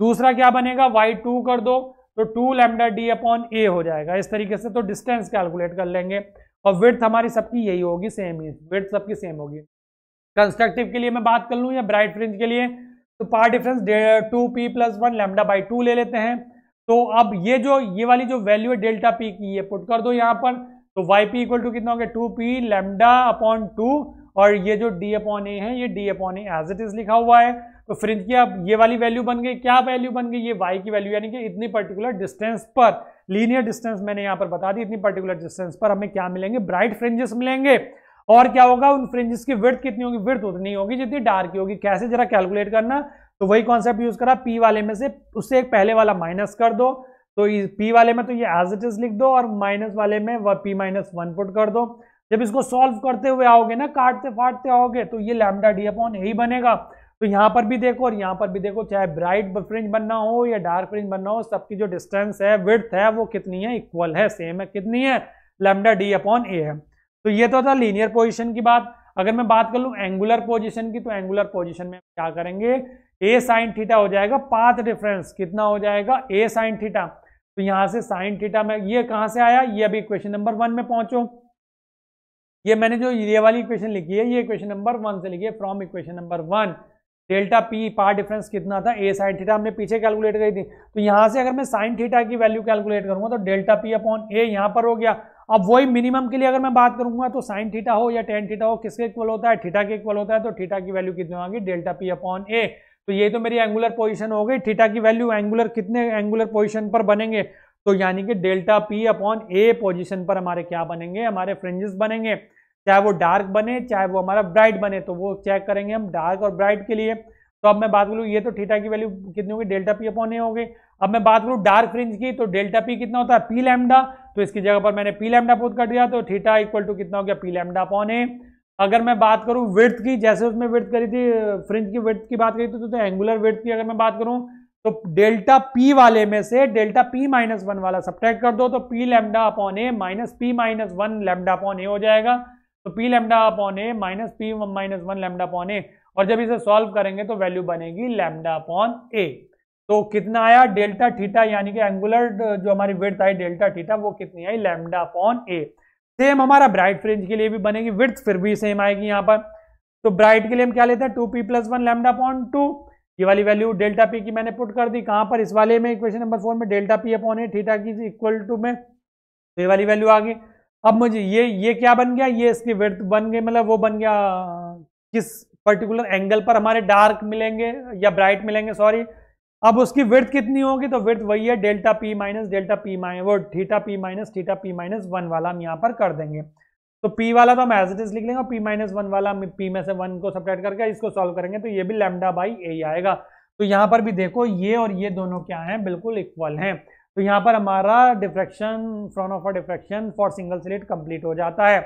दूसरा क्या बनेगा वाई टू कर दो तो टू लेमडा डी अपॉन ए हो जाएगा इस तरीके से तो डिस्टेंस कैलकुलेट कर लेंगे और विर्थ हमारी सबकी यही होगी सेम ही विर्थ सबकी सेम होगी कंस्ट्रक्टिव के लिए मैं बात कर लूँ या ब्राइट फ्रिंज के लिए तो path difference two p plus one lambda by two ले लेते हैं तो अब ये जो ये वाली जो वैल्यू है डेल्टा पी की ये पुट कर दो यहाँ पर तो वाई पी इक्वल टू कितना हो गया two p lambda upon two और ये जो डी अपॉन ए है ये d upon as it is लिखा हुआ है तो फ्रिंज की अब ये वाली वैल्यू बन गई क्या वैल्यू बन गई ये वाई की वैल्यू यानी कि इतनी पर्टिकुलर डिस्टेंस पर लीनियर डिस्टेंस मैंने यहां पर बता दी इतनी पर्टिकुलर डिस्टेंस पर हमें क्या मिलेंगे ब्राइट फ्रेंजेस मिलेंगे और क्या होगा उन फ्रेंजेस की विर्थ कितनी होगी विर्थ उतनी होगी जितनी डार्क की होगी कैसे जरा कैलकुलेट करना तो वही कॉन्सेप्ट यूज करा पी वाले में से उससे एक पहले वाला माइनस कर दो तो पी वाले में तो ये एज इट इज लिख दो और माइनस वाले में वह पी माइनस वन पुट कर दो जब इसको सॉल्व करते हुए आओगे ना काटते फाटते आओगे तो ये लैमडा डी अपॉन यही बनेगा तो यहाँ पर भी देखो और यहाँ पर भी देखो चाहे ब्राइट फ्रिंज बनना हो या डार्क फ्रिंज बनना हो सबकी जो डिस्टेंस है विर्थ है वो कितनी है इक्वल है सेम है कितनी है लेमडा डी अपॉन ए है तो ये तो था लीनियर पोजिशन की बात अगर मैं बात कर लूँ एंगुलर पोजिशन की तो एंगुलर पोजिशन में क्या करेंगे ए साइन थीटा हो जाएगा पाथ डिफरेंस कितना हो जाएगा ए साइन थीटा तो यहाँ से साइन थीटा में ये कहाँ से आया ये अभी क्वेश्चन नंबर वन में पहुंचो ये मैंने जो ये वाली इक्वेशन लिखी है ये इक्वेशन नंबर वन से लिखी है from equation number one delta p path difference कितना था ए साइन थीटा हमने पीछे कैलकुलेट करी थी तो यहाँ से अगर मैं साइन थीटा की वैल्यू कैलकुलेट करूंगा तो डेल्टा पी अपॉन ए यहाँ पर हो गया अब वही मिनिमम के लिए अगर मैं बात करूंगा तो साइन थीटा हो या टेन थीटा हो किसके इक्वल होता है थीटा के इक्वल होता है तो थीटा की वैल्यू कितनी होगी डेल्टा पी अपॉन ए तो ये तो मेरी एंगुलर पोजिशन हो गई थीटा की वैल्यू एंगुलर कितने एंगुलर पोजिशन पर बनेंगे तो यानी कि delta P upon a position पर हमारे क्या बनेंगे हमारे फ्रेंजेस बनेंगे चाहे वो डार्क बने चाहे वो हमारा ब्राइट बने तो वो चेक करेंगे हम डार्क और ब्राइट के लिए तो अब मैं बात करूँ ये तो ठीटा की वैल्यू कितनी होगी डेल्टा पी अपॉन ए होगी अब मैं बात करूँ डार्क फ्रिंज की तो डेल्टा पी कितना होता है पी लैमडा तो इसकी जगह पर मैंने पी लैमडा पोत कर दिया तो ठीटा इक्वल टू कितना हो गया पी लैमडा अपॉन ए अगर मैं बात करूँ विर्थ की जैसे उसमें विर्थ करी थी फ्रिंज की विर्थ की बात करी थी तो, तो एंगुलर विर्थ की अगर मैं बात करूँ तो डेल्टा पी वाले में से डेल्टा पी माइनस वन वाला सब्ट्रैक्ट कर दो तो P lambda upon a minus p minus one lambda upon ए हो जाएगा तो P lambda upon a minus p minus one lambda upon a और जब इसे सॉल्व करेंगे तो वैल्यू बनेगी लेमडा अपॉन ए तो कितना आया डेल्टा थीटा यानी कि एंगुलर जो हमारी विर्थ आई डेल्टा थीटा वो कितनी आई लेमडा अपॉन ए सेम हमारा ब्राइट फ्रिंज के लिए भी बनेगी विर्थ फिर भी सेम आएगी यहाँ पर तो ब्राइट के लिए हम क्या लेते हैं two p plus one lambda upon two ये वाली वैल्यू डेल्टा पी की मैंने पुट कर दी कहाँ पर इस वाले में इक्वेशन नंबर फोर में delta P upon a theta की इक्वल टू में तो ये वाली वैल्यू आ गई अब मुझे ये ये क्या बन गया ये इसकी विर्थ बन गई मतलब वो बन गया किस पर्टिकुलर एंगल पर हमारे डार्क मिलेंगे या ब्राइट मिलेंगे सॉरी अब उसकी विर्थ कितनी होगी तो विर्थ वही है delta P minus delta P minus वो theta P minus theta P minus one वाला हम यहाँ पर कर देंगे तो पी वाला तो हम एज इट इज लिख लेंगे और पी माइनस वन वाला हम पी में से वन को सपरेट करके इसको सॉल्व करेंगे तो ये भी लेमडा बाई ए आएगा तो यहाँ पर भी देखो ये और ये दोनों क्या हैं बिल्कुल इक्वल हैं तो यहाँ पर हमारा diffraction Fraunhofer diffraction for single slit complete हो जाता है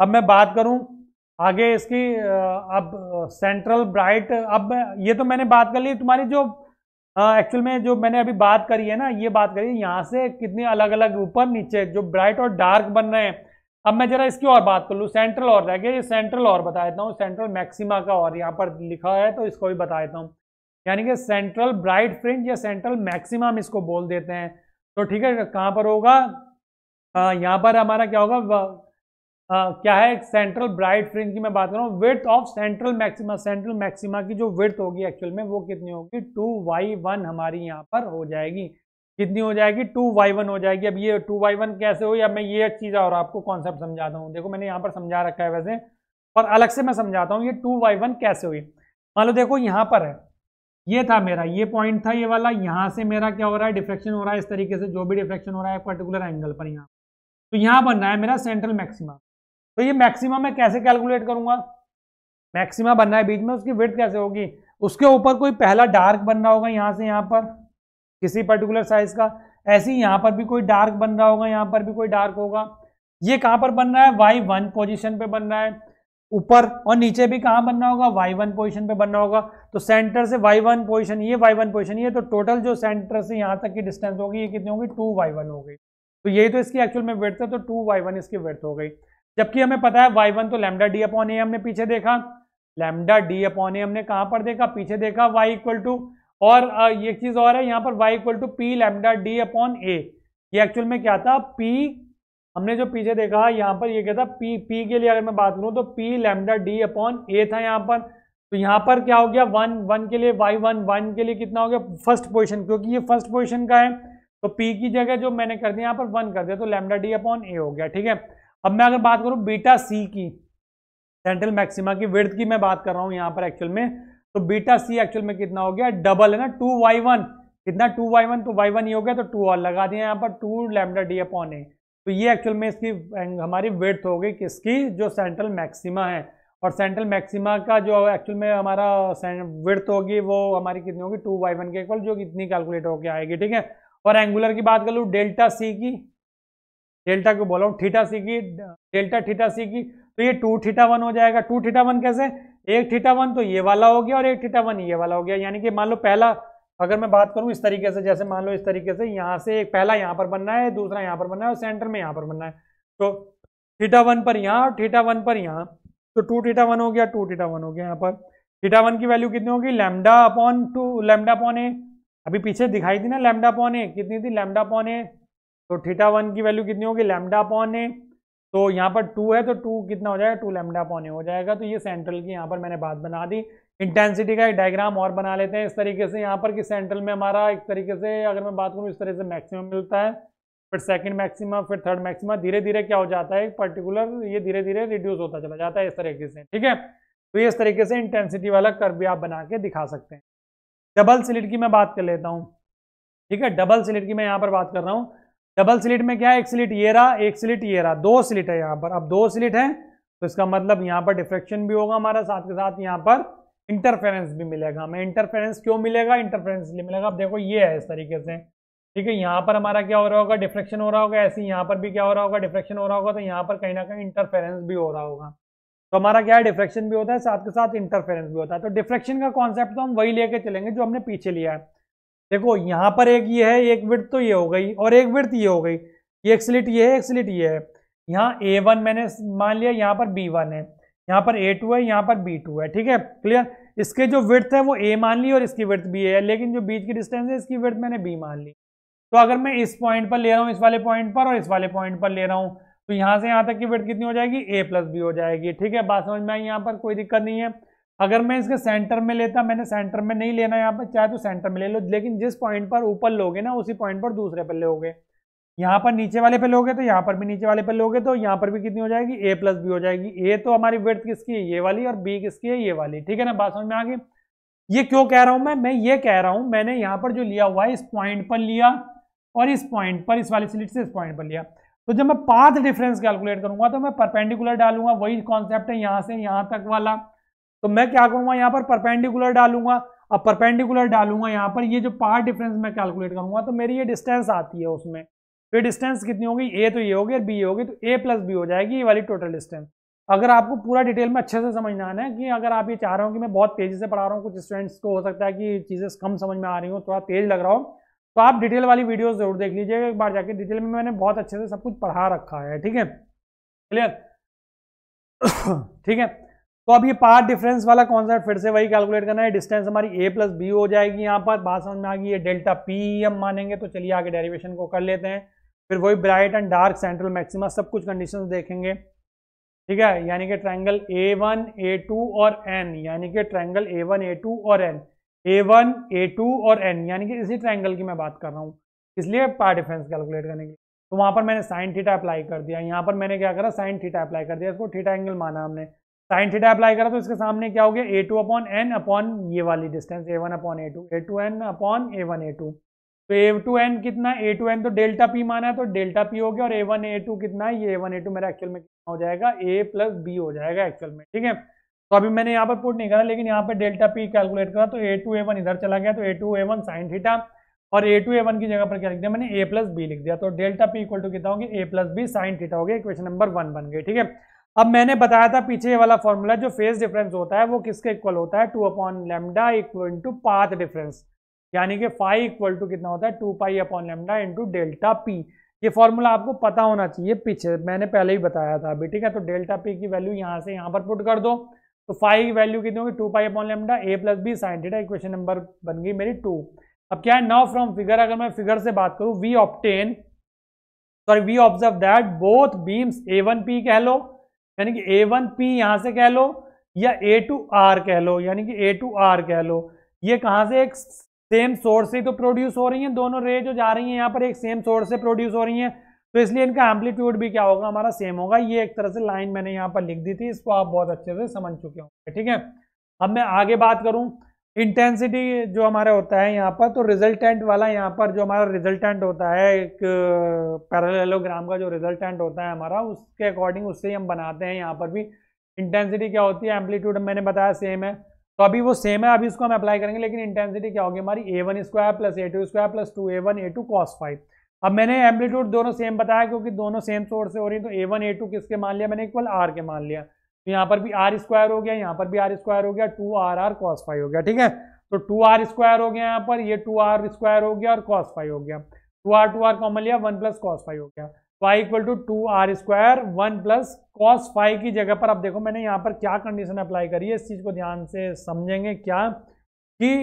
अब मैं बात करूँ आगे इसकी अब सेंट्रल ब्राइट अब ये तो मैंने बात कर ली तुम्हारी जो एक्चुअल में जो मैंने अभी बात करी है ना ये बात करी यहाँ से कितने अलग अलग ऊपर नीचे जो ब्राइट और डार्क बन रहे हैं अब मैं जरा इसकी और बात कर लूँ सेंट्रल और रह गया ये सेंट्रल और बता देता हूँ सेंट्रल मैक्सिमा का और यहाँ पर लिखा है तो इसको भी बता देता हूँ यानी कि सेंट्रल ब्राइट फ्रिंज या सेंट्रल मैक्सिमा हम इसको बोल देते हैं तो ठीक है कहाँ पर होगा यहाँ पर हमारा क्या होगा आ, क्या है सेंट्रल ब्राइट फ्रिंज की मैं बात कर रहा हूँ width of central maxima central maxima की जो विथ होगी एक्चुअल में वो कितनी होगी टू वाई वन हमारी यहाँ पर हो जाएगी कितनी हो जाएगी टू वाई वन हो जाएगी अब ये टू वाई वन कैसे हुई अब मैं ये चीज़ और आपको कॉन्सेप्ट समझाता हूँ देखो मैंने यहाँ पर समझा रखा है वैसे और अलग से मैं समझाता हूँ ये टू वाई वन कैसे हुई मान लो देखो यहाँ पर है ये था मेरा ये पॉइंट था ये वाला यहाँ से मेरा क्या हो रहा है डिफ्रेक्शन हो रहा है इस तरीके से जो भी डिफ्रेक्शन हो रहा है पर्टिकुलर एंगल पर यहाँ तो यहाँ बन रहा है मेरा सेंट्रल मैक्सिमा तो ये मैक्सिमा मैं कैसे कैलकुलेट करूंगा मैक्सिमा बन रहा है बीच में उसकी विथ कैसे होगी उसके ऊपर कोई पहला डार्क बन रहा होगा यहाँ से यहाँ पर किसी पर्टिकुलर साइज का ऐसे ही यहाँ पर भी कोई डार्क बन रहा होगा यहाँ पर भी कोई डार्क होगा ये कहाँ पर बन रहा है वाई वन पोजिशन पे बन रहा है ऊपर और नीचे भी कहाँ बनना होगा वाई वन पोजिशन पे बनना होगा तो सेंटर से वाई वन पोजिशन ये वाई वन पोजिशन ये तो टोटल जो सेंटर से यहाँ तक की डिस्टेंस होगी ये कितनी होगी टू वाई वन हो गई तो यही तो इसकी एक्चुअल में वर्थ है तो टू वाई वन इसकी वर्थ हो गई जबकि हमें पता है वाई वन तो लेमडा डी अपॉन ए हमने पीछे देखा लेमडा डी अपॉन ए हमने कहाँ पर देखा पीछे देखा वाई इक्वल टू और ये चीज़ और है यहाँ पर y equal to p lambda D upon a ये एक्चुअल में क्या था पी हमने जो पीछे देखा यहाँ पर ये क्या था पी पी के लिए अगर मैं बात करूँ तो P lambda D upon a था यहाँ पर तो यहाँ पर क्या हो गया वन वन के लिए वाई वन वन के लिए कितना हो गया फर्स्ट पोजिशन क्योंकि ये फर्स्ट पोजिशन का है तो पी की जगह जो मैंने कर दिया यहाँ पर वन कर दिया तो लेमडा डी अपॉन ए हो गया ठीक है अब मैं अगर बात करूं बीटा सी की सेंट्रल मैक्सिमा की विर्थ की मैं बात कर रहा हूं यहां पर एक्चुअल में तो बीटा सी एक्चुअल में कितना हो गया डबल है ना टू वाई वन कितना टू वाई वन तो वाई वन ही हो गया तो टू और लगा दिया यहाँ पर टू लेमडा डी अपॉन ए तो ये एक्चुअल में इसकी हमारी वेड़ हो गई किसकी जो सेंट्रल मैक्सिमा है और सेंट्रल मैक्सिमा का जो एक्चुअल में हमारा विर्थ होगी वो हमारी कितनी होगी टू बाई वन के इक्वल जो इतनी कैलकुलेट होकर आएगी ठीक है और एंगुलर की बात कर लूँ डेल्टा सी की डेल्टा को बोला हूँ थीटा सी की डेल्टा थीटा सी की तो ये टू थीटा वन हो जाएगा टू थीटा वन कैसे एक थीटा वन तो ये वाला हो गया और एक थीटा वन ये वाला हो गया यानी कि मान लो पहला अगर मैं बात करूँ इस तरीके से जैसे मान लो इस तरीके से यहाँ से एक पहला यहाँ पर बनना है दूसरा यहाँ पर बनना है और सेंटर में यहाँ पर बनना है तो थीटा वन पर यहाँ और थीटा वन पर यहाँ तो टू टीटा वन हो गया टू टीटा वन हो गया यहाँ पर टीटा वन की वैल्यू कितनी होगी lambda upon two lambda upon a अभी पीछे दिखाई थी ना लैमडा अपॉन ए कितनी थी लैमडा अपॉन ए तो थीटा वन की वैल्यू कितनी होगी लैमडा अपॉन ए तो यहाँ पर टू है तो टू कितना हो जाएगा टू लैमडा अपॉन ए हो जाएगा तो ये सेंट्रल की यहाँ पर मैंने बात बना दी इंटेंसिटी का एक डायग्राम और बना लेते हैं इस तरीके से यहाँ पर कि सेंट्रल में हमारा एक तरीके से अगर मैं बात करूँ इस तरह से मैक्सिमम मिलता है फिर सेकंड मैक्सिमा फिर थर्ड मैक्सिमा धीरे धीरे क्या हो जाता है पर्टिकुलर ये धीरे धीरे रिड्यूस होता चला जाता है इस तरीके से ठीक है तो ये इस तरीके से इंटेंसिटी वाला कर भी आप बना के दिखा सकते हैं डबल सिलिट की मैं बात कर लेता हूँ ठीक है डबल सिलिट की मैं यहाँ पर बात कर रहा हूँ डबल सिलिट में क्या है एक सिलिट ये रहा एक सिलिट ये रहा दो सिलिट है यहाँ पर अब दो सिलिट है तो इसका मतलब यहाँ पर डिफ्रेक्शन भी होगा हमारा साथ के साथ यहाँ पर इंटरफेरेंस भी मिलेगा हमें इंटरफेरेंस क्यों मिलेगा इंटरफेरेंस इसलिए मिलेगा अब देखो ये है इस तरीके से ठीक है यहाँ पर हमारा क्या हो रहा होगा डिफ्रेक्शन हो रहा होगा ऐसे ही यहाँ पर भी क्या हो रहा होगा डिफ्रेक्शन हो रहा होगा तो यहाँ पर कहीं ना कहीं इंटरफेरेंस भी हो रहा होगा तो हमारा क्या है डिफ्रेक्शन भी होता है साथ के साथ इंटरफेरेंस भी होता है तो डिफ्रेक्शन का कॉन्सेप्ट तो हम वही लेके चलेंगे जो हमने पीछे लिया है देखो यहाँ पर एक ये है एक विर्थ तो ये हो गई और एक विर्थ ये हो गई ये एक स्लिट ये है एक स्लिट ये है यहाँ ए वन मैंने मान लिया यहाँ पर बी वन है यहाँ पर ए टू है यहाँ पर बी टू है ठीक है क्लियर इसके जो विर्थ है वो ए मान ली और इसकी विर्थ बी है लेकिन जो बीच की डिस्टेंस है इसकी विर्थ मैंने बी मान ली तो अगर मैं इस पॉइंट पर ले रहा हूँ इस वाले पॉइंट पर और इस वाले पॉइंट पर ले रहा हूँ तो यहाँ से यहाँ तक की वेट कितनी हो जाएगी ए प्लस बी हो जाएगी ठीक है बात समझ में आई यहाँ पर कोई दिक्कत नहीं है अगर मैं इसके सेंटर में लेता मैंने सेंटर में नहीं लेना यहाँ पर चाहे तो सेंटर में ले लो लेकिन जिस पॉइंट पर ऊपर लोगे ना उसी पॉइंट पर दूसरे पर लोगे यहाँ पर नीचे वाले पे लोगे तो यहाँ पर भी नीचे वाले पे लोगे तो यहाँ पर भी कितनी हो जाएगी ए प्लस बी हो जाएगी ए तो हमारी वेट किसकी है ये वाली और बी किसकी है ये वाली ठीक है ना बात समझ में आगे ये क्यों कह रहा हूं मैं मैं ये कह रहा हूं मैंने यहाँ पर जो लिया हुआ है इस पॉइंट पर लिया और इस पॉइंट पर इस वाली स्लिट से इस पॉइंट पर लिया तो जब मैं पाथ डिफरेंस कैलकुलेट करूंगा तो मैं परपेंडिकुलर डालूंगा वही कॉन्सेप्ट है यहाँ से यहाँ तक वाला तो मैं क्या करूंगा यहाँ पर परपेंडिकुलर डालूंगा अब परपेंडिकुलर डालूंगा यहाँ पर ये जो पार्ट डिफरेंस मैं कैलकुलेट करूंगा तो मेरी ये डिस्टेंस आती है उसमें तो ये डिस्टेंस कितनी होगी ए तो ये होगी और बी ये होगी तो ए प्लस बी हो जाएगी ये वाली टोटल डिस्टेंस अगर आपको पूरा डिटेल में अच्छे से समझना है कि अगर आप ये चाह रहे हो कि मैं बहुत तेज़ी से पढ़ा रहा हूँ कुछ स्टूडेंट्स को हो सकता है कि चीज़ें कम समझ में आ रही हो थोड़ा तेज़ लग रहा हो तो आप डिटेल वाली वीडियो जरूर देख लीजिएगा एक बार जाके डिटेल में मैंने बहुत अच्छे से सब कुछ पढ़ा रखा है ठीक है क्लियर ठीक है तो अब ये पार्ट डिफरेंस वाला कॉन्सेप्ट फिर से वही कैलकुलेट करना है डिस्टेंस हमारी ए प्लस बी हो जाएगी यहाँ पर बात समझ में आ गई है डेल्टा पी हम मानेंगे तो चलिए आगे डेरिवेशन को कर लेते हैं फिर वही bright and dark central maxima सब कुछ कंडीशन देखेंगे ठीक है यानी कि triangle a one a two और एन यानी कि triangle a one a two और n a one a two और एन यानी कि इसी ट्राइंगल की मैं बात कर रहा हूँ इसलिए पार डिफरेंस कैलकुलेट करने के लिए तो वहाँ पर मैंने साइन थीटा अप्लाई कर दिया यहाँ पर मैंने क्या करा साइन थीटा अप्लाई कर दिया इसको थीटा एंगल माना हमने साइन थीटा अप्लाई करा तो इसके सामने क्या हो गया a two upon n upon ये वाली distance a one upon a two a two n upon a one a two तो ए टू एन कितना ए टू एन तो डेल्टा पी माना है तो डेल्टा पी हो गया और ए वन ए टू कितना है ये ए वन ए टू मेरा एक्चुअल में कितना हो जाएगा ए प्लस बी हो जाएगा एक्चुअल में ठीक है तो अभी मैंने यहाँ पर पुट नहीं करा लेकिन यहाँ पर डेल्टा पी कैलकुलेट करा तो ए टू ए वन इधर चला गया तो a two a one sine theta और ए टू ए वन की जगह पर क्या लिख दिया मैंने ए प्लस बी लिख दिया तो डेल्टा पी इक्वल टू कितना होगी a plus b sine theta हो गया इक्वेशन नंबर वन बन गई ठीक है अब मैंने बताया था पीछे ये वाला फॉर्मूला जो फेस डिफरेंस होता है वो किसके इक्वल होता है two upon lambda equal to path difference यानी कि फाइव इक्वल टू कितना होता है two pi upon lambda into delta p ये फॉर्मूला आपको पता होना चाहिए पीछे मैंने पहले ही बताया था अभी ठीक है तो डेल्टा पी की वैल्यू यहाँ से यहाँ पर पुट कर दो तो फाइव की वैल्यू कितनी होगी two pi upon lambda a plus b sine theta equation number बन गई मेरी टू अब क्या है नाउ फ्रॉम फिगर अगर मैं फिगर से बात करूं we obtain sorry we observe that both beams a one p कह लो यानी कि ए वन पी यहाँ से कह लो या ए टू आर कह लो यानी कि ए टू आर कह लो ये कहाँ से एक सेम सोर्स से तो प्रोड्यूस हो रही हैं दोनों रे जो जा रही हैं यहाँ पर एक सेम सोर्स से प्रोड्यूस हो रही हैं तो इसलिए इनका एम्पलीट्यूड भी क्या होगा हमारा सेम होगा ये एक तरह से लाइन मैंने यहाँ पर लिख दी थी इसको आप बहुत अच्छे से समझ चुके होंगे ठीक है अब मैं आगे बात करूँ इंटेंसिटी जो हमारा होता है यहाँ पर तो रिजल्टेंट वाला यहाँ पर जो हमारा रिजल्टेंट होता है एक पैरालेलोग्राम का जो रिजल्टेंट होता है हमारा उसके अकॉर्डिंग उससे ही हम बनाते हैं यहाँ पर भी इंटेंसिटी क्या होती है एम्पलीट्यूड मैंने बताया सेम है तो अभी वो सेम है अभी इसको हम अप्लाई करेंगे लेकिन इंटेंसिटी क्या होगी हमारी a one square plus a two square plus two a one a two cos phi अब मैंने एम्पलीट्यूड दोनों सेम बताया क्योंकि दोनों सेम सोर्स से हो रही है तो ए वन ए टू किसके मान लिया मैंने इक्वल आर के मान लिया तो यहाँ पर भी आर स्क्वायर हो गया यहाँ पर भी आर स्क्वायर हो गया two r r cos phi हो गया ठीक है तो टू आर स्क्वायर हो गया यहाँ पर ये टू आर स्क्वायर हो गया और कॉस फाइव हो गया two r two r common लिया वन प्लस कॉस फाइव हो गया phi equal to two r square one plus cos phi की जगह पर अब देखो मैंने यहाँ पर क्या कंडीशन अप्लाई करी है इस चीज़ को ध्यान से समझेंगे क्या कि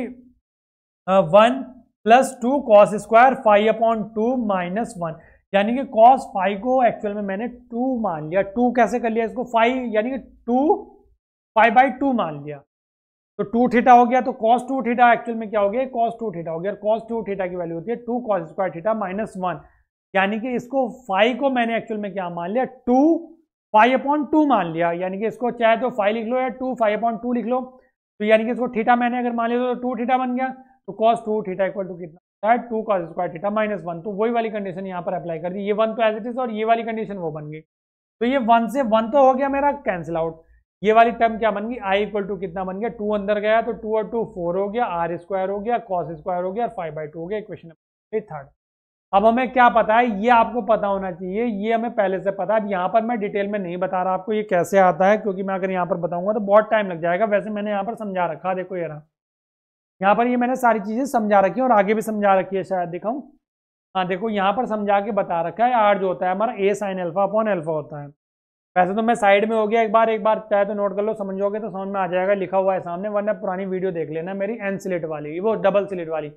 one uh, plus two cos square phi upon two minus one यानी कि कॉस फाइव को एक्चुअल में मैंने टू मान लिया टू कैसे कर लिया इसको फाइव यानी कि टू फाइव बाई टू मान लिया तो टू थीटा हो गया तो कॉस टू थीटा एक्चुअल में क्या हो गया कॉस टू थीटा हो गया कॉस टू थीटा की वैल्यू होती है two cos square theta minus one यानी कि इसको फाइव को मैंने एक्चुअल में क्या मान लिया टू फाइव अपॉइंट टू मान लिया यानी कि इसको चाहे तो फाइव लिख लो या टू फाइव अपॉन टू लिख लो तो यानी कि इसको थीटा मैंने अगर मान लिया तो टू थीटा बन गया तो cos two theta equal to कितना two cos square theta minus one तो वही वाली कंडीशन यहाँ पर अप्लाई कर दी ये वन तो एज इट इज और ये वाली कंडीशन वो बन गई तो ये वन से वन तो हो गया मेरा कैंसिल आउट ये वाली टर्म क्या बन गई आई इक्वल टू कितना बन गया टू अंदर गया तो टू और टू फोर हो गया आर स्क्वायर हो गया कॉस स्क्वायर हो गया और फाइव बाई टू हो गया नंबर थर्ड अब हमें क्या पता है ये आपको पता होना चाहिए ये हमें पहले से पता है अब यहाँ पर मैं डिटेल में नहीं बता रहा आपको ये कैसे आता है क्योंकि मैं अगर यहाँ पर बताऊंगा तो बहुत टाइम लग जाएगा वैसे मैंने यहाँ पर समझा रखा देखो ये रहा यहाँ पर ये मैंने सारी चीज़ें समझा रखी हैं और आगे भी समझा रखी है शायद दिखाऊं हाँ देखो यहाँ पर समझा के बता रखा है आर जो होता है हमारा a sine alpha upon alpha होता है वैसे तो मैं साइड में हो गया एक बार एक बार चाहे तो नोट कर लो समझोगे तो समझ में आ जाएगा लिखा हुआ है सामने वरना पुरानी वीडियो देख लेना मेरी एन सिलेट वाली वो डबल सिलेट वाली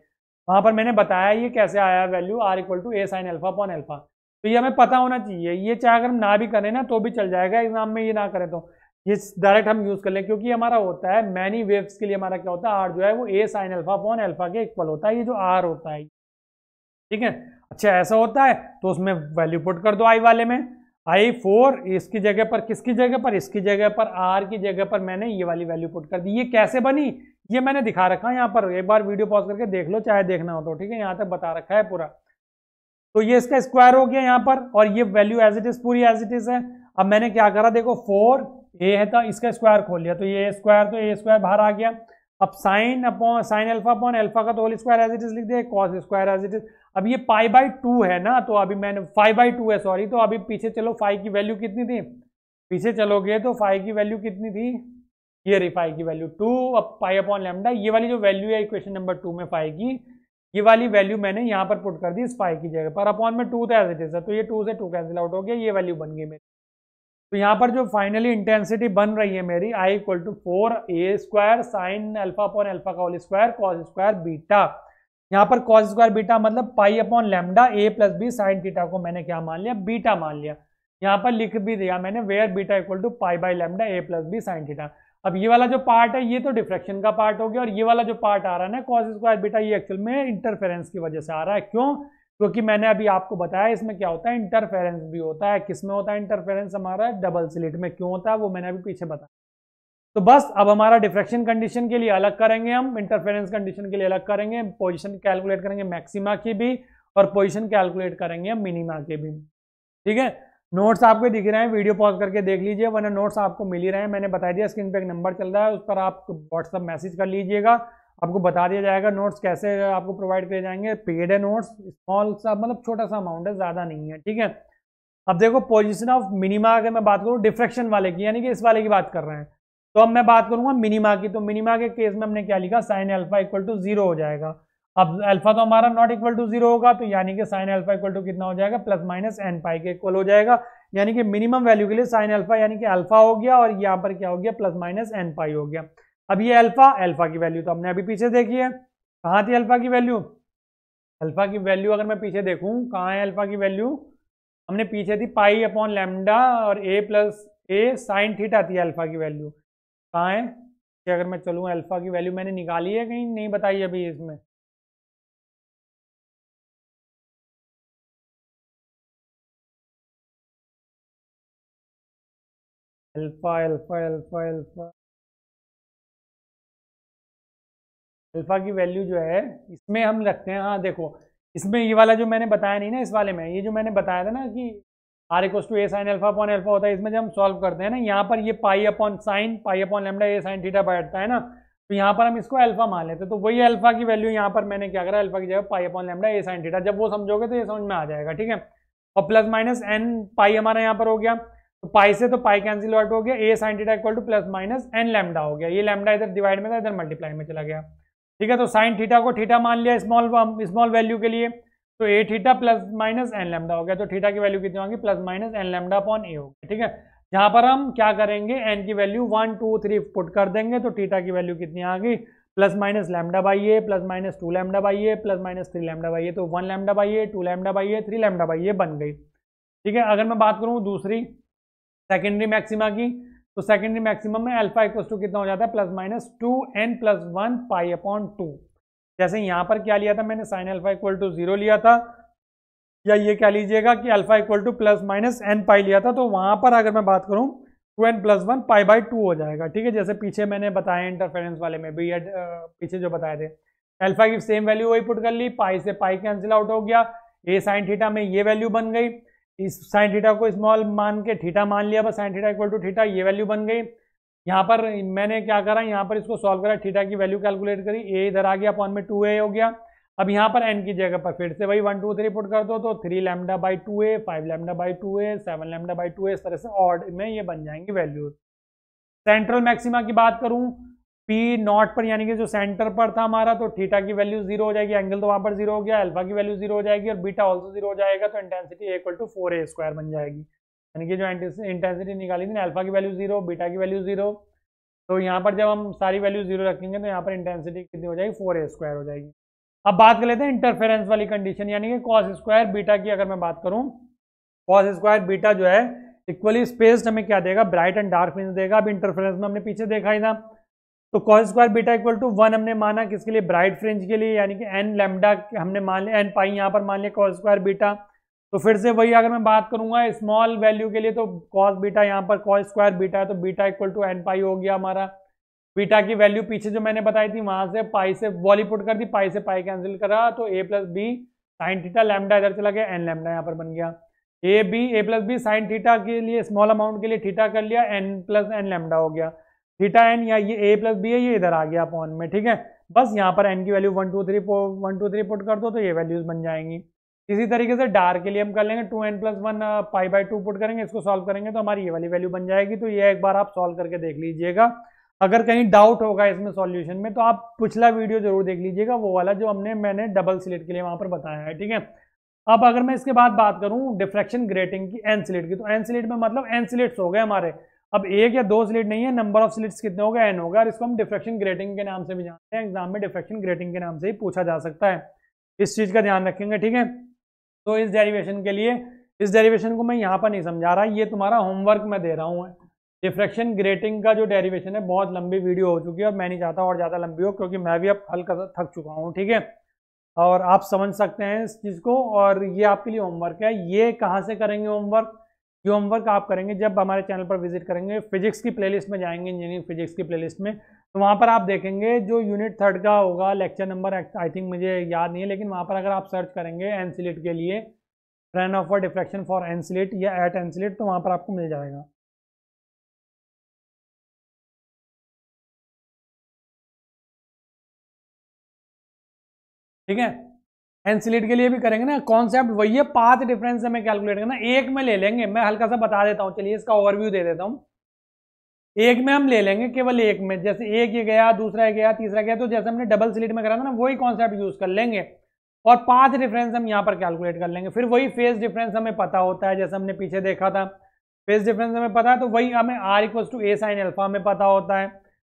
वहाँ पर मैंने बताया ये कैसे आया value r equal to a sine alpha upon alpha तो ये हमें पता होना चाहिए ये चाहे अगर हम ना भी करें ना तो भी चल जाएगा एग्जाम में ये ना करें तो ये डायरेक्ट हम यूज कर लें क्योंकि हमारा होता है मैनी वेव्स के लिए हमारा क्या होता है आर जो है वो a sine alpha upon alpha के इक्वल होता है ये जो आर होता है ठीक है अच्छा ऐसा होता है तो उसमें वैल्यू पुट कर दो आई वाले में आई फोर इसकी जगह पर किसकी जगह पर इसकी जगह पर आर की जगह पर मैंने ये वाली वैल्यू पुट कर दी ये कैसे बनी ये मैंने दिखा रखा है यहाँ पर एक बार वीडियो पॉज करके देख लो चाहे देखना हो तो ठीक है यहाँ तक बता रखा है पूरा तो ये इसका स्क्वायर हो गया यहाँ पर और ये वैल्यू एज इट इज पूरी एज इट इज है अब मैंने क्या करा देखो फोर ए है तो इसका स्क्वायर खोल लिया तो ये स्क्वायर तो ए स्क्वायर बाहर आ गया अब sine upon sine alpha upon alpha का तो whole square as it is लिख दिया cos square as it is अब ये पाई बाई टू है ना तो अभी मैंने फाइव बाई टू है सॉरी तो अभी पीछे चलो फाइव की वैल्यू कितनी थी पीछे चलोगे तो फाइव की वैल्यू कितनी थी ये रही फाइव की वैल्यू टू अब पाई अपॉन लेमडा ये वाली जो वैल्यू है इक्वेशन नंबर टू में फाइव की ये वाली वैल्यू मैंने यहाँ पर पुट कर दी इस फाइव की जगह पर अपॉन में टू था एज इट इज तो ये टू से टू कैंसिल आउट हो गया ये वैल्यू बन गई मेरी तो यहाँ पर जो फाइनली इंटेंसिटी बन रही है मेरी I equal to four a square sine alpha upon alpha का whole square cos square beta यहाँ पर कॉस स्क्वायर बीटा मतलब pi upon lambda a plus b sine theta को मैंने क्या मान लिया बीटा मान लिया यहाँ पर लिख भी दिया मैंने where beta equal to pi by lambda a plus b sine theta अब ये वाला जो पार्ट है ये तो डिफ्रेक्शन का पार्ट हो गया और ये वाला जो पार्ट आ रहा है ना कॉस स्क्वायर बीटा ये एक्चुअल में इंटरफेरेंस की वजह से आ रहा है क्यों क्योंकि तो मैंने अभी आपको बताया इसमें क्या होता है इंटरफेरेंस भी होता है किसमें होता है इंटरफेरेंस हमारा डबल स्लिट में क्यों होता है वो मैंने अभी पीछे बताया तो बस अब हमारा डिफ्रेक्शन कंडीशन के लिए अलग करेंगे हम इंटरफेरेंस कंडीशन के लिए अलग करेंगे पोजिशन कैलकुलेट करेंगे मैक्सिमा की भी और पोजिशन कैलकुलेट करेंगे हम मिनिमा के भी ठीक है नोट्स आपके दिख रहे हैं वीडियो पॉज करके देख लीजिए वरना नोट्स आपको मिल ही रहे हैं मैंने बता दिया स्क्रीन पे एक नंबर चल रहा है उस पर आप व्हाट्सअप मैसेज कर लीजिएगा आपको बता दिया जाएगा नोट्स कैसे आपको प्रोवाइड किए जाएंगे पेड है नोट्स स्मॉल सा मतलब छोटा सा अमाउंट है ज़्यादा नहीं है ठीक है अब देखो पोजिशन ऑफ मिनिमा अगर मैं बात करूँ डिफ्रेक्शन वाले की यानी कि इस वाले की बात कर रहे हैं तो अब मैं बात करूंगा मिनिमा की तो मिनिमा के केस में हमने क्या लिखा sine alpha equal to zero हो जाएगा अब अल्फा तो हमारा नॉट इक्वल टू जीरो होगा तो यानी कि साइन अल्फा इक्वल टू कितना हो जाएगा प्लस माइनस एन पाई के इक्वल हो जाएगा यानी कि मिनिमम वैल्यू के लिए साइन अल्फा यानी कि अल्फा हो गया और यहाँ पर क्या हो गया प्लस माइनस एन पाई हो गया अब ये अल्फा अल्फा की वैल्यू तो हमने अभी पीछे देखी है कहाँ थी अल्फा की वैल्यू अल्फा की वैल्यू अगर मैं पीछे देखूँ कहाँ है अल्फा की वैल्यू हमने पीछे थी पाई अपॉन लेमडा और a plus a sine theta थी अल्फा की वैल्यू कहाँ है कि अगर मैं चलूँ अल्फा की वैल्यू मैंने निकाली है कहीं नहीं बताई अभी इसमें alpha alpha alpha alpha alpha की वैल्यू जो है इसमें हम रखते हैं हाँ देखो इसमें ये वाला जो मैंने बताया नहीं ना इस वाले में ये जो मैंने बताया था ना कि r equals to a sine alpha upon alpha होता है इसमें जब हम सॉल्व करते हैं ना यहाँ पर ये pi upon sine pi upon lambda a sine theta बैठता है ना तो यहाँ पर हम इसको अल्फा मान लेते हैं तो वही अल्फा की वैल्यू यहाँ पर मैंने क्या करा अल्फा की जगह pi upon lambda a sine theta जब वो समझोगे तो ये समझ में आ जाएगा ठीक है और प्लस माइनस एन पाई हमारा यहाँ पर हो गया तो पाई से तो पाई कैंसिल आउट हो गया a sine theta equal to plus minus N lambda हो गया ये लेमडा इधर डिवाइड में था इधर मल्टीप्लाई में चला गया ठीक है तो साइन थीटा को थीटा मान लिया स्मॉल स्मॉल वैल्यू के लिए तो a theta plus minus N lambda हो गया तो थीटा की वैल्यू कितनी होगी plus minus N lambda upon a गया ठीक है यहाँ पर हम क्या करेंगे एन की value one two three put कर देंगे तो थीटा की वैल्यू कितनी आ गई plus minus lambda by a plus minus two lambda by a plus minus three lambda by a तो one lambda by a two lambda by a three lambda by a बन गई ठीक है अगर मैं बात करूँ दूसरी सेकेंडरी मैक्सिमा की तो सेकेंडरी मैक्सिमम में अल्फा इक्वल टू कितना हो जाता है plus minus two N plus one pi upon two जैसे यहां पर क्या लिया था मैंने sine alpha equal to zero लिया था या ये क्या लीजिएगा कि alpha equal to plus minus n pi लिया था तो वहां पर अगर मैं बात करूं two N plus one pi by two हो जाएगा ठीक है जैसे पीछे मैंने बताया इंटरफेरेंस वाले में भी या पीछे जो बताए थे अल्फा की सेम वैल्यू वही पुट कर ली पाई से पाई कैंसिल आउट हो गया ए साइन थीटा में ये वैल्यू बन गई इस साइन थीटा को स्मॉल मान के थीटा मान लिया बस sine theta equal to theta ये वैल्यू बन गई यहाँ पर मैंने क्या करा यहाँ पर इसको सॉल्व करा थीटा की वैल्यू कैलकुलेट करी ए इधर आ गया अपॉन में टू ए हो गया अब यहाँ पर एन की जगह पर फिर से वही वन टू थ्री पुट कर दो तो three lambda by two a five lambda by two a seven lambda by two a इस तरह से ऑर्ड में ये बन जाएंगी वैल्यूज सेंट्रल मैक्सिमा की बात करूँ पी नॉट पर यानी कि जो सेंटर पर था हमारा तो थीटा की वैल्यू जीरो हो जाएगी एंगल तो वहां पर जीरो हो गया अल्फा की वैल्यू जीरो हो जाएगी और बीटा ऑल्सो जीरो हो जाएगा तो intensity equal to four a square बन जाएगी यानी कि जो इंटेंसिटी निकाली थी अल्फा की वैल्यू जीरो बीटा की वैल्यू जीरो तो यहाँ पर जब हम सारी वैल्यू जीरो रखेंगे तो यहाँ पर इंटेंसिटी कितनी हो जाएगी फोर ए स्क्वायर हो जाएगी अब बात कर लेते हैं इंटरफेरेंस वाली कंडीशन यानी कि कॉस स्क्वायर बीटा की अगर मैं बात करूँ कॉस स्क्वायर बीटा जो है इक्वली स्पेस्ड हमें क्या देगा ब्राइट एंड डार्क मीन्स देगा अब इंटरफेरेंस में हमने पीछे देखा ही था तो cos square beta equal to one हमने माना किसके लिए ब्राइट फ्रिंज के लिए यानी कि एन लेमडा हमने मान लिया एन पाई यहाँ पर मान लिया कॉस स्क्वायर बीटा तो फिर से वही अगर मैं बात करूंगा स्मॉल वैल्यू के लिए तो कॉस बीटा यहाँ पर कॉस स्क्वायर बीटा है तो beta equal to n pi हो गया हमारा बीटा की वैल्यू पीछे जो मैंने बताई थी वहां से पाई से वॉली पुट कर दी पाई से पाई कैंसिल करा तो a plus b sine theta lambda इधर चला गया एन लैमडा यहाँ पर बन गया A B a plus b sine theta के लिए स्मॉल अमाउंट के लिए थीटा कर लिया एन प्लस एन लैमडा हो गया थीटा एन या ये ए प्लस बी है ये इधर आ गया अपॉन में ठीक है बस यहाँ पर एन की value one two three four one two three put कर दो तो ये वैल्यूज बन जाएंगी इसी तरीके से डार के लिए हम कर लेंगे two N plus one pi by two put करेंगे इसको सॉल्व करेंगे तो हमारी ये वाली वैल्यू बन जाएगी तो ये एक बार आप सॉल्व करके देख लीजिएगा अगर कहीं डाउट होगा इसमें सॉल्यूशन में तो आप पिछला वीडियो जरूर देख लीजिएगा वो वाला जो हमने मैंने डबल स्लिट के लिए वहाँ पर बताया है ठीक है अब अगर मैं इसके बाद बात करूँ डिफ्रेक्शन ग्रेटिंग की एन स्लिट की तो एन स्लिट में मतलब एन स्लिट्स हो गए हमारे अब एक या दो स्लिट नहीं है नंबर ऑफ स्लिट्स कितने होगा एन होगा और इसको हम डिफ्रेक्शन ग्रेटिंग के नाम से भी जानते हैं एग्जाम में डिफ्रेक्शन ग्रेटिंग के नाम से ही पूछा जा सकता है इस चीज़ का ध्यान रखेंगे ठीक है तो इस डेरिवेशन के लिए इस डेरिवेशन को मैं यहाँ पर नहीं समझा रहा ये तुम्हारा होमवर्क मैं दे रहा हूँ डिफ्रेक्शन ग्रेटिंग का जो डेरिवेशन है बहुत लंबी वीडियो हो चुकी है और मैं नहीं चाहता और ज़्यादा लंबी हो क्योंकि मैं भी अब हल्का थक चुका हूँ ठीक है और आप समझ सकते हैं इस चीज़ को और ये आपके लिए होमवर्क है ये कहाँ से करेंगे होमवर्क ये होमवर्क आप करेंगे जब हमारे चैनल पर विजिट करेंगे फिजिक्स की प्लेलिस्ट में जाएंगे इंजीनियरिंग फिजिक्स की प्लेलिस्ट में तो वहाँ पर आप देखेंगे जो यूनिट थर्ड का होगा लेक्चर नंबर आई थिंक मुझे याद नहीं है लेकिन वहाँ पर अगर आप सर्च करेंगे एनसिलिट के लिए run of deflection for n slit या एट एनसिलेट तो वहाँ पर आपको मिल जाएगा ठीक है एनसीलीट के लिए भी करेंगे ना कॉन्सेप्ट वही है पांच डिफरेंस हमें कैलकुलेट करना एक में ले लेंगे मैं हल्का सा बता देता हूँ चलिए इसका ओवरव्यू दे देता हूँ एक में हम ले लेंगे केवल एक में जैसे एक ये गया दूसरा गया तीसरा गया तो जैसे हमने डबल स्लिट में करा था ना वही कॉन्सेप्ट यूज कर लेंगे और पांच डिफरेंस हम यहाँ पर कैलकुलेट कर लेंगे फिर वही फेस डिफरेंस हमें पता होता है जैसे हमने पीछे देखा था फेस डिफरेंस हमें पता है तो वही हमें r equal to a sine alpha हमें पता होता है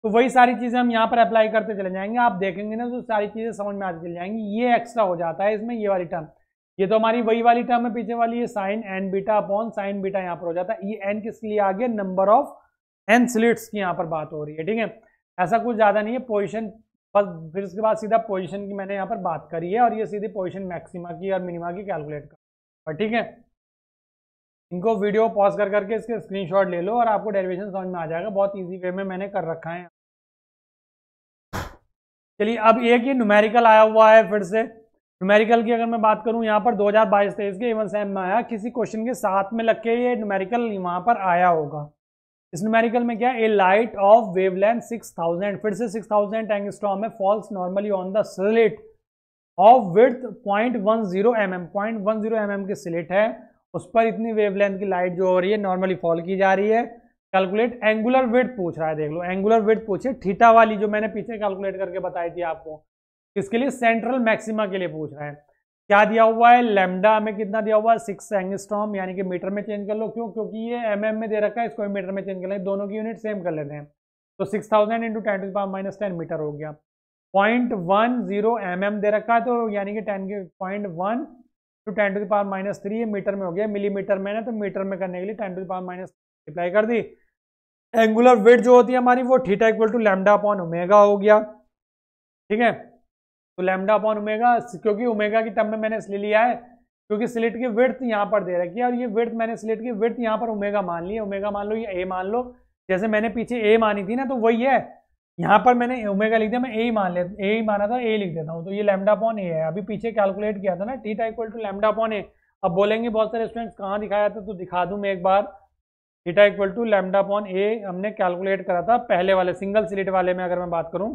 तो वही सारी चीज़ें हम यहाँ पर अप्लाई करते चले जाएंगे आप देखेंगे ना तो सारी चीज़ें समझ में आती चली जाएंगी ये एक्स्ट्रा हो जाता है इसमें ये वाली टर्म ये तो हमारी वही वाली टर्म है पीछे वाली ये sine n beta upon sine beta यहाँ पर हो जाता है ये एन किसके लिए आ गया नंबर ऑफ एन स्लिट्स की यहाँ पर बात हो रही है ठीक है ऐसा कुछ ज़्यादा नहीं है पोजिशन बस फिर उसके बाद सीधा पोजिशन की मैंने यहाँ पर बात करी है और ये सीधी पोजिशन मैक्सिमा की और मिनिमा की कैलकुलेट कर ठीक है इनको वीडियो पॉज कर करके इसके स्क्रीनशॉट ले लो और आपको डेरिवेशन समझ में आ जाएगा बहुत इजी वे में मैंने कर रखा है चलिए अब एक ये न्यूमेरिकल आया हुआ है फिर से न्यूमेरिकल की अगर मैं बात करूं यहाँ पर 2022-23 के इवन सेम में आया किसी क्वेश्चन के साथ में लग के ये न्यूमेरिकल वहाँ पर आया होगा इस न्यूमेरिकल में क्या ए लाइट ऑफ वेवलेंथ 6000 फिर से 6000 थाउजेंड एंगस्ट्रॉम है falls normally on the slit of with point one zero m m point one zero m m की स्लेट है उस पर इतनी वेवलेंथ की लाइट जो हो रही है नॉर्मली फॉल की जा रही है कैलकुलेट एंगुलर वेट पूछ रहा है देख लो एंगुलर वेट पूछे थीटा वाली जो मैंने पीछे कैलकुलेट करके बताई थी आपको इसके लिए सेंट्रल मैक्सिमा के लिए पूछ रहा है क्या दिया हुआ है लेमडा हमें कितना दिया हुआ है सिक्स एंगस्ट्रॉम यानी कि मीटर में चेंज कर लो क्यों क्योंकि ये एम mm में दे रखा है इसको मीटर में चेंज कर लें दोनों की यूनिट सेम कर लेते हैं तो six thousand into ten to power minus ten metre हो गया point one zero m m दे रखा है तो यानी कि टेन के point one to ten to power minus three metre में हो गया मिलीमीटर में ना तो मीटर में करने के लिए ten to power minus multiply कर दी एंगुलर वेट जो होती है हमारी वो theta equal to lambda upon omega हो गया ठीक है तो लैमडा अपॉन ओमेगा क्योंकि ओमेगा की टर्म में मैंने इसलिए लिया है क्योंकि स्लिट की विर्थ यहाँ पर दे रखी है और ये विर्थ मैंने स्लिट की विर्थ यहाँ पर ओमेगा मान ली है ओमेगा मान लो ये ए मान लो जैसे मैंने पीछे ए मानी थी ना तो वही है यहाँ पर मैंने ओमेगा लिख दिया मैं ए ही मान ले ए ही माना था ए लिख देता हूँ तो ये लैमडा पॉन ए है अभी पीछे कैलकुलेट किया था ना t equal to lambda upon a अब बोलेंगे बहुत सारे स्टूडेंट्स कहाँ दिखाया था तो दिखा दूँ मैं एक बार theta equal to lambda upon a हमने कैलकुलेट करा था पहले वाले सिंगल स्लिट वाले में अगर मैं बात करूँ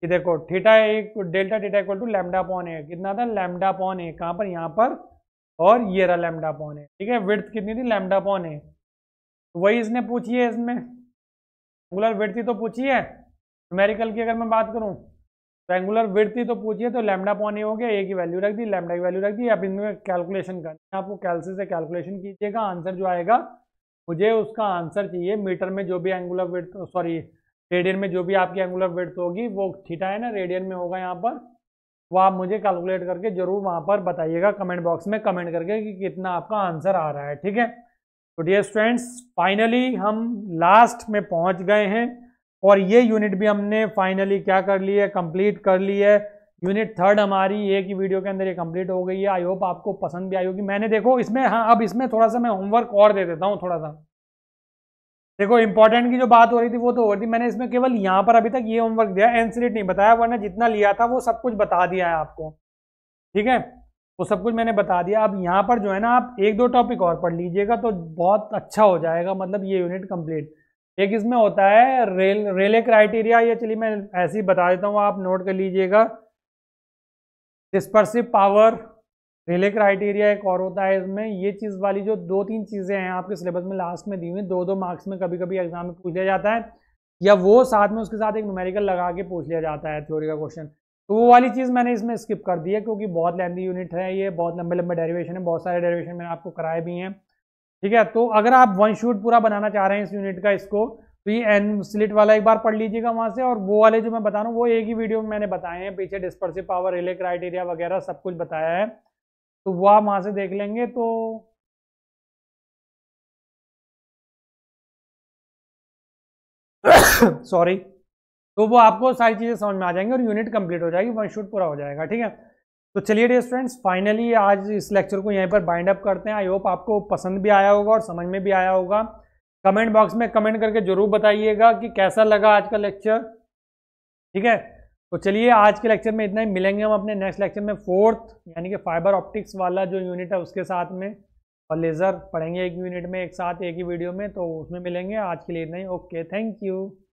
कि देखो theta a delta theta equal to lambda upon a कितना था लैमडा अपॉन ए कहाँ पर यहाँ पर और ये रहा लैमडा अपॉन ए ठीक है विड्थ कितनी थी लैमडा अपॉन ए वही इसने पूछी है इसमें एंगुलर विर्थ ही तो पूछी है न्यूमेरिकल की अगर मैं बात करूँ तो एंगुलर विर्थ ही तो पूछी है तो लैमडा अपॉन ए हो गया ए की वैल्यू रख दी लैमडा की वैल्यू रख दी अब इनमें कैलकुलेशन करनी है आपको कैलसी से कैलकुलेशन कीजिएगा आंसर जो आएगा मुझे उसका आंसर चाहिए मीटर में जो भी एंगुलर वेट सॉरी रेडियन में जो भी आपकी एंगुलर वेट होगी वो थीटा है ना रेडियन में होगा यहाँ पर वो आप मुझे कैलकुलेट करके जरूर वहाँ पर बताइएगा कमेंट बॉक्स में कमेंट करके कि कितना आपका आंसर आ रहा है ठीक है तो डियर स्टूडेंट्स फाइनली हम लास्ट में पहुँच गए हैं और ये यूनिट भी हमने फाइनली क्या कर ली है कंप्लीट कर ली है यूनिट थर्ड हमारी एक ही वीडियो के अंदर ये कंप्लीट हो गई है आई होप आपको पसंद भी आई होगी मैंने देखो इसमें हाँ अब इसमें थोड़ा सा मैं होमवर्क और दे देता हूँ थोड़ा सा देखो इंपॉर्टेंट की जो बात हो रही थी वो तो हो रही थी मैंने इसमें केवल यहाँ पर अभी तक ये होमवर्क दिया एनसीट नहीं बताया वरना जितना लिया था वो सब कुछ बता दिया है आपको ठीक है वो सब कुछ मैंने बता दिया अब यहाँ पर जो है ना आप एक दो टॉपिक और पढ़ लीजिएगा तो बहुत अच्छा हो जाएगा मतलब ये यूनिट कम्प्लीट एक इसमें होता है रेल रेले क्राइटेरिया ये चलिए मैं ऐसे ही बता देता हूँ आप नोट कर लीजिएगा डिस्पर्सिव पावर रिले क्राइटेरिया एक और होता है इसमें ये चीज़ वाली जो दो तीन चीज़ें हैं आपके सिलेबस में लास्ट में दी हुई दो दो मार्क्स में कभी कभी एग्जाम में पूछ लिया जाता है या वो साथ में उसके साथ एक न्यूमेरिकल लगा के पूछ लिया जाता है थ्योरी का क्वेश्चन तो वो वाली चीज़ मैंने इसमें स्किप कर दी है क्योंकि बहुत लेंदी यूनिट है ये बहुत लंबे लंबे डेरिवेशन है बहुत सारे डेरिवेशन मैंने आपको कराए भी हैं ठीक है तो अगर आप वन शूट पूरा बनाना चाह रहे हैं इस यूनिट का इसको तो ये एन स्लिट वाला एक बार पढ़ लीजिएगा वहाँ से और वो वाले जो मैं बता रहा हूँ वो एक ही वीडियो में मैंने बताए हैं पीछे डिस्पर्सिव पावर रिले क्राइटेरिया वगैरह सब कुछ बताया है तो वो आप वहाँ से देख लेंगे तो सॉरी तो वो आपको सारी चीज़ें समझ में आ जाएंगी और यूनिट कंप्लीट हो जाएगी वन शूट पूरा हो जाएगा ठीक है तो चलिए डे स्टूडेंट्स फाइनली आज इस लेक्चर को यहीं पर बाइंड अप करते हैं आई होप आपको पसंद भी आया होगा और समझ में भी आया होगा कमेंट बॉक्स में कमेंट करके जरूर बताइएगा कि कैसा लगा आज का लेक्चर ठीक है तो चलिए आज के लेक्चर में इतना ही मिलेंगे हम अपने नेक्स्ट लेक्चर में फोर्थ यानी कि फाइबर ऑप्टिक्स वाला जो यूनिट है उसके साथ में और लेज़र पढ़ेंगे एक यूनिट में एक साथ एक ही वीडियो में तो उसमें मिलेंगे आज के लिए इतना ही ओके थैंक यू